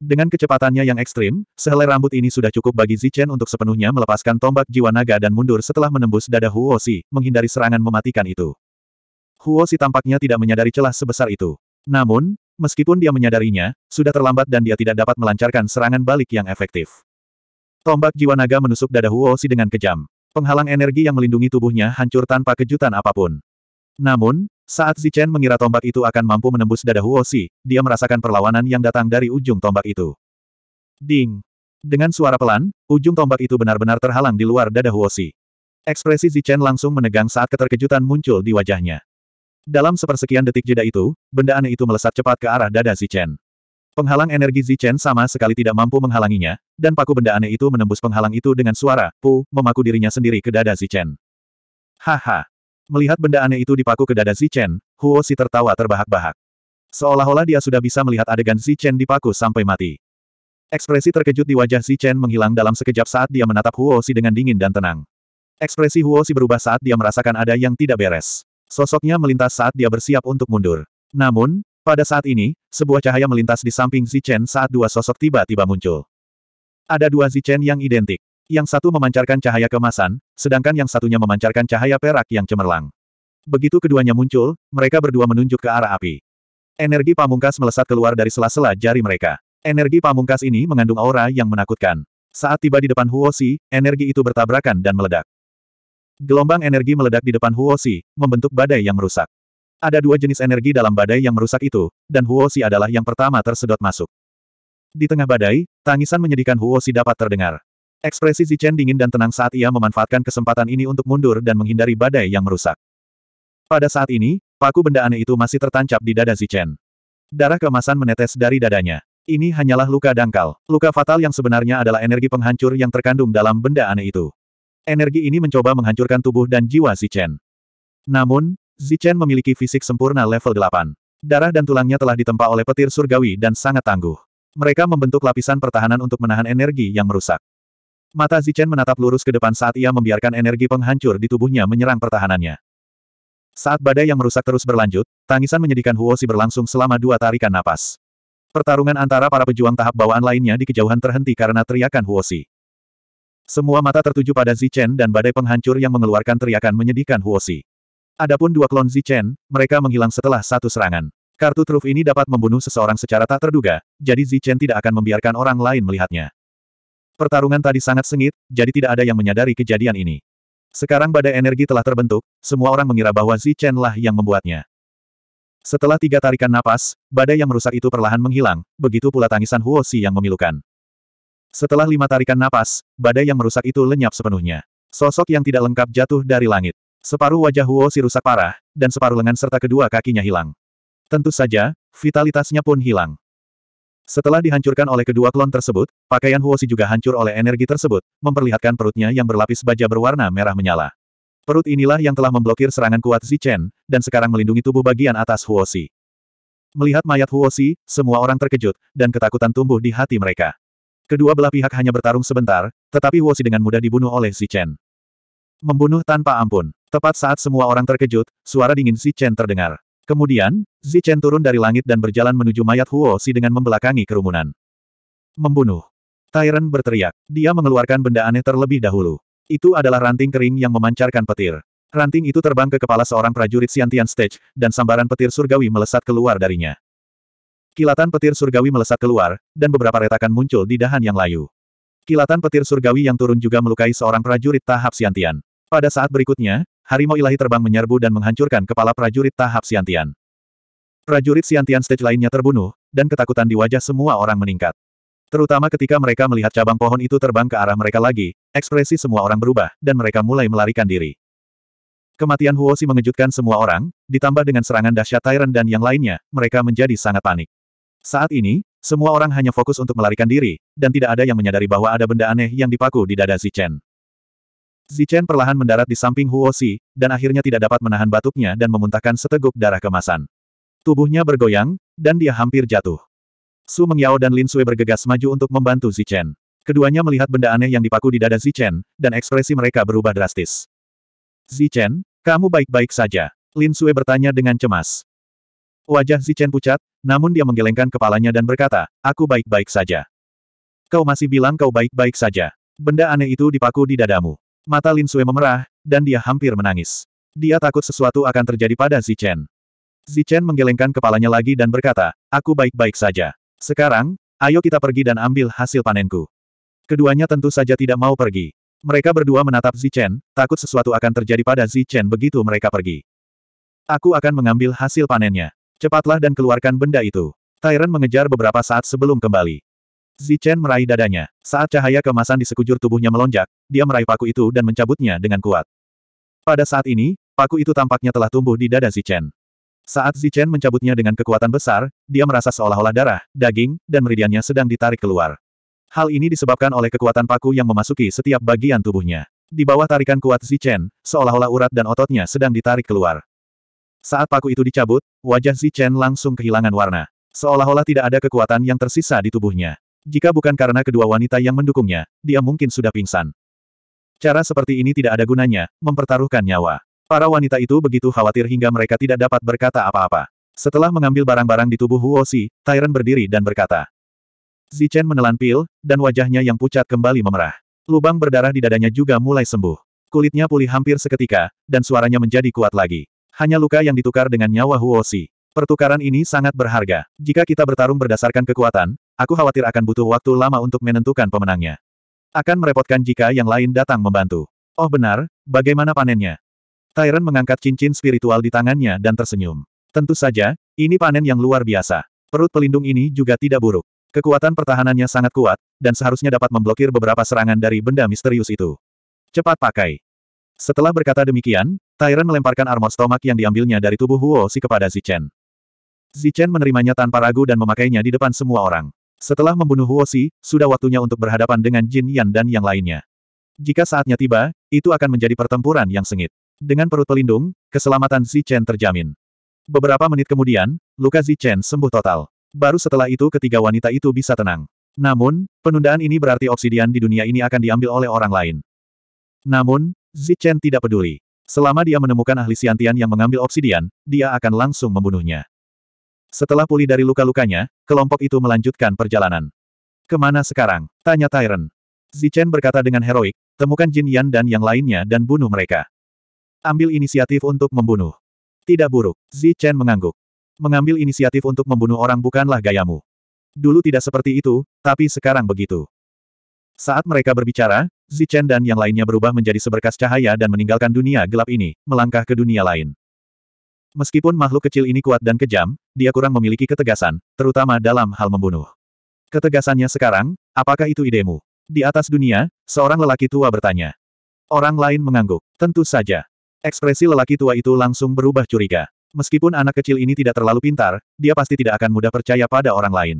Dengan kecepatannya yang ekstrim, sehelai rambut ini sudah cukup bagi Zichen untuk sepenuhnya melepaskan tombak jiwa naga dan mundur setelah menembus dada Huosi, menghindari serangan mematikan itu. Huosi tampaknya tidak menyadari celah sebesar itu. Namun, meskipun dia menyadarinya, sudah terlambat dan dia tidak dapat melancarkan serangan balik yang efektif. Tombak jiwa naga menusuk dada Huosi dengan kejam. Penghalang energi yang melindungi tubuhnya hancur tanpa kejutan apapun. Namun, saat Zichen mengira tombak itu akan mampu menembus dada Huosi, dia merasakan perlawanan yang datang dari ujung tombak itu. Ding! Dengan suara pelan, ujung tombak itu benar-benar terhalang di luar dada Huosi. Ekspresi Zichen langsung menegang saat keterkejutan muncul di wajahnya. Dalam sepersekian detik jeda itu, benda aneh itu melesat cepat ke arah dada Zichen. Penghalang energi Zichen sama sekali tidak mampu menghalanginya, dan paku benda aneh itu menembus penghalang itu dengan suara, pu, memaku dirinya sendiri ke dada Zichen. Haha, Melihat benda aneh itu dipaku ke dada Zichen, Huo Si tertawa terbahak-bahak. Seolah-olah dia sudah bisa melihat adegan Zichen dipaku sampai mati. Ekspresi terkejut di wajah Zichen menghilang dalam sekejap saat dia menatap Huo Si dengan dingin dan tenang. Ekspresi Huo Si berubah saat dia merasakan ada yang tidak beres. Sosoknya melintas saat dia bersiap untuk mundur. Namun, pada saat ini, sebuah cahaya melintas di samping Zichen saat dua sosok tiba-tiba muncul. Ada dua Zichen yang identik. Yang satu memancarkan cahaya kemasan, sedangkan yang satunya memancarkan cahaya perak yang cemerlang. Begitu keduanya muncul, mereka berdua menunjuk ke arah api. Energi pamungkas melesat keluar dari sela-sela jari mereka. Energi pamungkas ini mengandung aura yang menakutkan. Saat tiba di depan Huosi, energi itu bertabrakan dan meledak. Gelombang energi meledak di depan Huosi, membentuk badai yang merusak. Ada dua jenis energi dalam badai yang merusak itu, dan Huosi adalah yang pertama tersedot masuk. Di tengah badai, tangisan menyedihkan Huosi dapat terdengar. Ekspresi Zichen dingin dan tenang saat ia memanfaatkan kesempatan ini untuk mundur dan menghindari badai yang merusak. Pada saat ini, paku benda aneh itu masih tertancap di dada Zichen. Darah kemasan menetes dari dadanya. Ini hanyalah luka dangkal. Luka fatal yang sebenarnya adalah energi penghancur yang terkandung dalam benda aneh itu. Energi ini mencoba menghancurkan tubuh dan jiwa Zichen. Namun, Zichen memiliki fisik sempurna level 8. Darah dan tulangnya telah ditempa oleh petir surgawi dan sangat tangguh. Mereka membentuk lapisan pertahanan untuk menahan energi yang merusak. Mata Zichen menatap lurus ke depan saat ia membiarkan energi penghancur di tubuhnya menyerang pertahanannya. Saat badai yang merusak terus berlanjut, tangisan menyedihkan Huosi berlangsung selama dua tarikan napas. Pertarungan antara para pejuang tahap bawaan lainnya di kejauhan terhenti karena teriakan Huosi. Semua mata tertuju pada Zichen dan badai penghancur yang mengeluarkan teriakan menyedihkan Huosi. Adapun dua klon Zichen, mereka menghilang setelah satu serangan. Kartu truf ini dapat membunuh seseorang secara tak terduga, jadi Zichen tidak akan membiarkan orang lain melihatnya. Pertarungan tadi sangat sengit, jadi tidak ada yang menyadari kejadian ini. Sekarang badai energi telah terbentuk, semua orang mengira bahwa Zi Chenlah lah yang membuatnya. Setelah tiga tarikan napas, badai yang merusak itu perlahan menghilang, begitu pula tangisan Huo Xi yang memilukan. Setelah lima tarikan napas, badai yang merusak itu lenyap sepenuhnya. Sosok yang tidak lengkap jatuh dari langit. Separuh wajah Huo Xi rusak parah, dan separuh lengan serta kedua kakinya hilang. Tentu saja, vitalitasnya pun hilang. Setelah dihancurkan oleh kedua klon tersebut, pakaian Huosi juga hancur oleh energi tersebut, memperlihatkan perutnya yang berlapis baja berwarna merah menyala. Perut inilah yang telah memblokir serangan kuat Chen dan sekarang melindungi tubuh bagian atas Huosi. Melihat mayat Huosi, semua orang terkejut, dan ketakutan tumbuh di hati mereka. Kedua belah pihak hanya bertarung sebentar, tetapi Huosi dengan mudah dibunuh oleh Si Chen. Membunuh tanpa ampun. Tepat saat semua orang terkejut, suara dingin Si Chen terdengar. Kemudian, Zichen turun dari langit dan berjalan menuju mayat Huo Si dengan membelakangi kerumunan. Membunuh. Tyrant berteriak. Dia mengeluarkan benda aneh terlebih dahulu. Itu adalah ranting kering yang memancarkan petir. Ranting itu terbang ke kepala seorang prajurit Siantian Stage, dan sambaran petir surgawi melesat keluar darinya. Kilatan petir surgawi melesat keluar, dan beberapa retakan muncul di dahan yang layu. Kilatan petir surgawi yang turun juga melukai seorang prajurit tahap Siantian. Pada saat berikutnya, harimau ilahi terbang menyerbu dan menghancurkan kepala prajurit tahap Siantian. Prajurit Siantian stage lainnya terbunuh, dan ketakutan di wajah semua orang meningkat. Terutama ketika mereka melihat cabang pohon itu terbang ke arah mereka lagi, ekspresi semua orang berubah, dan mereka mulai melarikan diri. Kematian Huosi mengejutkan semua orang, ditambah dengan serangan dahsyat Tyrant dan yang lainnya, mereka menjadi sangat panik. Saat ini, semua orang hanya fokus untuk melarikan diri, dan tidak ada yang menyadari bahwa ada benda aneh yang dipaku di dada Zichen. Zichen perlahan mendarat di samping Huosi, dan akhirnya tidak dapat menahan batuknya dan memuntahkan seteguk darah kemasan. Tubuhnya bergoyang, dan dia hampir jatuh. Su Mengyao dan Lin Sui bergegas maju untuk membantu Zichen. Keduanya melihat benda aneh yang dipaku di dada Zichen, dan ekspresi mereka berubah drastis. Zichen, kamu baik-baik saja. Lin Sui bertanya dengan cemas. Wajah Zichen pucat, namun dia menggelengkan kepalanya dan berkata, aku baik-baik saja. Kau masih bilang kau baik-baik saja. Benda aneh itu dipaku di dadamu. Mata Lin Sui memerah, dan dia hampir menangis. Dia takut sesuatu akan terjadi pada Zichen. Zichen menggelengkan kepalanya lagi dan berkata, aku baik-baik saja. Sekarang, ayo kita pergi dan ambil hasil panenku. Keduanya tentu saja tidak mau pergi. Mereka berdua menatap Zichen, takut sesuatu akan terjadi pada Zichen begitu mereka pergi. Aku akan mengambil hasil panennya. Cepatlah dan keluarkan benda itu. Tyron mengejar beberapa saat sebelum kembali. Zichen meraih dadanya. Saat cahaya kemasan di sekujur tubuhnya melonjak, dia meraih paku itu dan mencabutnya dengan kuat. Pada saat ini, paku itu tampaknya telah tumbuh di dada Zichen. Saat Zichen mencabutnya dengan kekuatan besar, dia merasa seolah-olah darah, daging, dan meridiannya sedang ditarik keluar. Hal ini disebabkan oleh kekuatan paku yang memasuki setiap bagian tubuhnya. Di bawah tarikan kuat Zichen, seolah-olah urat dan ototnya sedang ditarik keluar. Saat paku itu dicabut, wajah Zichen langsung kehilangan warna. Seolah-olah tidak ada kekuatan yang tersisa di tubuhnya. Jika bukan karena kedua wanita yang mendukungnya, dia mungkin sudah pingsan. Cara seperti ini tidak ada gunanya, mempertaruhkan nyawa. Para wanita itu begitu khawatir hingga mereka tidak dapat berkata apa-apa. Setelah mengambil barang-barang di tubuh Huosi, Tyrant berdiri dan berkata. Zichen menelan pil, dan wajahnya yang pucat kembali memerah. Lubang berdarah di dadanya juga mulai sembuh. Kulitnya pulih hampir seketika, dan suaranya menjadi kuat lagi. Hanya luka yang ditukar dengan nyawa Huosi. Pertukaran ini sangat berharga. Jika kita bertarung berdasarkan kekuatan, Aku khawatir akan butuh waktu lama untuk menentukan pemenangnya. Akan merepotkan jika yang lain datang membantu. Oh benar, bagaimana panennya? Tyron mengangkat cincin spiritual di tangannya dan tersenyum. Tentu saja, ini panen yang luar biasa. Perut pelindung ini juga tidak buruk. Kekuatan pertahanannya sangat kuat, dan seharusnya dapat memblokir beberapa serangan dari benda misterius itu. Cepat pakai. Setelah berkata demikian, Tyron melemparkan armor stomak yang diambilnya dari tubuh Huo Si kepada Zichen. Zichen menerimanya tanpa ragu dan memakainya di depan semua orang. Setelah membunuh Huosi, sudah waktunya untuk berhadapan dengan Jin Yan dan yang lainnya. Jika saatnya tiba, itu akan menjadi pertempuran yang sengit. Dengan perut pelindung, keselamatan Chen terjamin. Beberapa menit kemudian, luka Chen sembuh total. Baru setelah itu ketiga wanita itu bisa tenang. Namun, penundaan ini berarti obsidian di dunia ini akan diambil oleh orang lain. Namun, Chen tidak peduli. Selama dia menemukan ahli siantian yang mengambil obsidian, dia akan langsung membunuhnya. Setelah pulih dari luka-lukanya, kelompok itu melanjutkan perjalanan. Kemana sekarang? Tanya Tyron. Zichen berkata dengan heroik, temukan Jin Yan dan yang lainnya dan bunuh mereka. Ambil inisiatif untuk membunuh. Tidak buruk, Zichen mengangguk. Mengambil inisiatif untuk membunuh orang bukanlah gayamu. Dulu tidak seperti itu, tapi sekarang begitu. Saat mereka berbicara, Zichen dan yang lainnya berubah menjadi seberkas cahaya dan meninggalkan dunia gelap ini, melangkah ke dunia lain. Meskipun makhluk kecil ini kuat dan kejam, dia kurang memiliki ketegasan, terutama dalam hal membunuh. Ketegasannya sekarang, apakah itu idemu? Di atas dunia, seorang lelaki tua bertanya. Orang lain mengangguk. Tentu saja. Ekspresi lelaki tua itu langsung berubah curiga. Meskipun anak kecil ini tidak terlalu pintar, dia pasti tidak akan mudah percaya pada orang lain.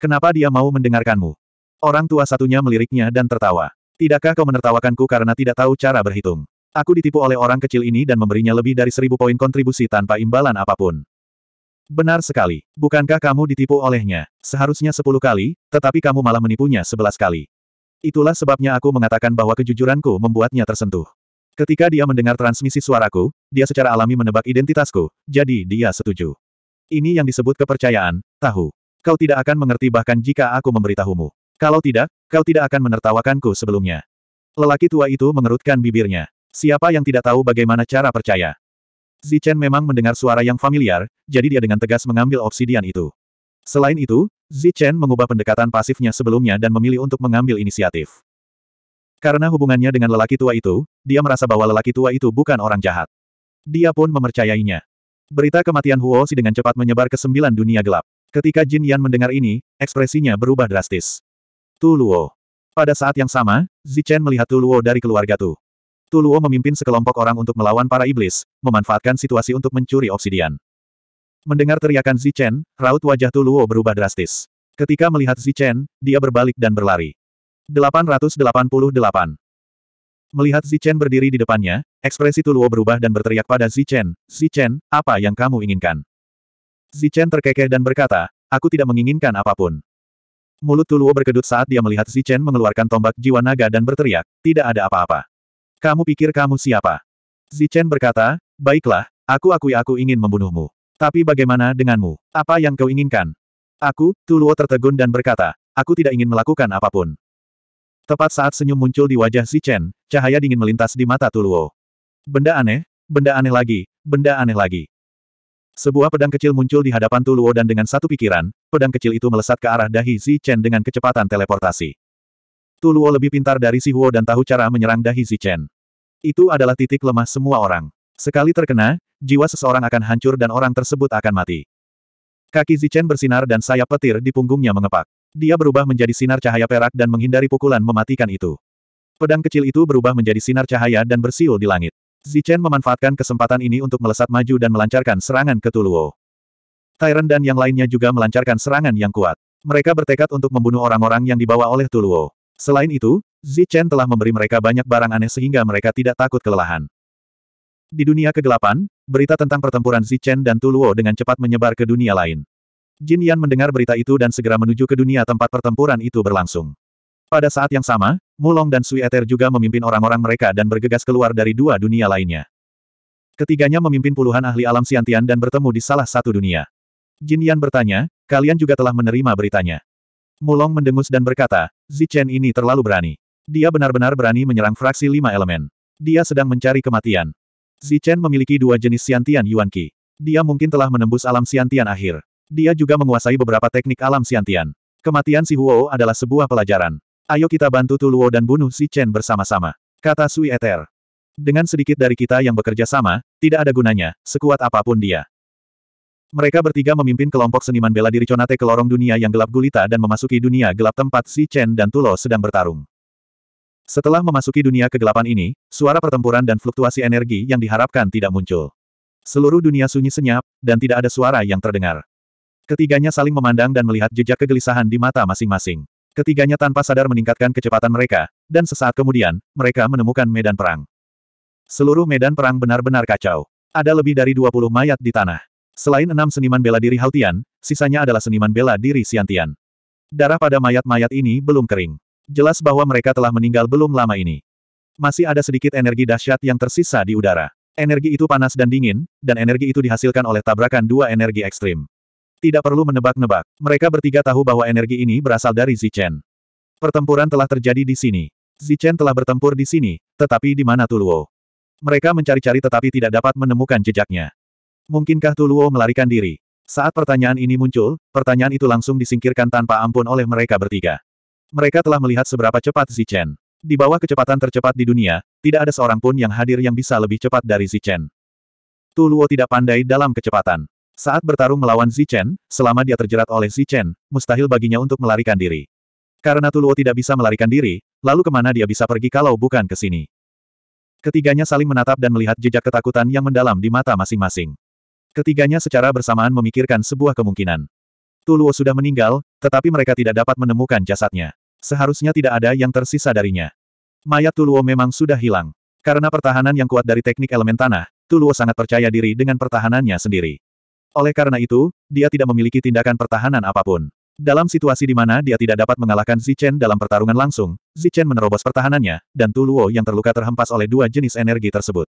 Kenapa dia mau mendengarkanmu? Orang tua satunya meliriknya dan tertawa. Tidakkah kau menertawakanku karena tidak tahu cara berhitung? Aku ditipu oleh orang kecil ini dan memberinya lebih dari seribu poin kontribusi tanpa imbalan apapun. Benar sekali. Bukankah kamu ditipu olehnya? Seharusnya sepuluh kali, tetapi kamu malah menipunya sebelas kali. Itulah sebabnya aku mengatakan bahwa kejujuranku membuatnya tersentuh. Ketika dia mendengar transmisi suaraku, dia secara alami menebak identitasku, jadi dia setuju. Ini yang disebut kepercayaan, tahu. Kau tidak akan mengerti bahkan jika aku memberitahumu. Kalau tidak, kau tidak akan menertawakanku sebelumnya. Lelaki tua itu mengerutkan bibirnya. Siapa yang tidak tahu bagaimana cara percaya? Zichen memang mendengar suara yang familiar, jadi dia dengan tegas mengambil obsidian itu. Selain itu, Zichen mengubah pendekatan pasifnya sebelumnya dan memilih untuk mengambil inisiatif. Karena hubungannya dengan lelaki tua itu, dia merasa bahwa lelaki tua itu bukan orang jahat. Dia pun memercayainya. Berita kematian Huo Si dengan cepat menyebar ke sembilan dunia gelap. Ketika Jin Yan mendengar ini, ekspresinya berubah drastis. Tu Luo. Pada saat yang sama, Zichen melihat Tu Luo dari keluarga Tu. Tuluo memimpin sekelompok orang untuk melawan para iblis, memanfaatkan situasi untuk mencuri obsidian. Mendengar teriakan Zichen, raut wajah Tuluo berubah drastis. Ketika melihat Zichen, dia berbalik dan berlari. 888. Melihat Zichen berdiri di depannya, ekspresi Tuluo berubah dan berteriak pada Zichen, Zichen, apa yang kamu inginkan? Zichen terkekeh dan berkata, aku tidak menginginkan apapun. Mulut Tuluo berkedut saat dia melihat Zichen mengeluarkan tombak jiwa naga dan berteriak, tidak ada apa-apa. Kamu pikir kamu siapa? Zichen berkata, baiklah, aku akui aku ingin membunuhmu. Tapi bagaimana denganmu? Apa yang kau inginkan? Aku, Tuluo tertegun dan berkata, aku tidak ingin melakukan apapun. Tepat saat senyum muncul di wajah Zichen, cahaya dingin melintas di mata Tuluo. Benda aneh, benda aneh lagi, benda aneh lagi. Sebuah pedang kecil muncul di hadapan Tuluo dan dengan satu pikiran, pedang kecil itu melesat ke arah dahi Zichen dengan kecepatan teleportasi. Tuluo lebih pintar dari Si Huo dan tahu cara menyerang dahi Zichen. Itu adalah titik lemah semua orang. Sekali terkena, jiwa seseorang akan hancur dan orang tersebut akan mati. Kaki Zichen bersinar dan sayap petir di punggungnya mengepak. Dia berubah menjadi sinar cahaya perak dan menghindari pukulan mematikan itu. Pedang kecil itu berubah menjadi sinar cahaya dan bersiul di langit. Zichen memanfaatkan kesempatan ini untuk melesat maju dan melancarkan serangan ke Tuluo. Tyron dan yang lainnya juga melancarkan serangan yang kuat. Mereka bertekad untuk membunuh orang-orang yang dibawa oleh Tuluo. Selain itu, Zichen telah memberi mereka banyak barang aneh sehingga mereka tidak takut kelelahan. Di dunia kegelapan, berita tentang pertempuran Zichen dan Tuluo dengan cepat menyebar ke dunia lain. Jin Yan mendengar berita itu dan segera menuju ke dunia tempat pertempuran itu berlangsung. Pada saat yang sama, Mulong dan Sui Eter juga memimpin orang-orang mereka dan bergegas keluar dari dua dunia lainnya. Ketiganya memimpin puluhan ahli alam siantian dan bertemu di salah satu dunia. Jin Yan bertanya, kalian juga telah menerima beritanya. Mulong mendengus dan berkata, Zichen ini terlalu berani. Dia benar-benar berani menyerang fraksi lima elemen. Dia sedang mencari kematian. Zichen memiliki dua jenis siantian Yuan Qi. Dia mungkin telah menembus alam siantian akhir. Dia juga menguasai beberapa teknik alam siantian. Kematian si Huo adalah sebuah pelajaran. Ayo kita bantu Tu dan bunuh si Chen bersama-sama. Kata Sui Eter. Dengan sedikit dari kita yang bekerja sama, tidak ada gunanya, sekuat apapun dia. Mereka bertiga memimpin kelompok seniman bela diri Conate ke lorong dunia yang gelap gulita dan memasuki dunia gelap tempat Si Chen dan Tulo sedang bertarung. Setelah memasuki dunia kegelapan ini, suara pertempuran dan fluktuasi energi yang diharapkan tidak muncul. Seluruh dunia sunyi senyap, dan tidak ada suara yang terdengar. Ketiganya saling memandang dan melihat jejak kegelisahan di mata masing-masing. Ketiganya tanpa sadar meningkatkan kecepatan mereka, dan sesaat kemudian, mereka menemukan medan perang. Seluruh medan perang benar-benar kacau. Ada lebih dari 20 mayat di tanah. Selain enam seniman bela diri haltian, sisanya adalah seniman bela diri siantian. Darah pada mayat-mayat ini belum kering. Jelas bahwa mereka telah meninggal belum lama ini. Masih ada sedikit energi dahsyat yang tersisa di udara. Energi itu panas dan dingin, dan energi itu dihasilkan oleh tabrakan dua energi ekstrim. Tidak perlu menebak-nebak, mereka bertiga tahu bahwa energi ini berasal dari Zichen. Pertempuran telah terjadi di sini. Zichen telah bertempur di sini, tetapi di mana Tuluo? Mereka mencari-cari tetapi tidak dapat menemukan jejaknya. Mungkinkah Tuluo melarikan diri? Saat pertanyaan ini muncul, pertanyaan itu langsung disingkirkan tanpa ampun oleh mereka bertiga. Mereka telah melihat seberapa cepat Zichen. Di bawah kecepatan tercepat di dunia, tidak ada seorang pun yang hadir yang bisa lebih cepat dari Zichen. Tuluo tidak pandai dalam kecepatan. Saat bertarung melawan Zichen, selama dia terjerat oleh Zichen, mustahil baginya untuk melarikan diri. Karena Tuluo tidak bisa melarikan diri, lalu kemana dia bisa pergi kalau bukan ke sini? Ketiganya saling menatap dan melihat jejak ketakutan yang mendalam di mata masing-masing. Ketiganya secara bersamaan memikirkan sebuah kemungkinan. Tuluo sudah meninggal, tetapi mereka tidak dapat menemukan jasadnya. Seharusnya tidak ada yang tersisa darinya. Mayat Tuluo memang sudah hilang. Karena pertahanan yang kuat dari teknik elemen tanah, Tuluo sangat percaya diri dengan pertahanannya sendiri. Oleh karena itu, dia tidak memiliki tindakan pertahanan apapun. Dalam situasi di mana dia tidak dapat mengalahkan Zichen dalam pertarungan langsung, Zichen menerobos pertahanannya, dan Tuluo yang terluka terhempas oleh dua jenis energi tersebut.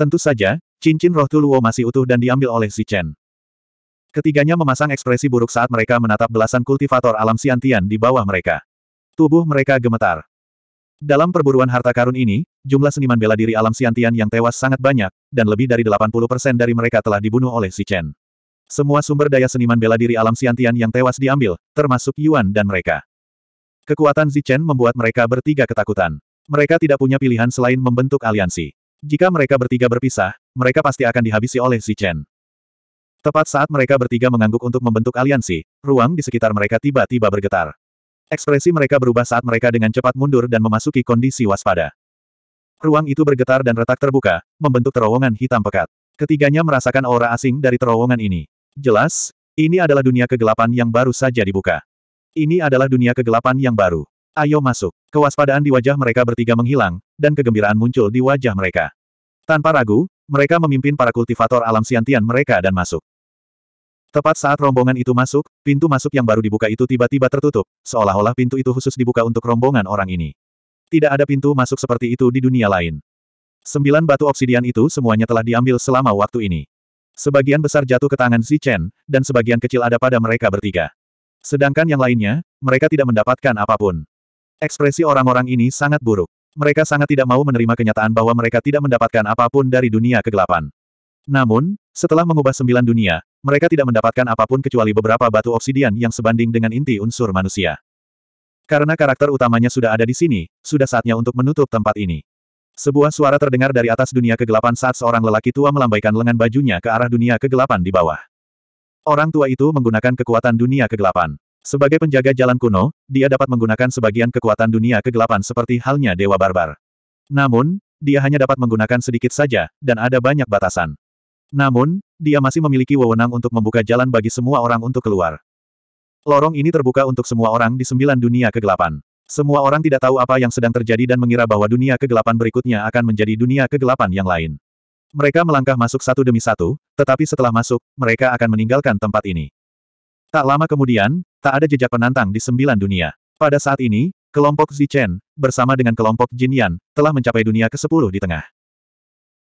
Tentu saja, Cincin roh Tuluo masih utuh dan diambil oleh Si Chen. Ketiganya memasang ekspresi buruk saat mereka menatap belasan kultivator alam siantian di bawah mereka. Tubuh mereka gemetar. Dalam perburuan harta karun ini, jumlah seniman bela diri alam siantian yang tewas sangat banyak, dan lebih dari 80% dari mereka telah dibunuh oleh Si Chen. Semua sumber daya seniman bela diri alam siantian yang tewas diambil, termasuk Yuan dan mereka. Kekuatan Si Chen membuat mereka bertiga ketakutan. Mereka tidak punya pilihan selain membentuk aliansi. Jika mereka bertiga berpisah, mereka pasti akan dihabisi oleh Si Chen. Tepat saat mereka bertiga mengangguk untuk membentuk aliansi, ruang di sekitar mereka tiba-tiba bergetar. Ekspresi mereka berubah saat mereka dengan cepat mundur dan memasuki kondisi waspada. Ruang itu bergetar dan retak terbuka, membentuk terowongan hitam pekat. Ketiganya merasakan aura asing dari terowongan ini. Jelas, ini adalah dunia kegelapan yang baru saja dibuka. Ini adalah dunia kegelapan yang baru. Ayo masuk. Kewaspadaan di wajah mereka bertiga menghilang, dan kegembiraan muncul di wajah mereka. Tanpa ragu, mereka memimpin para kultivator alam siantian mereka dan masuk. Tepat saat rombongan itu masuk, pintu masuk yang baru dibuka itu tiba-tiba tertutup, seolah-olah pintu itu khusus dibuka untuk rombongan orang ini. Tidak ada pintu masuk seperti itu di dunia lain. Sembilan batu obsidian itu semuanya telah diambil selama waktu ini. Sebagian besar jatuh ke tangan Zichen, dan sebagian kecil ada pada mereka bertiga. Sedangkan yang lainnya, mereka tidak mendapatkan apapun. Ekspresi orang-orang ini sangat buruk. Mereka sangat tidak mau menerima kenyataan bahwa mereka tidak mendapatkan apapun dari dunia kegelapan. Namun, setelah mengubah sembilan dunia, mereka tidak mendapatkan apapun kecuali beberapa batu obsidian yang sebanding dengan inti unsur manusia. Karena karakter utamanya sudah ada di sini, sudah saatnya untuk menutup tempat ini. Sebuah suara terdengar dari atas dunia kegelapan saat seorang lelaki tua melambaikan lengan bajunya ke arah dunia kegelapan di bawah. Orang tua itu menggunakan kekuatan dunia kegelapan. Sebagai penjaga jalan kuno, dia dapat menggunakan sebagian kekuatan dunia kegelapan seperti halnya Dewa Barbar. Namun, dia hanya dapat menggunakan sedikit saja, dan ada banyak batasan. Namun, dia masih memiliki wewenang untuk membuka jalan bagi semua orang untuk keluar. Lorong ini terbuka untuk semua orang di sembilan dunia kegelapan. Semua orang tidak tahu apa yang sedang terjadi dan mengira bahwa dunia kegelapan berikutnya akan menjadi dunia kegelapan yang lain. Mereka melangkah masuk satu demi satu, tetapi setelah masuk, mereka akan meninggalkan tempat ini. Tak lama kemudian, tak ada jejak penantang di sembilan dunia. Pada saat ini, kelompok Zichen, bersama dengan kelompok Jin Yan telah mencapai dunia ke-10 di tengah.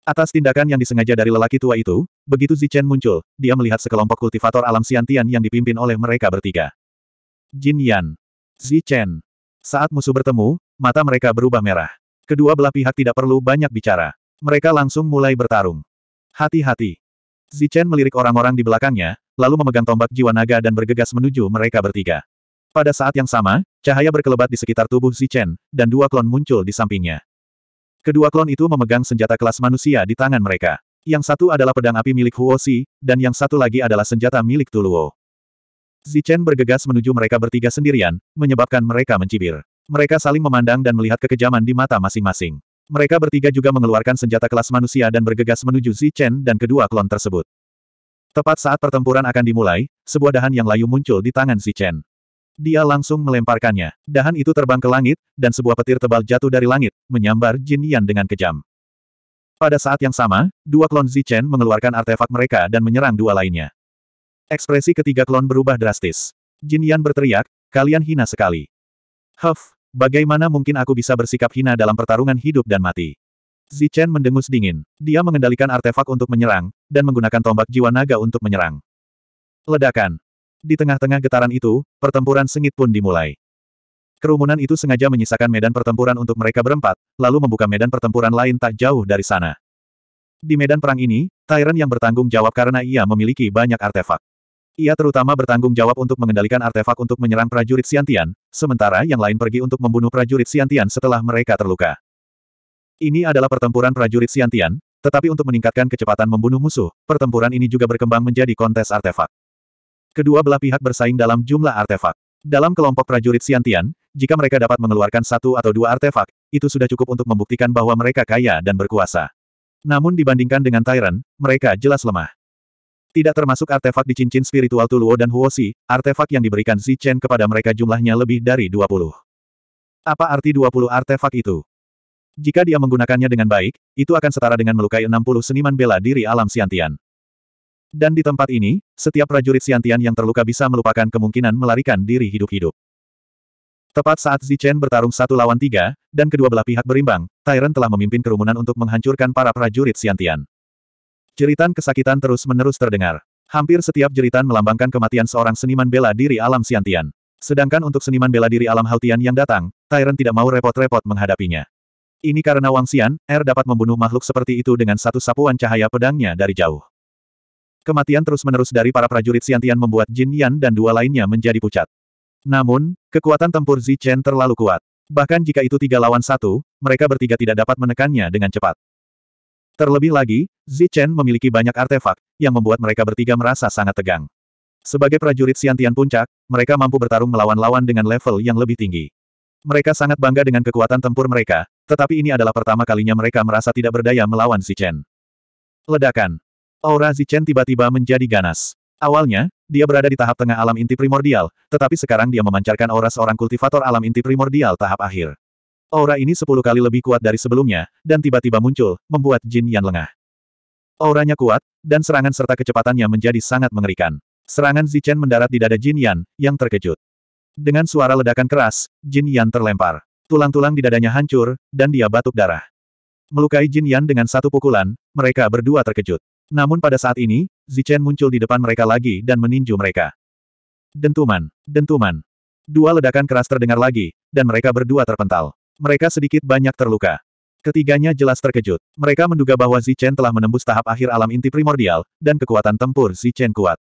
Atas tindakan yang disengaja dari lelaki tua itu, begitu Zichen muncul, dia melihat sekelompok kultivator alam siantian yang dipimpin oleh mereka bertiga. Jin Yan. Zichen. Saat musuh bertemu, mata mereka berubah merah. Kedua belah pihak tidak perlu banyak bicara. Mereka langsung mulai bertarung. Hati-hati. Zichen melirik orang-orang di belakangnya, lalu memegang tombak jiwa naga dan bergegas menuju mereka bertiga. Pada saat yang sama, cahaya berkelebat di sekitar tubuh Zichen, dan dua klon muncul di sampingnya. Kedua klon itu memegang senjata kelas manusia di tangan mereka. Yang satu adalah pedang api milik Huosi, dan yang satu lagi adalah senjata milik Tuluo. Zichen bergegas menuju mereka bertiga sendirian, menyebabkan mereka mencibir. Mereka saling memandang dan melihat kekejaman di mata masing-masing. Mereka bertiga juga mengeluarkan senjata kelas manusia dan bergegas menuju Zi Chen dan kedua klon tersebut. Tepat saat pertempuran akan dimulai, sebuah dahan yang layu muncul di tangan Zi Chen. Dia langsung melemparkannya. Dahan itu terbang ke langit, dan sebuah petir tebal jatuh dari langit, menyambar Jin Yan dengan kejam. Pada saat yang sama, dua klon Zi Chen mengeluarkan artefak mereka dan menyerang dua lainnya. Ekspresi ketiga klon berubah drastis. Jin Yan berteriak, kalian hina sekali. Huff, Bagaimana mungkin aku bisa bersikap hina dalam pertarungan hidup dan mati? Zichen mendengus dingin. Dia mengendalikan artefak untuk menyerang, dan menggunakan tombak jiwa naga untuk menyerang. Ledakan. Di tengah-tengah getaran itu, pertempuran sengit pun dimulai. Kerumunan itu sengaja menyisakan medan pertempuran untuk mereka berempat, lalu membuka medan pertempuran lain tak jauh dari sana. Di medan perang ini, Tyrant yang bertanggung jawab karena ia memiliki banyak artefak. Ia terutama bertanggung jawab untuk mengendalikan artefak untuk menyerang prajurit Siantian, sementara yang lain pergi untuk membunuh prajurit Siantian setelah mereka terluka. Ini adalah pertempuran prajurit Siantian, tetapi untuk meningkatkan kecepatan membunuh musuh, pertempuran ini juga berkembang menjadi kontes artefak. Kedua belah pihak bersaing dalam jumlah artefak. Dalam kelompok prajurit Siantian, jika mereka dapat mengeluarkan satu atau dua artefak, itu sudah cukup untuk membuktikan bahwa mereka kaya dan berkuasa. Namun dibandingkan dengan Tyrant, mereka jelas lemah. Tidak termasuk artefak di cincin spiritual Tuluo dan Huosi, artefak yang diberikan Zi Chen kepada mereka jumlahnya lebih dari 20. Apa arti 20 artefak itu? Jika dia menggunakannya dengan baik, itu akan setara dengan melukai 60 seniman bela diri alam Siantian. Dan di tempat ini, setiap prajurit Siantian yang terluka bisa melupakan kemungkinan melarikan diri hidup-hidup. Tepat saat Zichen bertarung satu lawan tiga, dan kedua belah pihak berimbang, Tyrant telah memimpin kerumunan untuk menghancurkan para prajurit Siantian. Jeritan kesakitan terus-menerus terdengar. Hampir setiap jeritan melambangkan kematian seorang seniman bela diri alam Siantian. Sedangkan untuk seniman bela diri alam Hautian yang datang, Tyrant tidak mau repot-repot menghadapinya. Ini karena Wang Xian, Er dapat membunuh makhluk seperti itu dengan satu sapuan cahaya pedangnya dari jauh. Kematian terus-menerus dari para prajurit Siantian membuat Jin Yan dan dua lainnya menjadi pucat. Namun, kekuatan tempur Zi Chen terlalu kuat. Bahkan jika itu tiga lawan satu, mereka bertiga tidak dapat menekannya dengan cepat. Terlebih lagi, Zichen memiliki banyak artefak, yang membuat mereka bertiga merasa sangat tegang. Sebagai prajurit Siantian Puncak, mereka mampu bertarung melawan lawan dengan level yang lebih tinggi. Mereka sangat bangga dengan kekuatan tempur mereka, tetapi ini adalah pertama kalinya mereka merasa tidak berdaya melawan Zichen. Ledakan. Aura Zichen tiba-tiba menjadi ganas. Awalnya, dia berada di tahap tengah alam inti primordial, tetapi sekarang dia memancarkan aura seorang kultivator alam inti primordial tahap akhir. Aura ini sepuluh kali lebih kuat dari sebelumnya, dan tiba-tiba muncul, membuat Jin Yan lengah. Auranya kuat, dan serangan serta kecepatannya menjadi sangat mengerikan. Serangan Zichen mendarat di dada Jin Yan, yang terkejut. Dengan suara ledakan keras, Jin Yan terlempar. Tulang-tulang di dadanya hancur, dan dia batuk darah. Melukai Jin Yan dengan satu pukulan, mereka berdua terkejut. Namun pada saat ini, Zichen muncul di depan mereka lagi dan meninju mereka. Dentuman, dentuman. Dua ledakan keras terdengar lagi, dan mereka berdua terpental. Mereka sedikit banyak terluka. Ketiganya jelas terkejut. Mereka menduga bahwa Zichen telah menembus tahap akhir alam inti primordial, dan kekuatan tempur Zichen kuat.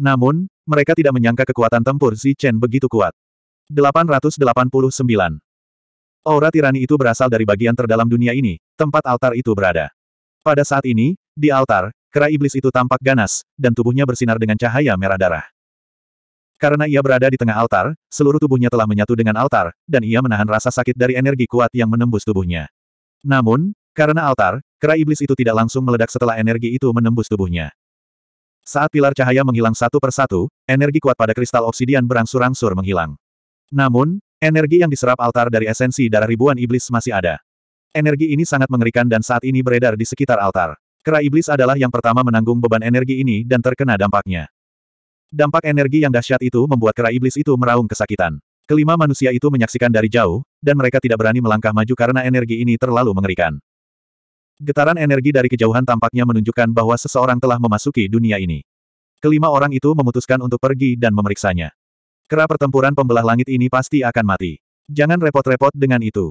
Namun, mereka tidak menyangka kekuatan tempur Zichen begitu kuat. 889. Aura tirani itu berasal dari bagian terdalam dunia ini, tempat altar itu berada. Pada saat ini, di altar, kera iblis itu tampak ganas, dan tubuhnya bersinar dengan cahaya merah darah. Karena ia berada di tengah altar, seluruh tubuhnya telah menyatu dengan altar, dan ia menahan rasa sakit dari energi kuat yang menembus tubuhnya. Namun, karena altar, kera iblis itu tidak langsung meledak setelah energi itu menembus tubuhnya. Saat pilar cahaya menghilang satu persatu, energi kuat pada kristal obsidian berangsur-angsur menghilang. Namun, energi yang diserap altar dari esensi darah ribuan iblis masih ada. Energi ini sangat mengerikan dan saat ini beredar di sekitar altar. Kera iblis adalah yang pertama menanggung beban energi ini dan terkena dampaknya. Dampak energi yang dahsyat itu membuat kera iblis itu meraung kesakitan. Kelima manusia itu menyaksikan dari jauh, dan mereka tidak berani melangkah maju karena energi ini terlalu mengerikan. Getaran energi dari kejauhan tampaknya menunjukkan bahwa seseorang telah memasuki dunia ini. Kelima orang itu memutuskan untuk pergi dan memeriksanya. Kera pertempuran pembelah langit ini pasti akan mati. Jangan repot-repot dengan itu.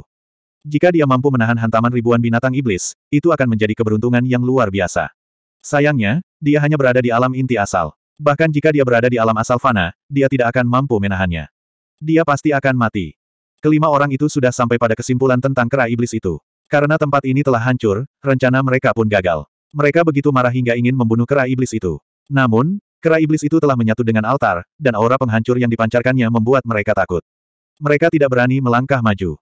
Jika dia mampu menahan hantaman ribuan binatang iblis, itu akan menjadi keberuntungan yang luar biasa. Sayangnya, dia hanya berada di alam inti asal. Bahkan jika dia berada di alam asal fana, dia tidak akan mampu menahannya. Dia pasti akan mati. Kelima orang itu sudah sampai pada kesimpulan tentang kera iblis itu. Karena tempat ini telah hancur, rencana mereka pun gagal. Mereka begitu marah hingga ingin membunuh kera iblis itu. Namun, kera iblis itu telah menyatu dengan altar, dan aura penghancur yang dipancarkannya membuat mereka takut. Mereka tidak berani melangkah maju.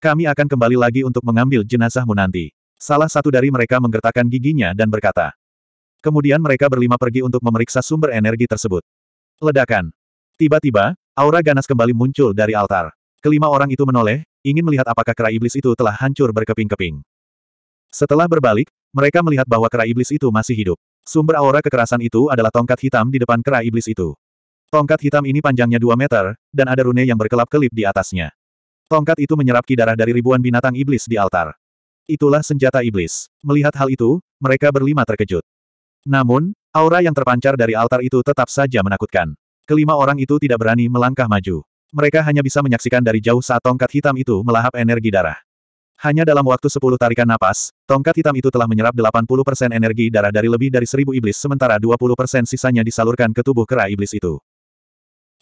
Kami akan kembali lagi untuk mengambil jenazahmu nanti. Salah satu dari mereka menggertakkan giginya dan berkata, Kemudian mereka berlima pergi untuk memeriksa sumber energi tersebut. Ledakan. Tiba-tiba, aura ganas kembali muncul dari altar. Kelima orang itu menoleh, ingin melihat apakah kera iblis itu telah hancur berkeping-keping. Setelah berbalik, mereka melihat bahwa kera iblis itu masih hidup. Sumber aura kekerasan itu adalah tongkat hitam di depan kera iblis itu. Tongkat hitam ini panjangnya 2 meter, dan ada rune yang berkelap-kelip di atasnya. Tongkat itu menyerap darah dari ribuan binatang iblis di altar. Itulah senjata iblis. Melihat hal itu, mereka berlima terkejut. Namun, aura yang terpancar dari altar itu tetap saja menakutkan. Kelima orang itu tidak berani melangkah maju. Mereka hanya bisa menyaksikan dari jauh saat tongkat hitam itu melahap energi darah. Hanya dalam waktu 10 tarikan napas, tongkat hitam itu telah menyerap 80% energi darah dari lebih dari seribu iblis sementara 20% sisanya disalurkan ke tubuh kera iblis itu.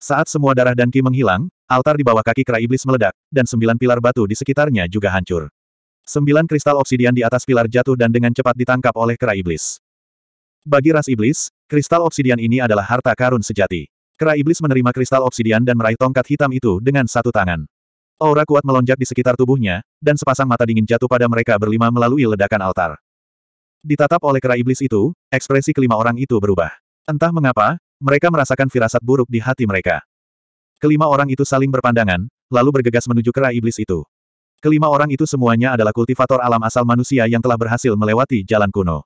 Saat semua darah dan ki menghilang, altar di bawah kaki kera iblis meledak, dan sembilan pilar batu di sekitarnya juga hancur. Sembilan kristal obsidian di atas pilar jatuh dan dengan cepat ditangkap oleh kera iblis. Bagi ras iblis, kristal obsidian ini adalah harta karun sejati. Kera iblis menerima kristal obsidian dan meraih tongkat hitam itu dengan satu tangan. Aura kuat melonjak di sekitar tubuhnya, dan sepasang mata dingin jatuh pada mereka berlima melalui ledakan altar. Ditatap oleh kera iblis itu, ekspresi kelima orang itu berubah. Entah mengapa, mereka merasakan firasat buruk di hati mereka. Kelima orang itu saling berpandangan, lalu bergegas menuju kera iblis itu. Kelima orang itu semuanya adalah kultivator alam asal manusia yang telah berhasil melewati jalan kuno.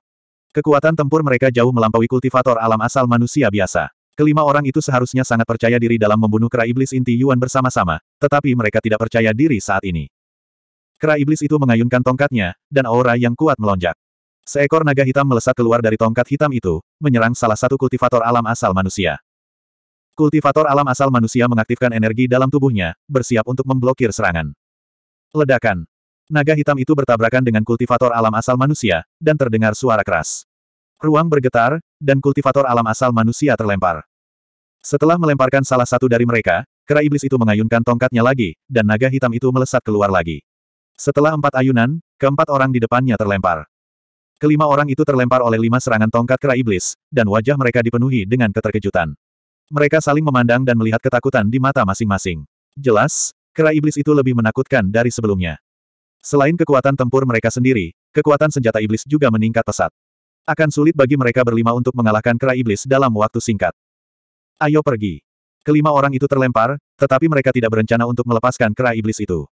Kekuatan tempur mereka jauh melampaui kultivator alam asal manusia biasa. Kelima orang itu seharusnya sangat percaya diri dalam membunuh kera iblis inti Yuan bersama-sama, tetapi mereka tidak percaya diri saat ini. Kera iblis itu mengayunkan tongkatnya, dan aura yang kuat melonjak. Seekor naga hitam melesat keluar dari tongkat hitam itu, menyerang salah satu kultivator alam asal manusia. Kultivator alam asal manusia mengaktifkan energi dalam tubuhnya, bersiap untuk memblokir serangan. Ledakan. Naga hitam itu bertabrakan dengan kultivator alam asal manusia, dan terdengar suara keras. Ruang bergetar, dan kultivator alam asal manusia terlempar. Setelah melemparkan salah satu dari mereka, kera iblis itu mengayunkan tongkatnya lagi, dan naga hitam itu melesat keluar lagi. Setelah empat ayunan, keempat orang di depannya terlempar. Kelima orang itu terlempar oleh lima serangan tongkat kera iblis, dan wajah mereka dipenuhi dengan keterkejutan. Mereka saling memandang dan melihat ketakutan di mata masing-masing. Jelas, kera iblis itu lebih menakutkan dari sebelumnya. Selain kekuatan tempur mereka sendiri, kekuatan senjata iblis juga meningkat pesat. Akan sulit bagi mereka berlima untuk mengalahkan kera iblis dalam waktu singkat. Ayo pergi. Kelima orang itu terlempar, tetapi mereka tidak berencana untuk melepaskan kera iblis itu.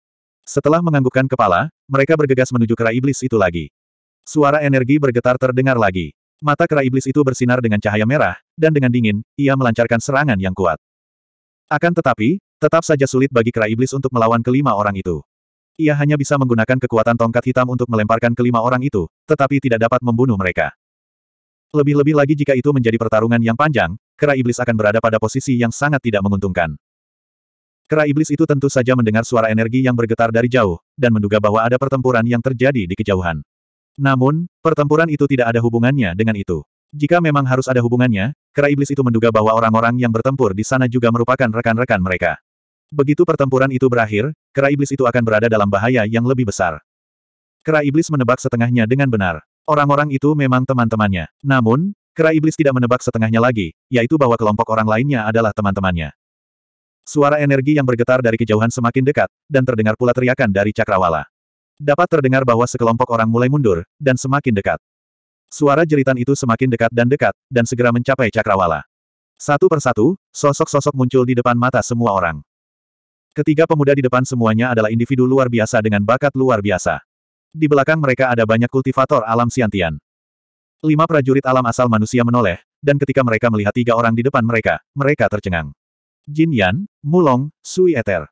Setelah menganggukkan kepala, mereka bergegas menuju kera iblis itu lagi. Suara energi bergetar terdengar lagi. Mata kera iblis itu bersinar dengan cahaya merah, dan dengan dingin, ia melancarkan serangan yang kuat. Akan tetapi, tetap saja sulit bagi kera iblis untuk melawan kelima orang itu. Ia hanya bisa menggunakan kekuatan tongkat hitam untuk melemparkan kelima orang itu, tetapi tidak dapat membunuh mereka. Lebih-lebih lagi jika itu menjadi pertarungan yang panjang, kera iblis akan berada pada posisi yang sangat tidak menguntungkan. Kera iblis itu tentu saja mendengar suara energi yang bergetar dari jauh, dan menduga bahwa ada pertempuran yang terjadi di kejauhan. Namun, pertempuran itu tidak ada hubungannya dengan itu. Jika memang harus ada hubungannya, kera iblis itu menduga bahwa orang-orang yang bertempur di sana juga merupakan rekan-rekan mereka. Begitu pertempuran itu berakhir, kera iblis itu akan berada dalam bahaya yang lebih besar. Kera iblis menebak setengahnya dengan benar. Orang-orang itu memang teman-temannya. Namun, kera iblis tidak menebak setengahnya lagi, yaitu bahwa kelompok orang lainnya adalah teman-temannya. Suara energi yang bergetar dari kejauhan semakin dekat, dan terdengar pula teriakan dari cakrawala. Dapat terdengar bahwa sekelompok orang mulai mundur, dan semakin dekat. Suara jeritan itu semakin dekat dan dekat, dan segera mencapai cakrawala. Satu persatu, sosok-sosok muncul di depan mata semua orang. Ketiga pemuda di depan semuanya adalah individu luar biasa dengan bakat luar biasa. Di belakang mereka ada banyak kultivator alam siantian. Lima prajurit alam asal manusia menoleh, dan ketika mereka melihat tiga orang di depan mereka, mereka tercengang. Jin Yan, Mulong, Sui Eter.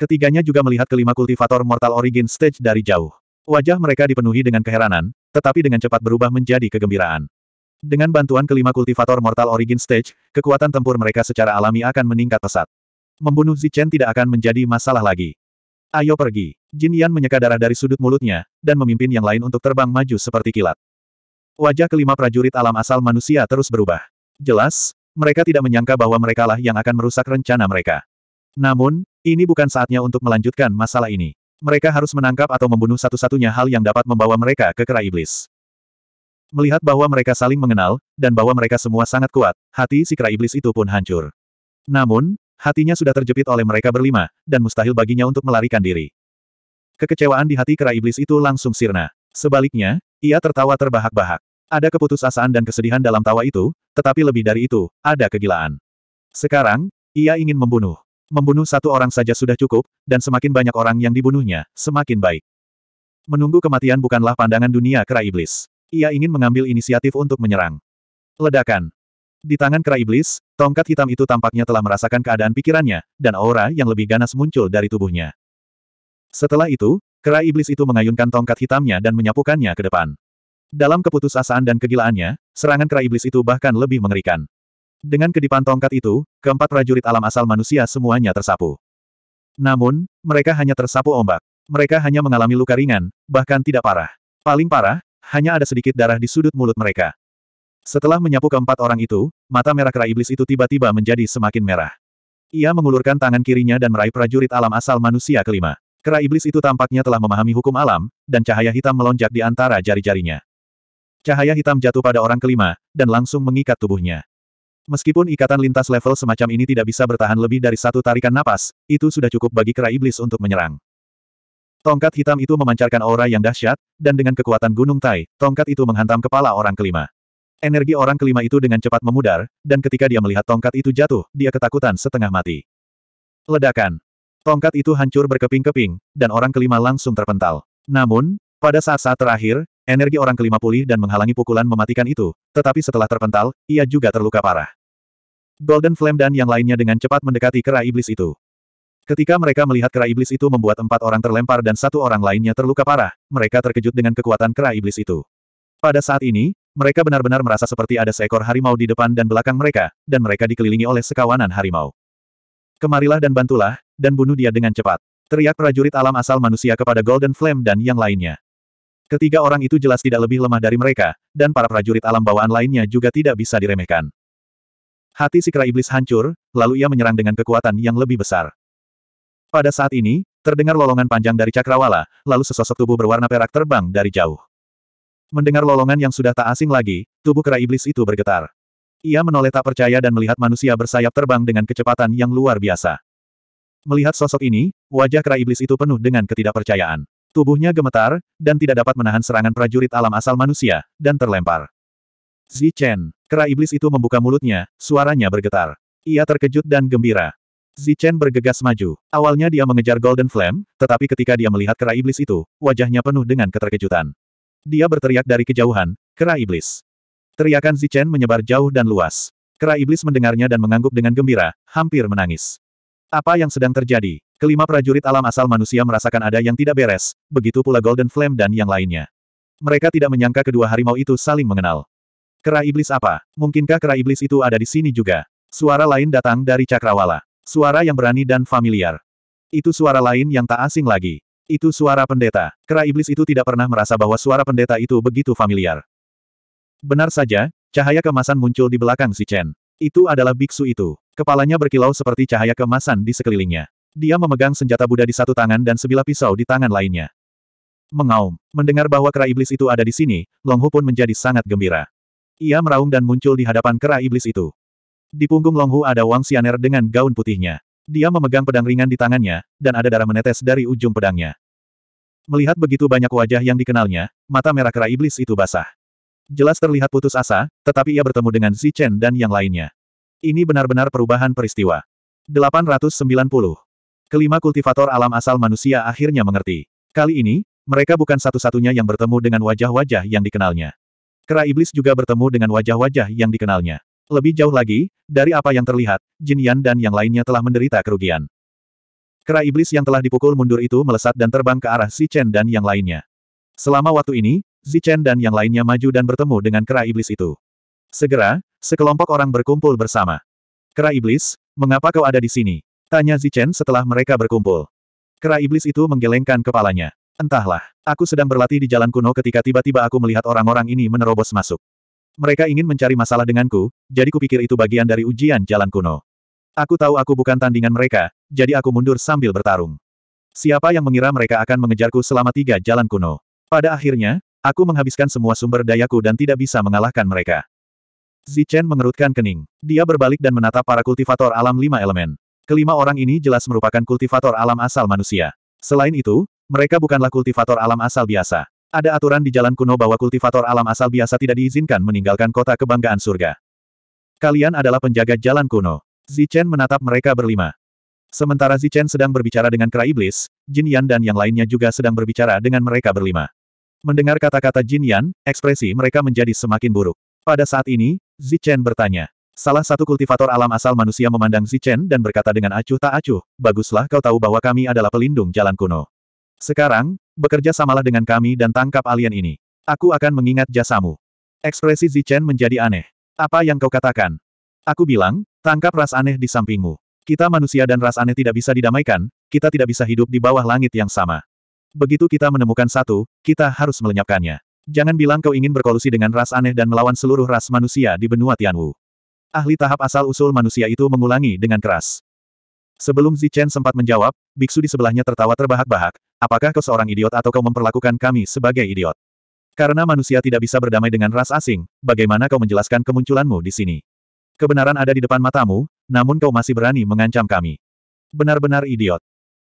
Ketiganya juga melihat kelima kultivator Mortal Origin Stage dari jauh. Wajah mereka dipenuhi dengan keheranan, tetapi dengan cepat berubah menjadi kegembiraan. Dengan bantuan kelima kultivator Mortal Origin Stage, kekuatan tempur mereka secara alami akan meningkat pesat membunuh Zichen tidak akan menjadi masalah lagi. Ayo pergi. Jin Yan menyeka darah dari sudut mulutnya, dan memimpin yang lain untuk terbang maju seperti kilat. Wajah kelima prajurit alam asal manusia terus berubah. Jelas, mereka tidak menyangka bahwa merekalah yang akan merusak rencana mereka. Namun, ini bukan saatnya untuk melanjutkan masalah ini. Mereka harus menangkap atau membunuh satu-satunya hal yang dapat membawa mereka ke kera iblis. Melihat bahwa mereka saling mengenal, dan bahwa mereka semua sangat kuat, hati si kera iblis itu pun hancur. Namun, Hatinya sudah terjepit oleh mereka berlima, dan mustahil baginya untuk melarikan diri. Kekecewaan di hati kera iblis itu langsung sirna. Sebaliknya, ia tertawa terbahak-bahak. Ada keputusasaan dan kesedihan dalam tawa itu, tetapi lebih dari itu, ada kegilaan. Sekarang, ia ingin membunuh. Membunuh satu orang saja sudah cukup, dan semakin banyak orang yang dibunuhnya, semakin baik. Menunggu kematian bukanlah pandangan dunia kera iblis. Ia ingin mengambil inisiatif untuk menyerang. Ledakan. Di tangan kera iblis, tongkat hitam itu tampaknya telah merasakan keadaan pikirannya, dan aura yang lebih ganas muncul dari tubuhnya. Setelah itu, kera iblis itu mengayunkan tongkat hitamnya dan menyapukannya ke depan. Dalam keputusasaan dan kegilaannya, serangan kera iblis itu bahkan lebih mengerikan. Dengan kedipan tongkat itu, keempat prajurit alam asal manusia semuanya tersapu. Namun, mereka hanya tersapu ombak. Mereka hanya mengalami luka ringan, bahkan tidak parah. Paling parah, hanya ada sedikit darah di sudut mulut mereka. Setelah menyapu keempat orang itu, mata merah kera iblis itu tiba-tiba menjadi semakin merah. Ia mengulurkan tangan kirinya dan meraih prajurit alam asal manusia kelima. Kera iblis itu tampaknya telah memahami hukum alam, dan cahaya hitam melonjak di antara jari-jarinya. Cahaya hitam jatuh pada orang kelima, dan langsung mengikat tubuhnya. Meskipun ikatan lintas level semacam ini tidak bisa bertahan lebih dari satu tarikan napas, itu sudah cukup bagi kera iblis untuk menyerang. Tongkat hitam itu memancarkan aura yang dahsyat, dan dengan kekuatan gunung tai, tongkat itu menghantam kepala orang kelima. Energi orang kelima itu dengan cepat memudar, dan ketika dia melihat tongkat itu jatuh, dia ketakutan setengah mati. Ledakan. Tongkat itu hancur berkeping-keping, dan orang kelima langsung terpental. Namun, pada saat-saat terakhir, energi orang kelima pulih dan menghalangi pukulan mematikan itu, tetapi setelah terpental, ia juga terluka parah. Golden Flame dan yang lainnya dengan cepat mendekati kera iblis itu. Ketika mereka melihat kera iblis itu membuat empat orang terlempar dan satu orang lainnya terluka parah, mereka terkejut dengan kekuatan kera iblis itu. Pada saat ini, mereka benar-benar merasa seperti ada seekor harimau di depan dan belakang mereka, dan mereka dikelilingi oleh sekawanan harimau. Kemarilah dan bantulah, dan bunuh dia dengan cepat. Teriak prajurit alam asal manusia kepada Golden Flame dan yang lainnya. Ketiga orang itu jelas tidak lebih lemah dari mereka, dan para prajurit alam bawaan lainnya juga tidak bisa diremehkan. Hati si kera iblis hancur, lalu ia menyerang dengan kekuatan yang lebih besar. Pada saat ini, terdengar lolongan panjang dari cakrawala, lalu sesosok tubuh berwarna perak terbang dari jauh. Mendengar lolongan yang sudah tak asing lagi, tubuh kera iblis itu bergetar. Ia menoleh tak percaya dan melihat manusia bersayap terbang dengan kecepatan yang luar biasa. Melihat sosok ini, wajah kera iblis itu penuh dengan ketidakpercayaan. Tubuhnya gemetar, dan tidak dapat menahan serangan prajurit alam asal manusia, dan terlempar. Zi Chen, kera iblis itu membuka mulutnya, suaranya bergetar. Ia terkejut dan gembira. Zi Chen bergegas maju. Awalnya dia mengejar Golden Flame, tetapi ketika dia melihat kera iblis itu, wajahnya penuh dengan keterkejutan. Dia berteriak dari kejauhan, kera iblis. Teriakan Zichen menyebar jauh dan luas. Kera iblis mendengarnya dan mengangguk dengan gembira, hampir menangis. Apa yang sedang terjadi? Kelima prajurit alam asal manusia merasakan ada yang tidak beres, begitu pula Golden Flame dan yang lainnya. Mereka tidak menyangka kedua harimau itu saling mengenal. Kera iblis apa? Mungkinkah kera iblis itu ada di sini juga? Suara lain datang dari cakrawala. Suara yang berani dan familiar. Itu suara lain yang tak asing lagi. Itu suara pendeta. Kera iblis itu tidak pernah merasa bahwa suara pendeta itu begitu familiar. Benar saja, cahaya kemasan muncul di belakang si Chen. Itu adalah biksu itu. Kepalanya berkilau seperti cahaya kemasan di sekelilingnya. Dia memegang senjata Buddha di satu tangan dan sebilah pisau di tangan lainnya. Mengaum. Mendengar bahwa kera iblis itu ada di sini, Longhu pun menjadi sangat gembira. Ia meraung dan muncul di hadapan kera iblis itu. Di punggung Longhu ada Wang Xianer dengan gaun putihnya. Dia memegang pedang ringan di tangannya, dan ada darah menetes dari ujung pedangnya. Melihat begitu banyak wajah yang dikenalnya, mata merah kera iblis itu basah. Jelas terlihat putus asa, tetapi ia bertemu dengan Xi Chen dan yang lainnya. Ini benar-benar perubahan peristiwa. 890. Kelima kultivator alam asal manusia akhirnya mengerti. Kali ini, mereka bukan satu-satunya yang bertemu dengan wajah-wajah yang dikenalnya. Kera iblis juga bertemu dengan wajah-wajah yang dikenalnya. Lebih jauh lagi, dari apa yang terlihat, Jin Yan dan yang lainnya telah menderita kerugian. Kera iblis yang telah dipukul mundur itu melesat dan terbang ke arah Zichen dan yang lainnya. Selama waktu ini, Zichen dan yang lainnya maju dan bertemu dengan kera iblis itu. Segera, sekelompok orang berkumpul bersama. Kera iblis, mengapa kau ada di sini? Tanya Zichen setelah mereka berkumpul. Kera iblis itu menggelengkan kepalanya. Entahlah, aku sedang berlatih di jalan kuno ketika tiba-tiba aku melihat orang-orang ini menerobos masuk. Mereka ingin mencari masalah denganku, jadi kupikir itu bagian dari ujian jalan kuno. Aku tahu aku bukan tandingan mereka, jadi aku mundur sambil bertarung. Siapa yang mengira mereka akan mengejarku selama tiga jalan kuno? Pada akhirnya, aku menghabiskan semua sumber dayaku dan tidak bisa mengalahkan mereka. Zichen mengerutkan kening. Dia berbalik dan menatap para kultivator alam lima elemen. Kelima orang ini jelas merupakan kultivator alam asal manusia. Selain itu, mereka bukanlah kultivator alam asal biasa. Ada aturan di jalan kuno bahwa kultivator alam asal biasa tidak diizinkan meninggalkan kota kebanggaan surga. Kalian adalah penjaga jalan kuno. Zichen menatap mereka berlima. Sementara Zichen sedang berbicara dengan Kera Iblis, Jin Yan dan yang lainnya juga sedang berbicara dengan mereka berlima. Mendengar kata-kata Jin Yan, ekspresi mereka menjadi semakin buruk. Pada saat ini, Zichen bertanya. Salah satu kultivator alam asal manusia memandang Zichen dan berkata dengan acuh tak acuh, baguslah kau tahu bahwa kami adalah pelindung jalan kuno. Sekarang, bekerja samalah dengan kami dan tangkap alien ini. Aku akan mengingat jasamu. Ekspresi Zichen menjadi aneh. Apa yang kau katakan? Aku bilang, tangkap ras aneh di sampingmu. Kita manusia dan ras aneh tidak bisa didamaikan, kita tidak bisa hidup di bawah langit yang sama. Begitu kita menemukan satu, kita harus melenyapkannya. Jangan bilang kau ingin berkolusi dengan ras aneh dan melawan seluruh ras manusia di benua Tianwu. Ahli tahap asal-usul manusia itu mengulangi dengan keras. Sebelum Zichen sempat menjawab, biksu di sebelahnya tertawa terbahak-bahak, apakah kau seorang idiot atau kau memperlakukan kami sebagai idiot? Karena manusia tidak bisa berdamai dengan ras asing, bagaimana kau menjelaskan kemunculanmu di sini? Kebenaran ada di depan matamu, namun kau masih berani mengancam kami. Benar-benar idiot.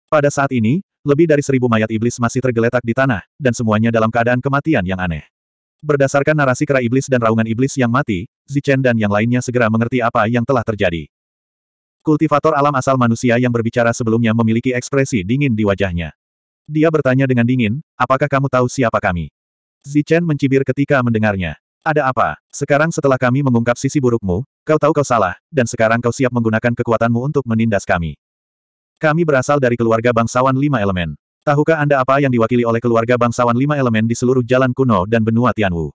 Pada saat ini, lebih dari seribu mayat iblis masih tergeletak di tanah, dan semuanya dalam keadaan kematian yang aneh. Berdasarkan narasi kera iblis dan raungan iblis yang mati, Zichen dan yang lainnya segera mengerti apa yang telah terjadi. Kultivator alam asal manusia yang berbicara sebelumnya memiliki ekspresi dingin di wajahnya. Dia bertanya dengan dingin, apakah kamu tahu siapa kami? Zichen mencibir ketika mendengarnya. Ada apa? Sekarang setelah kami mengungkap sisi burukmu, kau tahu kau salah, dan sekarang kau siap menggunakan kekuatanmu untuk menindas kami. Kami berasal dari keluarga bangsawan lima elemen. Tahukah Anda apa yang diwakili oleh keluarga bangsawan lima elemen di seluruh jalan kuno dan benua Tianwu?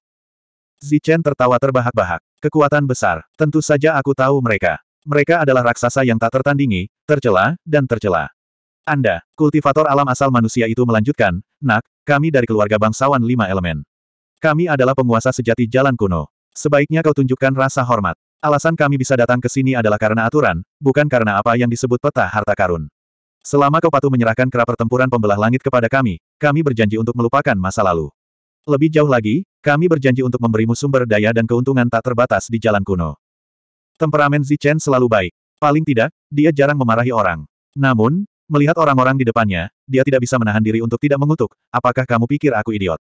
Zichen tertawa terbahak-bahak. Kekuatan besar. Tentu saja aku tahu mereka. Mereka adalah raksasa yang tak tertandingi, tercela, dan tercela. Anda, kultivator alam asal manusia itu melanjutkan, nak, kami dari keluarga bangsawan lima elemen. Kami adalah penguasa sejati jalan kuno. Sebaiknya kau tunjukkan rasa hormat. Alasan kami bisa datang ke sini adalah karena aturan, bukan karena apa yang disebut peta harta karun. Selama kau patuh menyerahkan kera pertempuran pembelah langit kepada kami, kami berjanji untuk melupakan masa lalu. Lebih jauh lagi, kami berjanji untuk memberimu sumber daya dan keuntungan tak terbatas di jalan kuno. Temperamen Zichen selalu baik. Paling tidak, dia jarang memarahi orang. Namun, melihat orang-orang di depannya, dia tidak bisa menahan diri untuk tidak mengutuk, apakah kamu pikir aku idiot?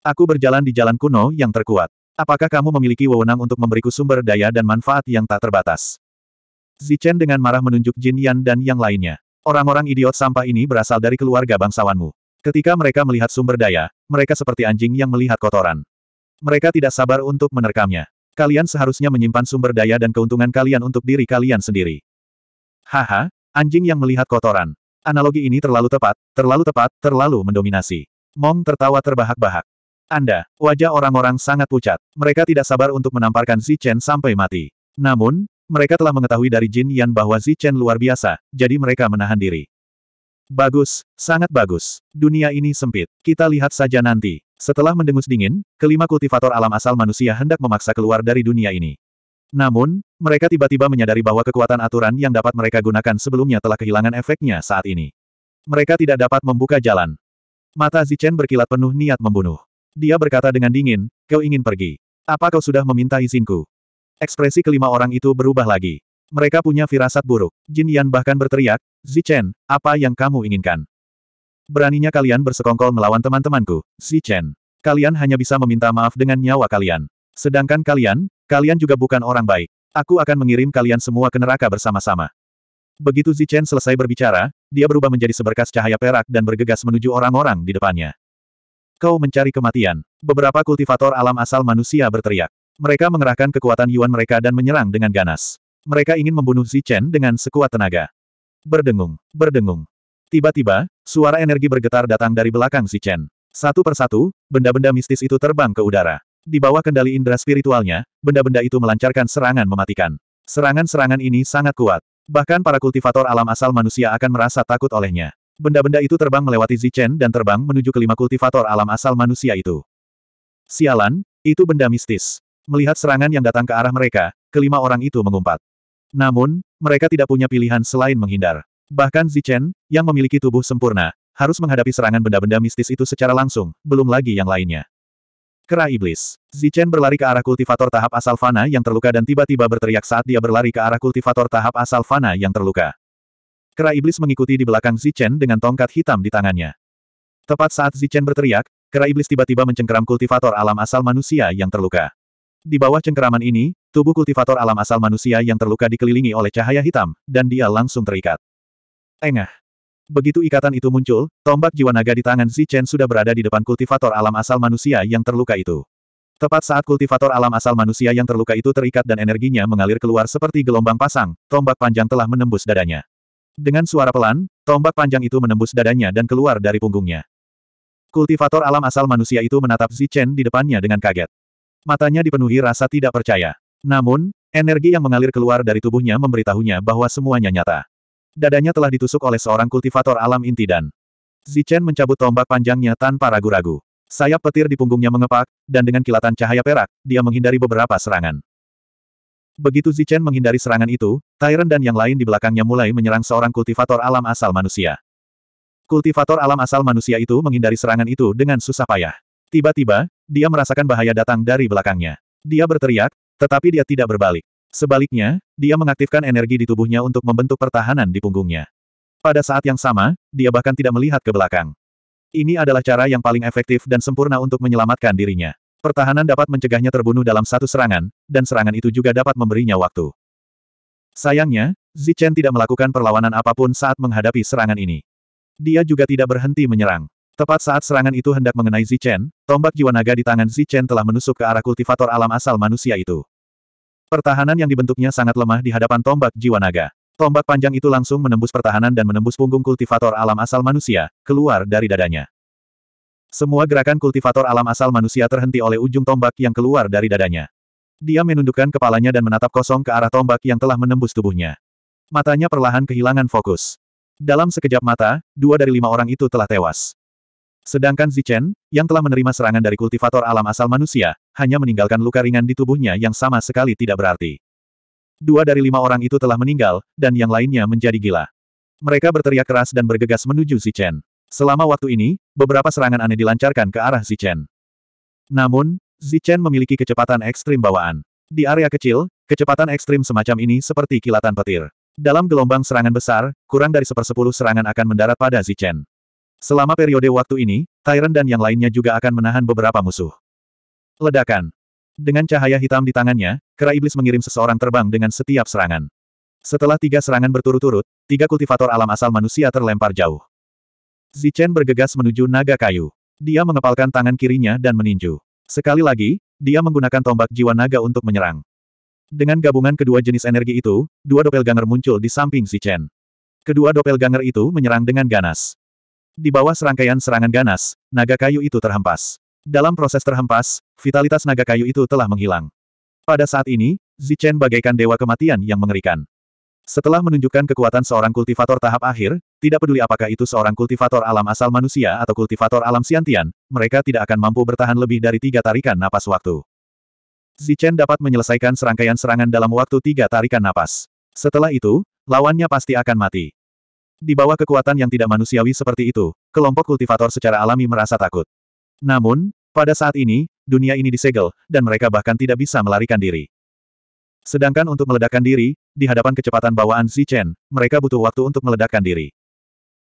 Aku berjalan di jalan kuno yang terkuat. Apakah kamu memiliki wewenang untuk memberiku sumber daya dan manfaat yang tak terbatas? Zichen dengan marah menunjuk Jin Yan dan yang lainnya. Orang-orang idiot sampah ini berasal dari keluarga bangsawanmu. Ketika mereka melihat sumber daya, mereka seperti anjing yang melihat kotoran. Mereka tidak sabar untuk menerkamnya. Kalian seharusnya menyimpan sumber daya dan keuntungan kalian untuk diri kalian sendiri. Haha, anjing yang melihat kotoran. Analogi ini terlalu tepat, terlalu tepat, terlalu mendominasi. Mong tertawa terbahak-bahak. Anda, wajah orang-orang sangat pucat. Mereka tidak sabar untuk menamparkan Zichen sampai mati. Namun, mereka telah mengetahui dari Jin Yan bahwa Zichen luar biasa, jadi mereka menahan diri. Bagus, sangat bagus. Dunia ini sempit. Kita lihat saja nanti. Setelah mendengus dingin, kelima kultivator alam asal manusia hendak memaksa keluar dari dunia ini. Namun, mereka tiba-tiba menyadari bahwa kekuatan aturan yang dapat mereka gunakan sebelumnya telah kehilangan efeknya saat ini. Mereka tidak dapat membuka jalan. Mata Zichen berkilat penuh niat membunuh. Dia berkata dengan dingin, kau ingin pergi. Apa kau sudah meminta izinku? Ekspresi kelima orang itu berubah lagi. Mereka punya firasat buruk. Jin Yan bahkan berteriak, Zichen, apa yang kamu inginkan? Beraninya kalian bersekongkol melawan teman-temanku, Zichen. Kalian hanya bisa meminta maaf dengan nyawa kalian. Sedangkan kalian, kalian juga bukan orang baik. Aku akan mengirim kalian semua ke neraka bersama-sama. Begitu Zichen selesai berbicara, dia berubah menjadi seberkas cahaya perak dan bergegas menuju orang-orang di depannya. Kau mencari kematian. Beberapa kultivator alam asal manusia berteriak. Mereka mengerahkan kekuatan Yuan mereka dan menyerang dengan ganas. Mereka ingin membunuh Zichen dengan sekuat tenaga. Berdengung, berdengung. Tiba-tiba, suara energi bergetar datang dari belakang Zichen. Satu persatu, benda-benda mistis itu terbang ke udara. Di bawah kendali indera spiritualnya, benda-benda itu melancarkan serangan mematikan. Serangan-serangan ini sangat kuat. Bahkan para kultivator alam asal manusia akan merasa takut olehnya. Benda-benda itu terbang melewati Zichen dan terbang menuju kelima kultivator alam asal manusia itu. Sialan, itu benda mistis. Melihat serangan yang datang ke arah mereka, kelima orang itu mengumpat. Namun, mereka tidak punya pilihan selain menghindar. Bahkan Zichen, yang memiliki tubuh sempurna, harus menghadapi serangan benda-benda mistis itu secara langsung, belum lagi yang lainnya. Kera Iblis. Zichen berlari ke arah kultivator tahap asal Fana yang terluka dan tiba-tiba berteriak saat dia berlari ke arah kultivator tahap asal Fana yang terluka. Kera iblis mengikuti di belakang Zichen dengan tongkat hitam di tangannya. Tepat saat Zichen berteriak, kera iblis tiba-tiba mencengkeram kultivator alam asal manusia yang terluka. Di bawah cengkeraman ini, tubuh kultivator alam asal manusia yang terluka dikelilingi oleh cahaya hitam, dan dia langsung terikat. Engah. Begitu ikatan itu muncul, tombak jiwa naga di tangan Zichen sudah berada di depan kultivator alam asal manusia yang terluka itu. Tepat saat kultivator alam asal manusia yang terluka itu terikat dan energinya mengalir keluar seperti gelombang pasang, tombak panjang telah menembus dadanya. Dengan suara pelan, tombak panjang itu menembus dadanya dan keluar dari punggungnya. Kultivator alam asal manusia itu menatap Zichen di depannya dengan kaget. Matanya dipenuhi rasa tidak percaya. Namun, energi yang mengalir keluar dari tubuhnya memberitahunya bahwa semuanya nyata. Dadanya telah ditusuk oleh seorang kultivator alam inti dan Zichen mencabut tombak panjangnya tanpa ragu-ragu. Sayap petir di punggungnya mengepak, dan dengan kilatan cahaya perak, dia menghindari beberapa serangan. Begitu Zichen menghindari serangan itu, Tyrant dan yang lain di belakangnya mulai menyerang seorang kultivator alam asal manusia. Kultivator alam asal manusia itu menghindari serangan itu dengan susah payah. Tiba-tiba, dia merasakan bahaya datang dari belakangnya. Dia berteriak, tetapi dia tidak berbalik. Sebaliknya, dia mengaktifkan energi di tubuhnya untuk membentuk pertahanan di punggungnya. Pada saat yang sama, dia bahkan tidak melihat ke belakang. Ini adalah cara yang paling efektif dan sempurna untuk menyelamatkan dirinya. Pertahanan dapat mencegahnya terbunuh dalam satu serangan, dan serangan itu juga dapat memberinya waktu. Sayangnya, Zichen tidak melakukan perlawanan apapun saat menghadapi serangan ini. Dia juga tidak berhenti menyerang. Tepat saat serangan itu hendak mengenai Zichen, tombak jiwa naga di tangan Zichen telah menusuk ke arah kultivator alam asal manusia itu. Pertahanan yang dibentuknya sangat lemah di hadapan tombak jiwa naga. Tombak panjang itu langsung menembus pertahanan dan menembus punggung kultivator alam asal manusia, keluar dari dadanya. Semua gerakan kultivator alam asal manusia terhenti oleh ujung tombak yang keluar dari dadanya. Dia menundukkan kepalanya dan menatap kosong ke arah tombak yang telah menembus tubuhnya. Matanya perlahan kehilangan fokus. Dalam sekejap mata, dua dari lima orang itu telah tewas. Sedangkan Zichen, yang telah menerima serangan dari kultivator alam asal manusia, hanya meninggalkan luka ringan di tubuhnya yang sama sekali tidak berarti. Dua dari lima orang itu telah meninggal, dan yang lainnya menjadi gila. Mereka berteriak keras dan bergegas menuju Zichen. Selama waktu ini, beberapa serangan aneh dilancarkan ke arah Zichen. Namun, Zichen memiliki kecepatan ekstrim bawaan. Di area kecil, kecepatan ekstrim semacam ini seperti kilatan petir. Dalam gelombang serangan besar, kurang dari sepersepuluh serangan akan mendarat pada Zichen. Selama periode waktu ini, Tyrant dan yang lainnya juga akan menahan beberapa musuh. Ledakan. Dengan cahaya hitam di tangannya, kera iblis mengirim seseorang terbang dengan setiap serangan. Setelah tiga serangan berturut-turut, tiga kultivator alam asal manusia terlempar jauh. Zichen bergegas menuju naga kayu. Dia mengepalkan tangan kirinya dan meninju. Sekali lagi, dia menggunakan tombak jiwa naga untuk menyerang. Dengan gabungan kedua jenis energi itu, dua doppelganger muncul di samping Zichen. Kedua doppelganger itu menyerang dengan ganas. Di bawah serangkaian serangan ganas, naga kayu itu terhempas. Dalam proses terhempas, vitalitas naga kayu itu telah menghilang. Pada saat ini, Zichen bagaikan dewa kematian yang mengerikan. Setelah menunjukkan kekuatan seorang kultivator tahap akhir, tidak peduli apakah itu seorang kultivator alam asal manusia atau kultivator alam siantian, mereka tidak akan mampu bertahan lebih dari tiga tarikan napas waktu. Zichen dapat menyelesaikan serangkaian serangan dalam waktu tiga tarikan napas. Setelah itu, lawannya pasti akan mati. Di bawah kekuatan yang tidak manusiawi seperti itu, kelompok kultivator secara alami merasa takut. Namun, pada saat ini, dunia ini disegel, dan mereka bahkan tidak bisa melarikan diri. Sedangkan untuk meledakkan diri, di hadapan kecepatan bawaan Zichen, mereka butuh waktu untuk meledakkan diri.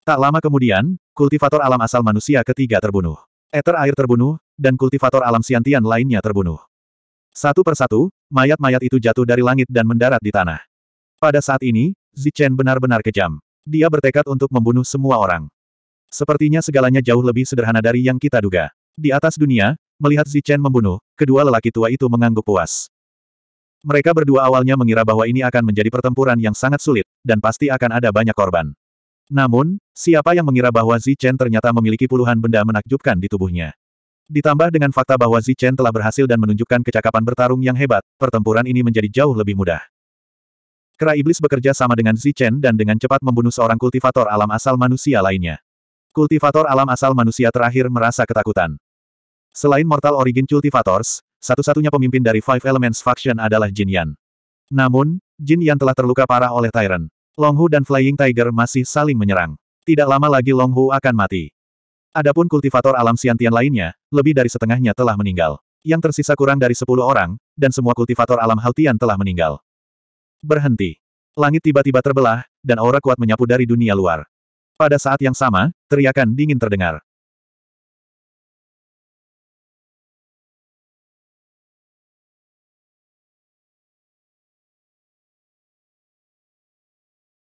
Tak lama kemudian, kultivator alam asal manusia ketiga terbunuh. Eter air terbunuh, dan kultivator alam siantian lainnya terbunuh. Satu persatu, mayat-mayat itu jatuh dari langit dan mendarat di tanah. Pada saat ini, Zichen benar-benar kejam. Dia bertekad untuk membunuh semua orang. Sepertinya segalanya jauh lebih sederhana dari yang kita duga. Di atas dunia, melihat Zichen membunuh, kedua lelaki tua itu mengangguk puas. Mereka berdua awalnya mengira bahwa ini akan menjadi pertempuran yang sangat sulit, dan pasti akan ada banyak korban. Namun, siapa yang mengira bahwa Zichen ternyata memiliki puluhan benda menakjubkan di tubuhnya. Ditambah dengan fakta bahwa Zichen telah berhasil dan menunjukkan kecakapan bertarung yang hebat, pertempuran ini menjadi jauh lebih mudah. Kera Iblis bekerja sama dengan Zichen dan dengan cepat membunuh seorang kultivator alam asal manusia lainnya. Kultivator alam asal manusia terakhir merasa ketakutan. Selain Mortal Origin Cultivators, satu-satunya pemimpin dari Five Elements Faction adalah Jin Yan. Namun, Jin Yan telah terluka parah oleh Tyrant. Longhu dan Flying Tiger masih saling menyerang. Tidak lama lagi Longhu akan mati. Adapun kultivator alam siantian lainnya, lebih dari setengahnya telah meninggal. Yang tersisa kurang dari sepuluh orang, dan semua kultivator alam Haltian telah meninggal. Berhenti. Langit tiba-tiba terbelah, dan aura kuat menyapu dari dunia luar. Pada saat yang sama, teriakan dingin terdengar.